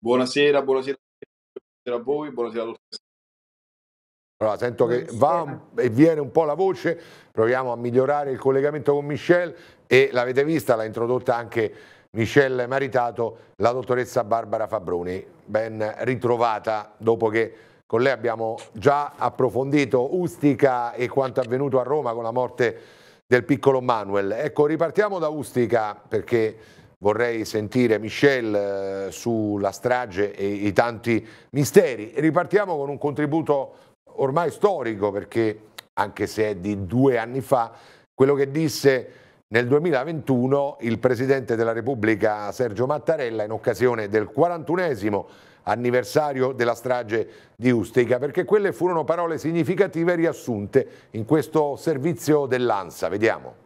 Buonasera, buonasera, buonasera a voi, buonasera a tutti. Allora, sento che va e viene un po' la voce, proviamo a migliorare il collegamento con Michel e l'avete vista, l'ha introdotta anche Michel Maritato, la dottoressa Barbara Fabroni. Ben ritrovata dopo che con lei abbiamo già approfondito Ustica e quanto avvenuto a Roma con la morte del piccolo Manuel. Ecco, ripartiamo da Ustica perché vorrei sentire Michel eh, sulla strage e i tanti misteri. Ripartiamo con un contributo ormai storico perché anche se è di due anni fa, quello che disse nel 2021 il Presidente della Repubblica Sergio Mattarella in occasione del 41 esimo anniversario della strage di Ustica, perché quelle furono parole significative riassunte in questo servizio dell'ANSA. Vediamo.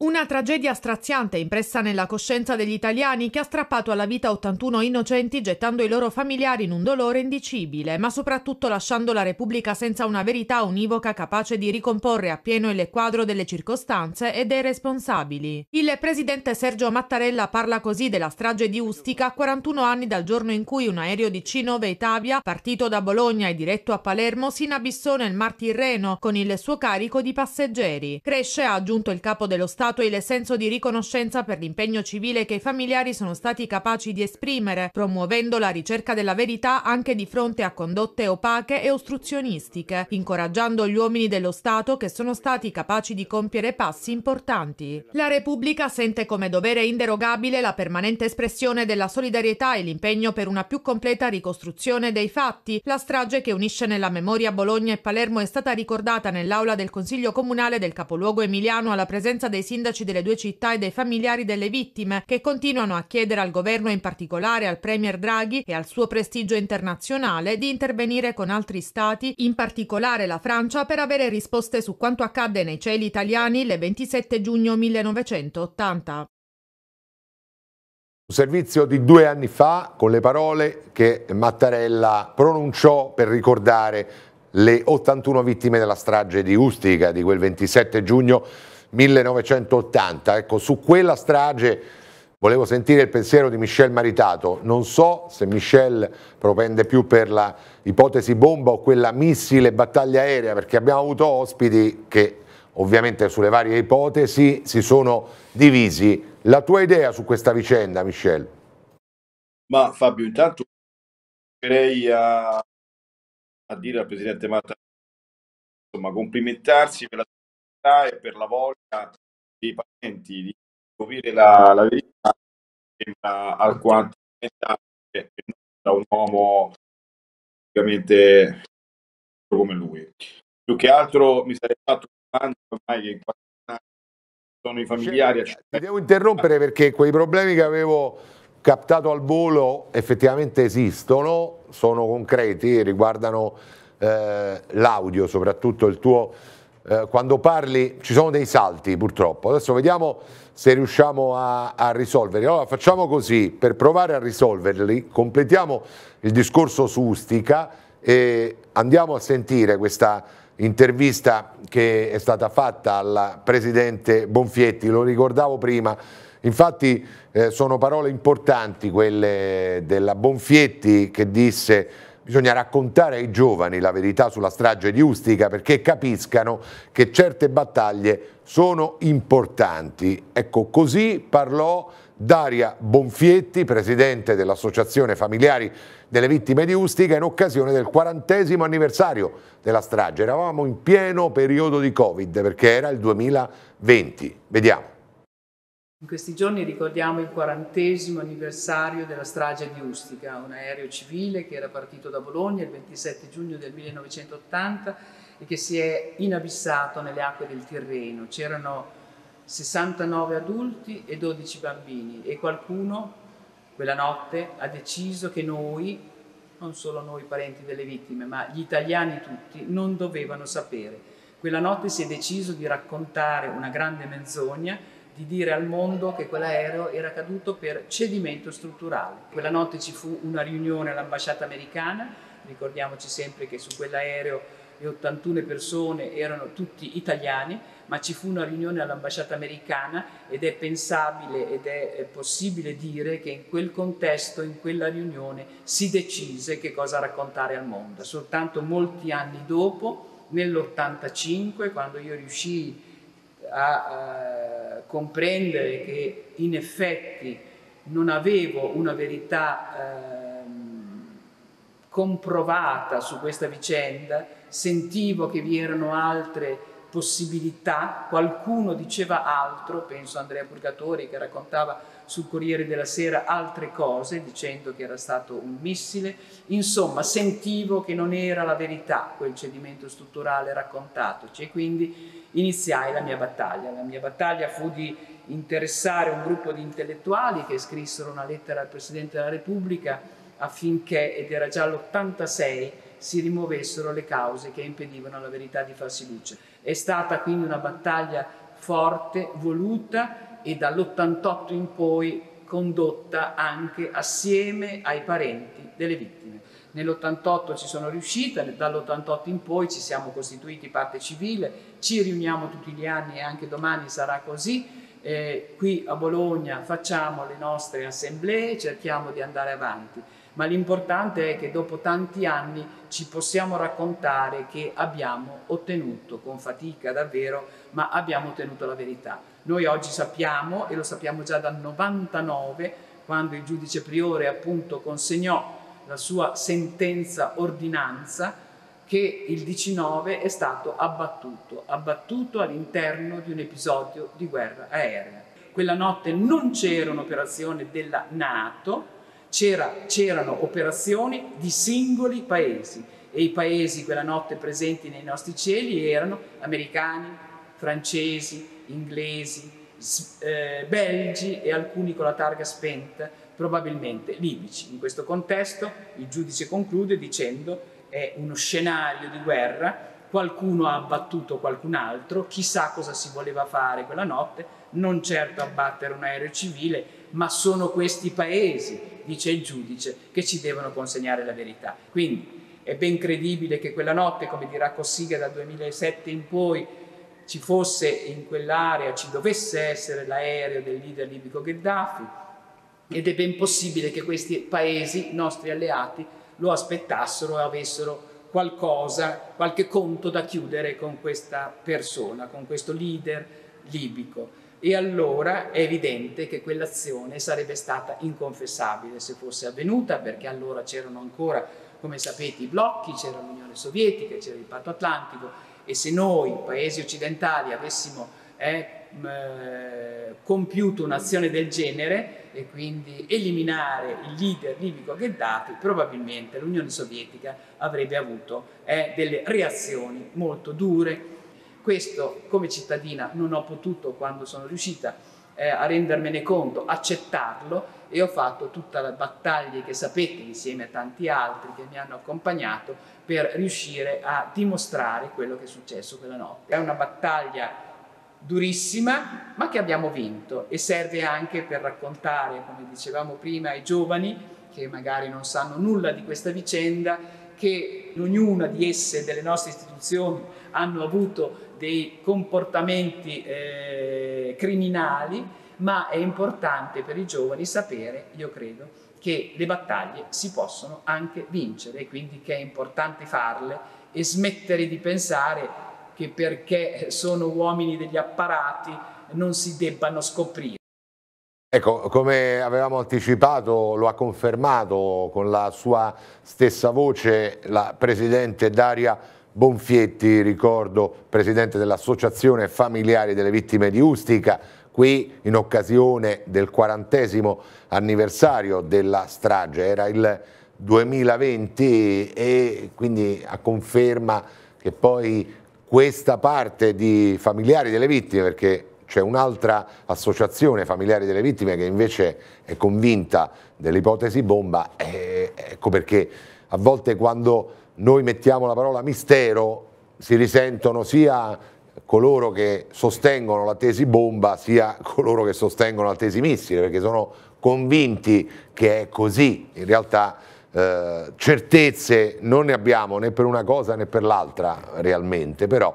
Una tragedia straziante impressa nella coscienza degli italiani che ha strappato alla vita 81 innocenti gettando i loro familiari in un dolore indicibile, ma soprattutto lasciando la Repubblica senza una verità univoca capace di ricomporre appieno il quadro delle circostanze e dei responsabili. Il presidente Sergio Mattarella parla così della strage di Ustica a 41 anni dal giorno in cui un aereo di C9 Italia, partito da Bologna e diretto a Palermo, si inabissò nel Mar Tirreno con il suo carico di passeggeri. Cresce, ha aggiunto il capo dello Stato, statui il senso di riconoscenza per l'impegno civile che i familiari sono stati capaci di esprimere, promuovendo la ricerca della verità anche di fronte a condotte opache e ostruzionistiche, incoraggiando gli uomini dello Stato che sono stati capaci di compiere passi importanti. La Repubblica sente come dovere inderogabile la permanente espressione della solidarietà e l'impegno per una più completa ricostruzione dei fatti. La strage che unisce nella memoria Bologna e Palermo è stata ricordata nell'aula del Consiglio Comunale del capoluogo emiliano alla presenza dei sindaci sindaci delle due città e dei familiari delle vittime, che continuano a chiedere al governo, in particolare al Premier Draghi e al suo prestigio internazionale, di intervenire con altri stati, in particolare la Francia, per avere risposte su quanto accadde nei cieli italiani il 27 giugno 1980. Un servizio di due anni fa con le parole che Mattarella pronunciò per ricordare le 81 vittime della strage di Ustica di quel 27 giugno 1980. Ecco, su quella strage volevo sentire il pensiero di Michel Maritato. Non so se Michel propende più per la ipotesi bomba o quella missile battaglia aerea, perché abbiamo avuto ospiti che ovviamente sulle varie ipotesi si sono divisi. La tua idea su questa vicenda, Michel? Ma Fabio, intanto direi a, eh, a dire al presidente Matta insomma, complimentarsi per la e per la voglia dei parenti di scoprire la, la verità sembra alquanto da un uomo praticamente come lui. Più che altro mi sarei fatto domande ormai che in qualche sono i familiari. Cioè, ti devo interrompere ah. perché quei problemi che avevo captato al volo effettivamente esistono, sono concreti riguardano eh, l'audio, soprattutto il tuo eh, quando parli ci sono dei salti purtroppo, adesso vediamo se riusciamo a, a risolverli. Allora facciamo così, per provare a risolverli completiamo il discorso su Ustica e andiamo a sentire questa intervista che è stata fatta al presidente Bonfietti, lo ricordavo prima, infatti eh, sono parole importanti quelle della Bonfietti che disse bisogna raccontare ai giovani la verità sulla strage di Ustica perché capiscano che certe battaglie sono importanti. Ecco, così parlò Daria Bonfietti, presidente dell'Associazione Familiari delle Vittime di Ustica, in occasione del quarantesimo anniversario della strage. Eravamo in pieno periodo di Covid perché era il 2020. Vediamo. In questi giorni ricordiamo il quarantesimo anniversario della strage di Ustica, un aereo civile che era partito da Bologna il 27 giugno del 1980 e che si è inabissato nelle acque del Tirreno. C'erano 69 adulti e 12 bambini e qualcuno quella notte ha deciso che noi, non solo noi parenti delle vittime, ma gli italiani tutti, non dovevano sapere. Quella notte si è deciso di raccontare una grande menzogna di dire al mondo che quell'aereo era caduto per cedimento strutturale. Quella notte ci fu una riunione all'ambasciata americana, ricordiamoci sempre che su quell'aereo le 81 persone erano tutti italiani, ma ci fu una riunione all'ambasciata americana ed è pensabile ed è possibile dire che in quel contesto, in quella riunione, si decise che cosa raccontare al mondo. Soltanto molti anni dopo, nell'85, quando io riuscii a eh, comprendere che in effetti non avevo una verità eh, comprovata su questa vicenda, sentivo che vi erano altre possibilità, qualcuno diceva altro, penso a Andrea Purgatori che raccontava sul Corriere della Sera altre cose dicendo che era stato un missile, insomma sentivo che non era la verità quel cedimento strutturale raccontatoci e quindi iniziai la mia battaglia. La mia battaglia fu di interessare un gruppo di intellettuali che scrissero una lettera al Presidente della Repubblica affinché, ed era già l'86, si rimuovessero le cause che impedivano alla verità di farsi luce. È stata quindi una battaglia forte, voluta, e dall'88 in poi condotta anche assieme ai parenti delle vittime. Nell'88 ci sono riuscita, dall'88 in poi ci siamo costituiti parte civile, ci riuniamo tutti gli anni e anche domani sarà così. Eh, qui a Bologna facciamo le nostre assemblee, cerchiamo di andare avanti, ma l'importante è che dopo tanti anni ci possiamo raccontare che abbiamo ottenuto, con fatica davvero, ma abbiamo ottenuto la verità. Noi oggi sappiamo, e lo sappiamo già dal 99, quando il giudice priore appunto consegnò la sua sentenza ordinanza, che il 19 è stato abbattuto, abbattuto all'interno di un episodio di guerra aerea. Quella notte non c'era un'operazione della Nato, c'erano operazioni di singoli paesi e i paesi quella notte presenti nei nostri cieli erano americani, francesi, inglesi, eh, belgi e alcuni con la targa spenta, probabilmente libici. In questo contesto il giudice conclude dicendo è uno scenario di guerra, qualcuno ha abbattuto qualcun altro, chissà cosa si voleva fare quella notte, non certo abbattere un aereo civile, ma sono questi paesi, dice il giudice, che ci devono consegnare la verità. Quindi è ben credibile che quella notte, come dirà Cossiga dal 2007 in poi, ci fosse in quell'area, ci dovesse essere l'aereo del leader libico Gheddafi ed è ben possibile che questi paesi, nostri alleati, lo aspettassero e avessero qualcosa, qualche conto da chiudere con questa persona, con questo leader libico. E allora è evidente che quell'azione sarebbe stata inconfessabile se fosse avvenuta, perché allora c'erano ancora, come sapete, i blocchi, c'era l'Unione Sovietica, c'era il Patto Atlantico e se noi, paesi occidentali, avessimo eh, eh, compiuto un'azione del genere e quindi eliminare il leader libico Gheddafi, probabilmente l'Unione Sovietica avrebbe avuto eh, delle reazioni molto dure. Questo come cittadina non ho potuto, quando sono riuscita eh, a rendermene conto, accettarlo e ho fatto tutta la battaglia che sapete insieme a tanti altri che mi hanno accompagnato per riuscire a dimostrare quello che è successo quella notte. È una battaglia durissima, ma che abbiamo vinto e serve anche per raccontare, come dicevamo prima, ai giovani che magari non sanno nulla di questa vicenda, che ognuna di esse, delle nostre istituzioni, hanno avuto dei comportamenti eh, criminali, ma è importante per i giovani sapere, io credo, che le battaglie si possono anche vincere e quindi che è importante farle e smettere di pensare che perché sono uomini degli apparati non si debbano scoprire. Ecco, come avevamo anticipato, lo ha confermato con la sua stessa voce la Presidente Daria Bonfietti, ricordo Presidente dell'Associazione Familiari delle Vittime di Ustica, qui in occasione del quarantesimo anniversario della strage, era il 2020 e quindi a conferma che poi questa parte di familiari delle vittime, perché c'è un'altra associazione familiari delle vittime che invece è convinta dell'ipotesi bomba, eh, ecco perché a volte quando noi mettiamo la parola mistero si risentono sia coloro che sostengono la tesi bomba sia coloro che sostengono la tesi missile, perché sono convinti che è così. In realtà eh, certezze non ne abbiamo né per una cosa né per l'altra realmente, però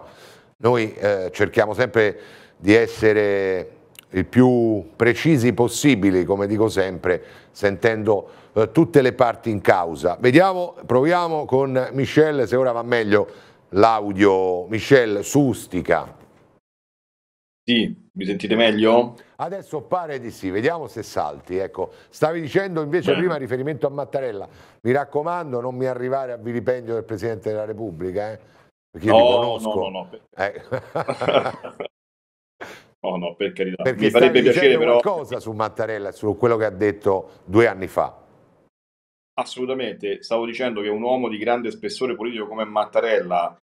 noi eh, cerchiamo sempre di essere il più precisi possibili, come dico sempre, sentendo eh, tutte le parti in causa. Vediamo, proviamo con Michelle se ora va meglio l'audio Michel Sustica. Sì, mi sentite meglio? Adesso pare di sì, vediamo se salti. Ecco, stavi dicendo invece Beh. prima riferimento a Mattarella. Mi raccomando, non mi arrivare a vilipendio del Presidente della Repubblica, eh? perché no, io li conosco. No, no, no. Eh. no, no, per carità. Perché mi farebbe piacere però... qualcosa su Mattarella, su quello che ha detto due anni fa. Assolutamente, stavo dicendo che un uomo di grande spessore politico come Mattarella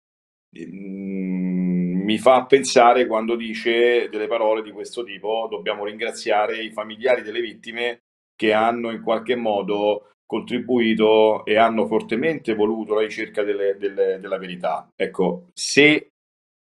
Mm, mi fa pensare quando dice delle parole di questo tipo, dobbiamo ringraziare i familiari delle vittime che hanno in qualche modo contribuito e hanno fortemente voluto la ricerca delle, delle, della verità. Ecco, se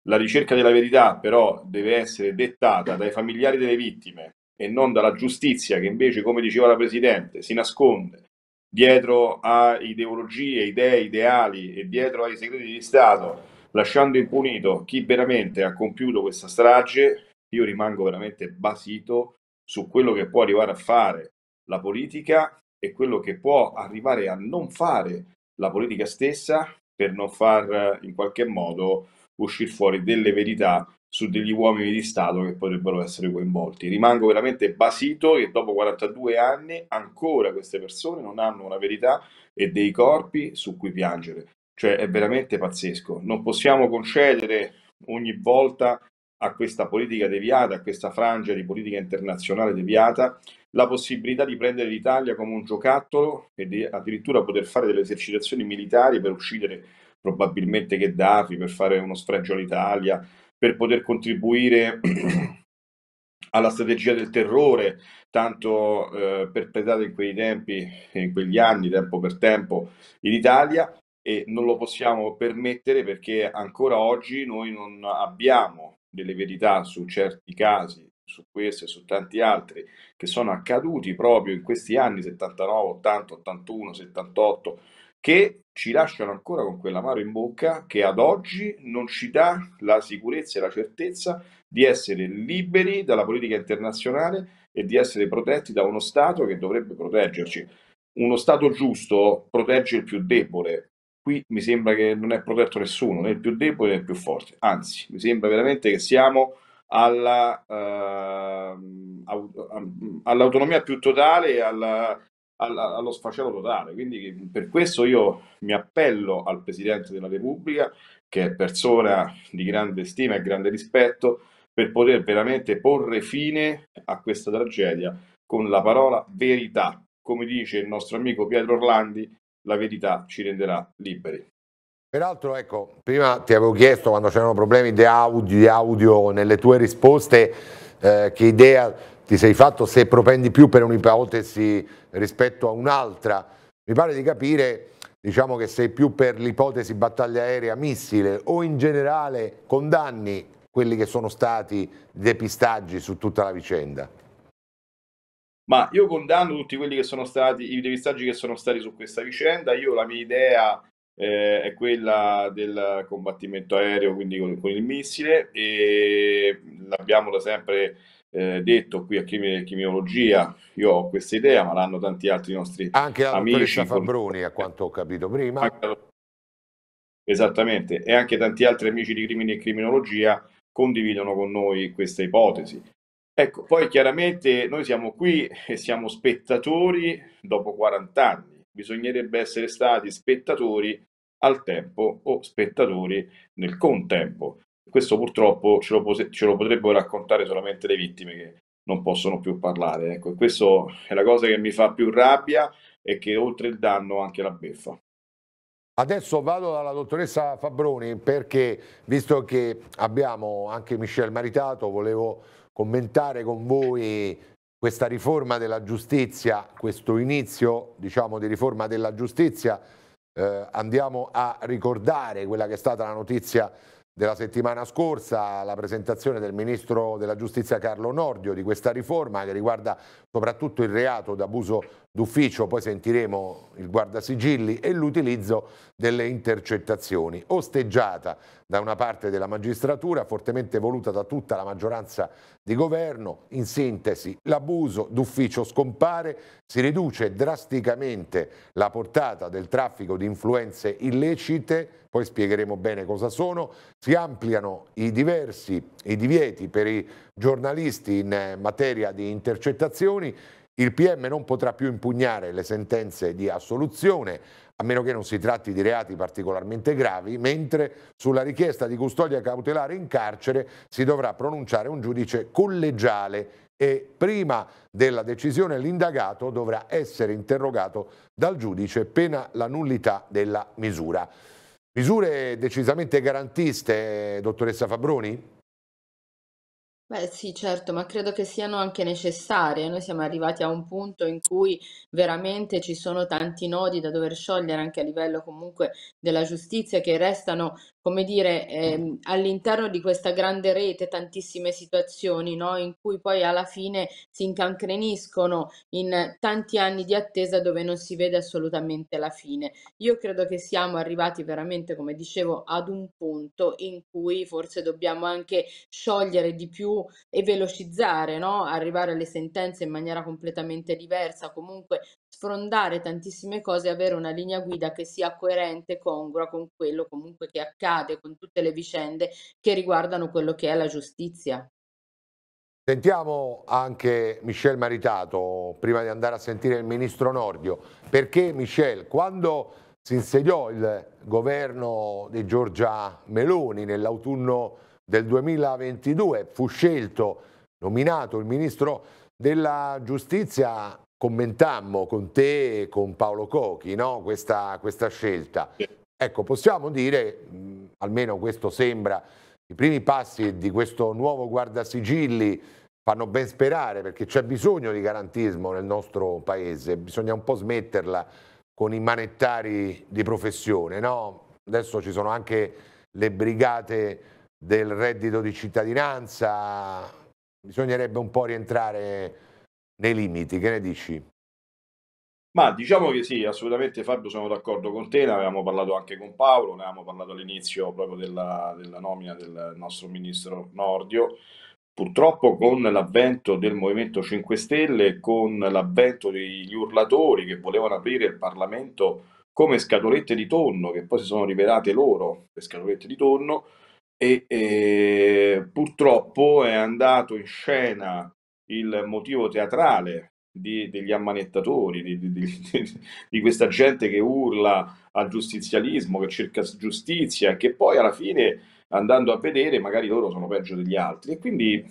la ricerca della verità però deve essere dettata dai familiari delle vittime e non dalla giustizia che invece, come diceva la Presidente, si nasconde dietro a ideologie, idee, ideali e dietro ai segreti di Stato lasciando impunito chi veramente ha compiuto questa strage, io rimango veramente basito su quello che può arrivare a fare la politica e quello che può arrivare a non fare la politica stessa per non far eh, in qualche modo uscire fuori delle verità su degli uomini di Stato che potrebbero essere coinvolti. Rimango veramente basito che dopo 42 anni ancora queste persone non hanno una verità e dei corpi su cui piangere. Cioè è veramente pazzesco. Non possiamo concedere ogni volta a questa politica deviata, a questa frangia di politica internazionale deviata, la possibilità di prendere l'Italia come un giocattolo e di addirittura poter fare delle esercitazioni militari per uccidere probabilmente Gheddafi, per fare uno sfregio all'Italia, per poter contribuire alla strategia del terrore, tanto eh, perpetrata in quei tempi, in quegli anni, tempo per tempo, in Italia, e non lo possiamo permettere perché ancora oggi noi non abbiamo delle verità su certi casi, su questo e su tanti altri che sono accaduti proprio in questi anni 79, 80, 81, 78 che ci lasciano ancora con quell'amaro in bocca che ad oggi non ci dà la sicurezza e la certezza di essere liberi dalla politica internazionale e di essere protetti da uno Stato che dovrebbe proteggerci uno Stato giusto protegge il più debole, qui mi sembra che non è protetto nessuno, né il più debole né il più forte, anzi mi sembra veramente che siamo alla, uh, all'autonomia più totale e alla, alla, allo sfacelo totale. Quindi per questo io mi appello al Presidente della Repubblica, che è persona di grande stima e grande rispetto, per poter veramente porre fine a questa tragedia con la parola verità, come dice il nostro amico Pietro Orlandi, la verità ci renderà liberi. Peraltro, ecco, prima ti avevo chiesto quando c'erano problemi di audio, di audio nelle tue risposte, eh, che idea ti sei fatto se propendi più per un'ipotesi rispetto a un'altra. Mi pare di capire, diciamo che sei più per l'ipotesi battaglia aerea missile o in generale condanni quelli che sono stati depistaggi su tutta la vicenda. Ma io condanno tutti quelli che sono stati, i devistaggi che sono stati su questa vicenda. Io la mia idea eh, è quella del combattimento aereo, quindi con, con il missile, e l'abbiamo da sempre eh, detto qui a chimiologia. Io ho questa idea, ma l'hanno tanti altri nostri anche amici. Anche Fabroni, con... a quanto ho capito prima. Anche... Esattamente, e anche tanti altri amici di crimine e criminologia condividono con noi questa ipotesi. Ecco, poi chiaramente noi siamo qui e siamo spettatori dopo 40 anni, bisognerebbe essere stati spettatori al tempo o spettatori nel contempo. Questo purtroppo ce lo, ce lo potrebbero raccontare solamente le vittime che non possono più parlare. Ecco, questa è la cosa che mi fa più rabbia e che oltre il danno anche la beffa. Adesso vado dalla dottoressa Fabroni perché visto che abbiamo anche Michel Maritato, volevo commentare con voi questa riforma della giustizia, questo inizio diciamo, di riforma della giustizia. Eh, andiamo a ricordare quella che è stata la notizia della settimana scorsa, la presentazione del Ministro della Giustizia Carlo Nordio di questa riforma che riguarda soprattutto il reato d'abuso d'ufficio, poi sentiremo il guardasigilli e l'utilizzo delle intercettazioni, osteggiata da una parte della magistratura, fortemente voluta da tutta la maggioranza di governo. In sintesi, l'abuso d'ufficio scompare, si riduce drasticamente la portata del traffico di influenze illecite, poi spiegheremo bene cosa sono, si ampliano i diversi i divieti per i giornalisti in eh, materia di intercettazioni il PM non potrà più impugnare le sentenze di assoluzione, a meno che non si tratti di reati particolarmente gravi, mentre sulla richiesta di custodia cautelare in carcere si dovrà pronunciare un giudice collegiale e prima della decisione l'indagato dovrà essere interrogato dal giudice pena la nullità della misura. Misure decisamente garantiste, dottoressa Fabroni? Beh sì, certo, ma credo che siano anche necessarie. Noi siamo arrivati a un punto in cui veramente ci sono tanti nodi da dover sciogliere anche a livello comunque della giustizia che restano come dire, ehm, all'interno di questa grande rete tantissime situazioni no? in cui poi alla fine si incancreniscono in tanti anni di attesa dove non si vede assolutamente la fine. Io credo che siamo arrivati veramente, come dicevo, ad un punto in cui forse dobbiamo anche sciogliere di più e velocizzare, no? arrivare alle sentenze in maniera completamente diversa, comunque sfrondare tantissime cose e avere una linea guida che sia coerente, congrua con quello comunque che accade, con tutte le vicende che riguardano quello che è la giustizia. Sentiamo anche Michel Maritato, prima di andare a sentire il ministro Nordio, perché Michel, quando si insediò il governo di Giorgia Meloni nell'autunno del 2022, fu scelto, nominato il ministro della giustizia, commentammo con te e con Paolo Cochi no? questa, questa, scelta. Ecco, possiamo dire, almeno questo sembra, i primi passi di questo nuovo guardasigilli fanno ben sperare perché c'è bisogno di garantismo nel nostro paese, bisogna un po' smetterla con i manettari di professione, no? Adesso ci sono anche le brigate del reddito di cittadinanza, bisognerebbe un po' rientrare nei limiti, che ne dici? Ma diciamo che sì, assolutamente Fabio sono d'accordo con te, ne avevamo parlato anche con Paolo, ne avevamo parlato all'inizio proprio della, della nomina del nostro ministro Nordio. Purtroppo con l'avvento del Movimento 5 Stelle, con l'avvento degli urlatori che volevano aprire il Parlamento come scatolette di tonno, che poi si sono rivelate loro le scatolette di tonno, e, e eh, purtroppo è andato in scena il motivo teatrale di, degli ammanettatori, di, di, di, questa gente che urla al giustizialismo, che cerca giustizia e che poi alla fine andando a vedere magari loro sono peggio degli altri. E quindi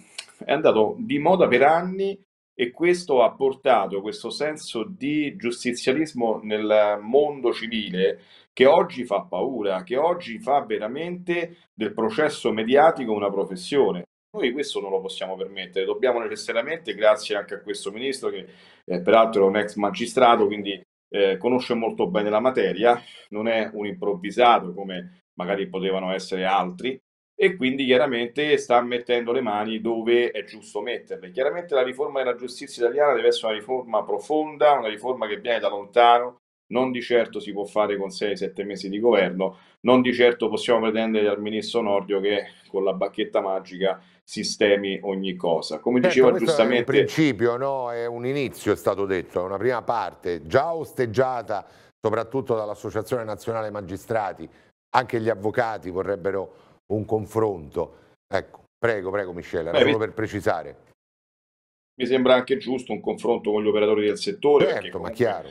è andato di moda per anni e questo ha portato questo senso di giustizialismo nel mondo civile che oggi fa paura, che oggi fa veramente del processo mediatico una professione. Noi questo non lo possiamo permettere, dobbiamo necessariamente, grazie anche a questo ministro che eh, peraltro è un ex magistrato, quindi eh, conosce molto bene la materia, non è un improvvisato come magari potevano essere altri e quindi chiaramente sta mettendo le mani dove è giusto metterle. Chiaramente la riforma della giustizia italiana deve essere una riforma profonda, una riforma che viene da lontano, non di certo si può fare con 6-7 mesi di governo, non di certo possiamo pretendere dal ministro Nordio che con la bacchetta magica sistemi ogni cosa. Come certo, diceva giustamente... È un principio, no? è un inizio, è stato detto, è una prima parte già osteggiata soprattutto dall'Associazione Nazionale Magistrati, anche gli avvocati vorrebbero un confronto. Ecco, prego, prego Michele, era Beh, solo per precisare. Mi sembra anche giusto un confronto con gli operatori del settore. Certo, ma chiaro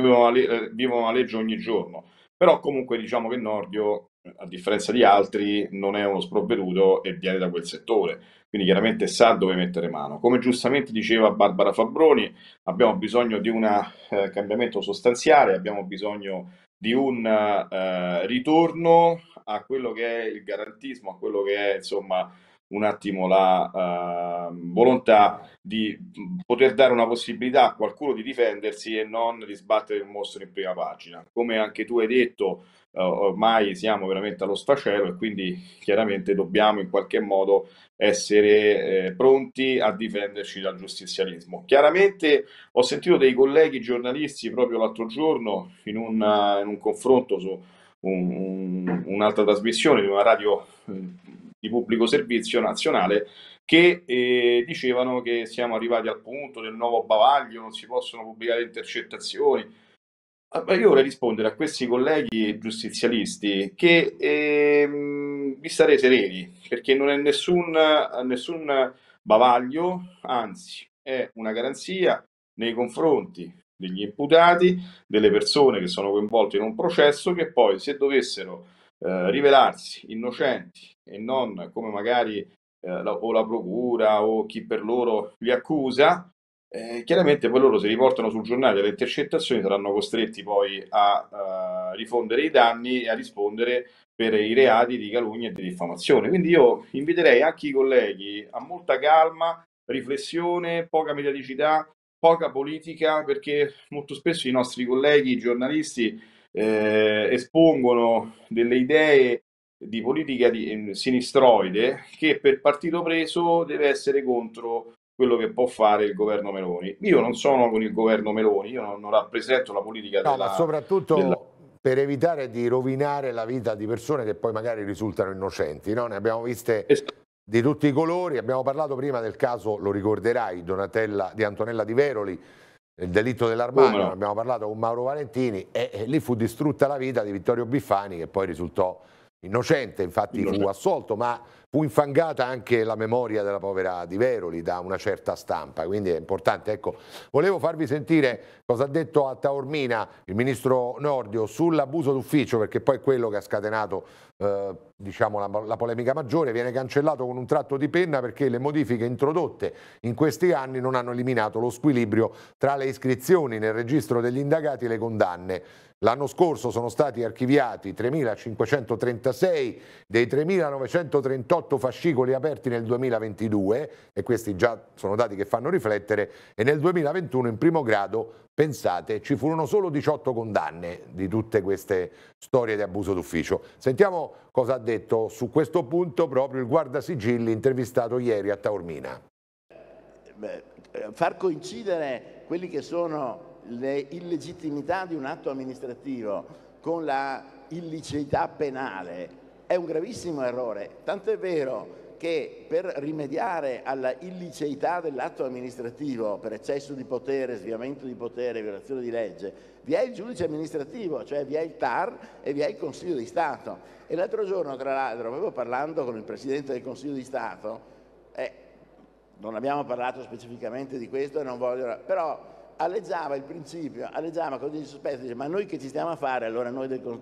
vivono la, eh, vivono la legge ogni giorno. Però comunque diciamo che Nordio, a differenza di altri, non è uno sprovveduto e viene da quel settore. Quindi chiaramente sa dove mettere mano. Come giustamente diceva Barbara Fabbroni, abbiamo bisogno di un eh, cambiamento sostanziale, abbiamo bisogno di un eh, ritorno a quello che è il garantismo, a quello che è insomma un attimo la uh, volontà di poter dare una possibilità a qualcuno di difendersi e non di sbattere il mostro in prima pagina. Come anche tu hai detto, uh, ormai siamo veramente allo sfacelo e quindi chiaramente dobbiamo in qualche modo essere eh, pronti a difenderci dal giustizialismo. Chiaramente ho sentito dei colleghi giornalisti proprio l'altro giorno in, una, in un confronto su un, un, un'altra trasmissione di una radio eh, di pubblico servizio nazionale che eh, dicevano che siamo arrivati al punto del nuovo bavaglio, non si possono pubblicare intercettazioni. Ah, io vorrei rispondere a questi colleghi giustizialisti che ehm, vi starei sereni perché non è nessun, nessun bavaglio, anzi è una garanzia nei confronti degli imputati, delle persone che sono coinvolte in un processo che poi se dovessero eh, rivelarsi innocenti e non come magari eh, la, o la procura o chi per loro li accusa, eh, chiaramente poi loro si riportano sul giornale delle intercettazioni, saranno costretti poi a uh, rifondere i danni e a rispondere per i reati di calunnia e di diffamazione. Quindi io inviterei anche i colleghi a molta calma, riflessione, poca mediaticità, poca politica, perché molto spesso i nostri colleghi giornalisti eh, espongono delle idee di politica di, mm, sinistroide che per partito preso deve essere contro quello che può fare il governo Meloni. Io non sono con il governo Meloni, io non, non rappresento la politica no, della, ma soprattutto della... per evitare di rovinare la vita di persone che poi magari risultano innocenti, no? ne abbiamo viste esatto. di tutti i colori, abbiamo parlato prima del caso, lo ricorderai, Donatella, di Antonella Di Veroli, il delitto dell'armadio, no? abbiamo parlato con Mauro Valentini e, e, lì fu distrutta la vita di Vittorio Biffani che poi risultò innocente, infatti innocente. fu assolto, ma fu infangata anche la memoria della povera Di Veroli da una certa stampa, quindi è importante. Ecco, volevo farvi sentire cosa ha detto a Taormina il ministro Nordio sull'abuso d'ufficio, perché poi è quello che ha scatenato eh, diciamo, la, la, polemica maggiore, viene cancellato con un tratto di penna perché le modifiche introdotte in questi anni non hanno eliminato lo squilibrio tra le iscrizioni nel registro degli indagati e le condanne. L'anno scorso sono stati archiviati 3.536 dei 3.938 fascicoli aperti nel 2022 e questi già sono dati che fanno riflettere e nel 2021 in primo grado Pensate, ci furono solo 18 condanne di tutte queste storie di abuso d'ufficio. Sentiamo Cosa ha detto su questo punto proprio il guardasigilli intervistato ieri a Taormina? Beh, far coincidere quelli che sono le illegittimità di un atto amministrativo con la illiceità penale è un gravissimo errore, tant'è vero che per rimediare alla illiceità dell'atto amministrativo per eccesso di potere, sviamento di potere, violazione di legge, vi è il giudice amministrativo, cioè vi è il TAR e vi è il Consiglio di Stato. E l'altro giorno, tra l'altro, proprio parlando con il Presidente del Consiglio di Stato, eh, non abbiamo parlato specificamente di questo, voglio, però alleggiava il principio, alleggiava così il sospetto, dice ma noi che ci stiamo a fare allora noi, del,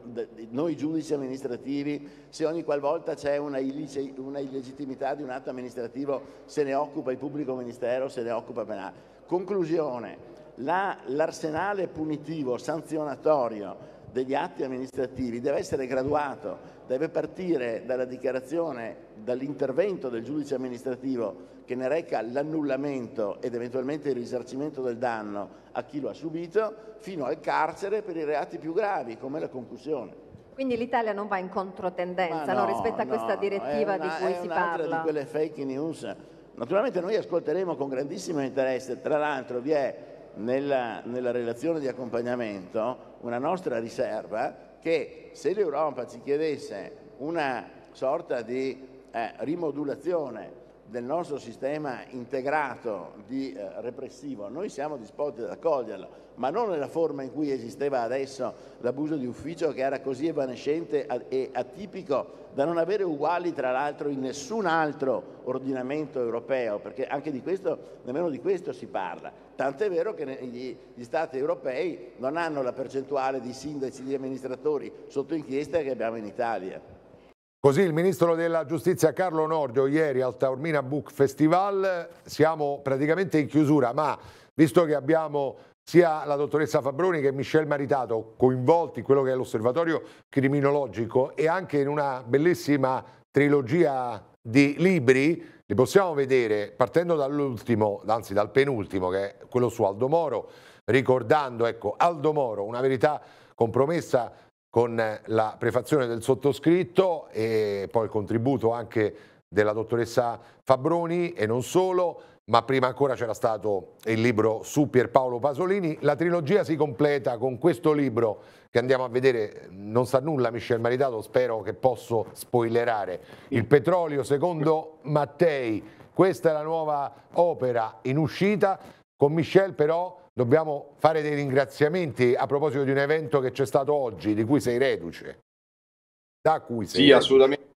noi giudici amministrativi se ogni qualvolta c'è una, illice, una illegittimità di un atto amministrativo se ne occupa il pubblico ministero, se ne occupa penale. Conclusione, l'arsenale punitivo, sanzionatorio degli atti amministrativi deve essere graduato, deve partire dalla dichiarazione, dall'intervento del giudice amministrativo che ne reca l'annullamento ed eventualmente il risarcimento del danno a chi lo ha subito, fino al carcere per i reati più gravi come la concussione. Quindi l'Italia non va in controtendenza no, no, rispetto a no, questa direttiva una, di cui si parla. È di quelle fake news. Naturalmente noi ascolteremo con grandissimo interesse, tra l'altro vi è nella, nella relazione di accompagnamento una nostra riserva che se l'Europa ci chiedesse una sorta di eh, rimodulazione del nostro sistema integrato di eh, repressivo, noi siamo disposti ad accoglierlo, ma non nella forma in cui esisteva adesso l'abuso di ufficio che era così evanescente e atipico da non avere uguali tra l'altro in nessun altro ordinamento europeo, perché anche di questo, nemmeno di questo si parla. Tant'è vero che gli, gli, Stati europei non hanno la percentuale di sindaci e di amministratori sotto inchiesta che abbiamo in Italia. Così il Ministro della Giustizia Carlo Nordio ieri al Taormina Book Festival, siamo praticamente in chiusura, ma visto che abbiamo sia la dottoressa Fabroni che Michel Maritato coinvolti in quello che è l'osservatorio criminologico e anche in una bellissima trilogia di libri li possiamo vedere partendo dall'ultimo, anzi dal penultimo, che è quello su Aldo Moro, ricordando ecco, Aldo Moro, una verità compromessa con la prefazione del sottoscritto e poi il contributo anche della dottoressa Fabroni e non solo, ma prima ancora c'era stato il libro su Pierpaolo Pasolini. La trilogia si completa con questo libro che andiamo a vedere, non sa nulla Michel Maritato, spero che posso spoilerare. Il petrolio secondo Mattei, questa è la nuova opera in uscita, con Michel però dobbiamo fare dei ringraziamenti a proposito di un evento che c'è stato oggi, di cui sei reduce. Da cui sei sì, reduce. assolutamente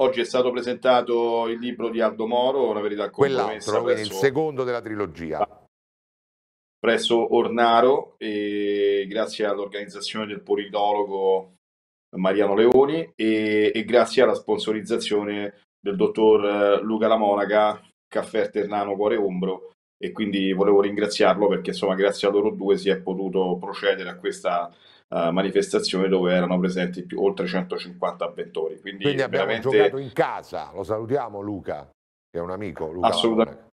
Oggi è stato presentato il libro di Aldo Moro, Una verità compromessa. Presso... il secondo della trilogia. Ah. Presso Ornaro, e grazie all'organizzazione del politologo Mariano Leoni e, e grazie alla sponsorizzazione del dottor eh, Luca La Monaca, Caffè Ternano Cuore Ombro, e quindi volevo ringraziarlo perché insomma grazie a loro due si è potuto procedere a questa eh, manifestazione dove erano presenti più, oltre 150 avventori. Quindi, Quindi abbiamo veramente... giocato in casa, lo salutiamo Luca, che è un amico. Luca assolutamente.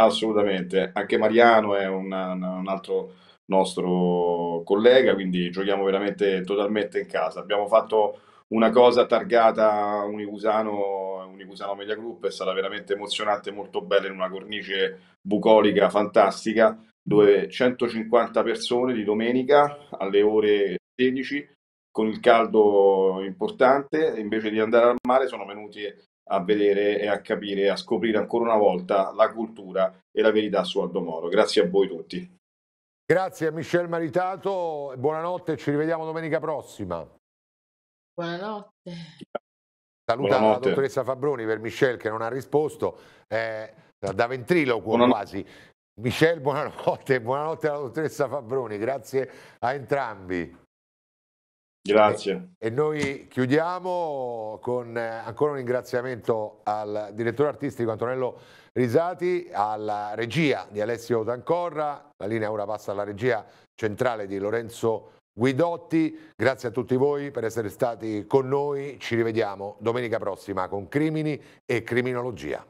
assolutamente. anche Mariano è un, un altro nostro collega, quindi giochiamo veramente totalmente in casa. Abbiamo fatto una cosa targata Unicusano, Unicusano Media Group, è stata veramente emozionante, molto bella in una cornice bucolica fantastica dove 150 persone di domenica alle ore 16 con il caldo importante, invece di andare al mare sono venuti a vedere e a capire, a scoprire ancora una volta la cultura e la verità su Aldo Moro. Grazie a voi tutti. Grazie a Michel Maritato, buonanotte, ci rivediamo domenica prossima. Buonanotte. Saluta buonanotte. la dottoressa Fabroni per Michel che non ha risposto. Eh, da ventriloquo buonanotte. quasi Michel, buonanotte, buonanotte alla dottoressa Fabroni, grazie a entrambi. Grazie. E, e noi chiudiamo con ancora un ringraziamento al direttore artistico Antonello Risati, alla regia di Alessio Tancorra, la linea ora passa alla regia centrale di Lorenzo Guidotti, grazie a tutti voi per essere stati con noi, ci rivediamo domenica prossima con Crimini e Criminologia.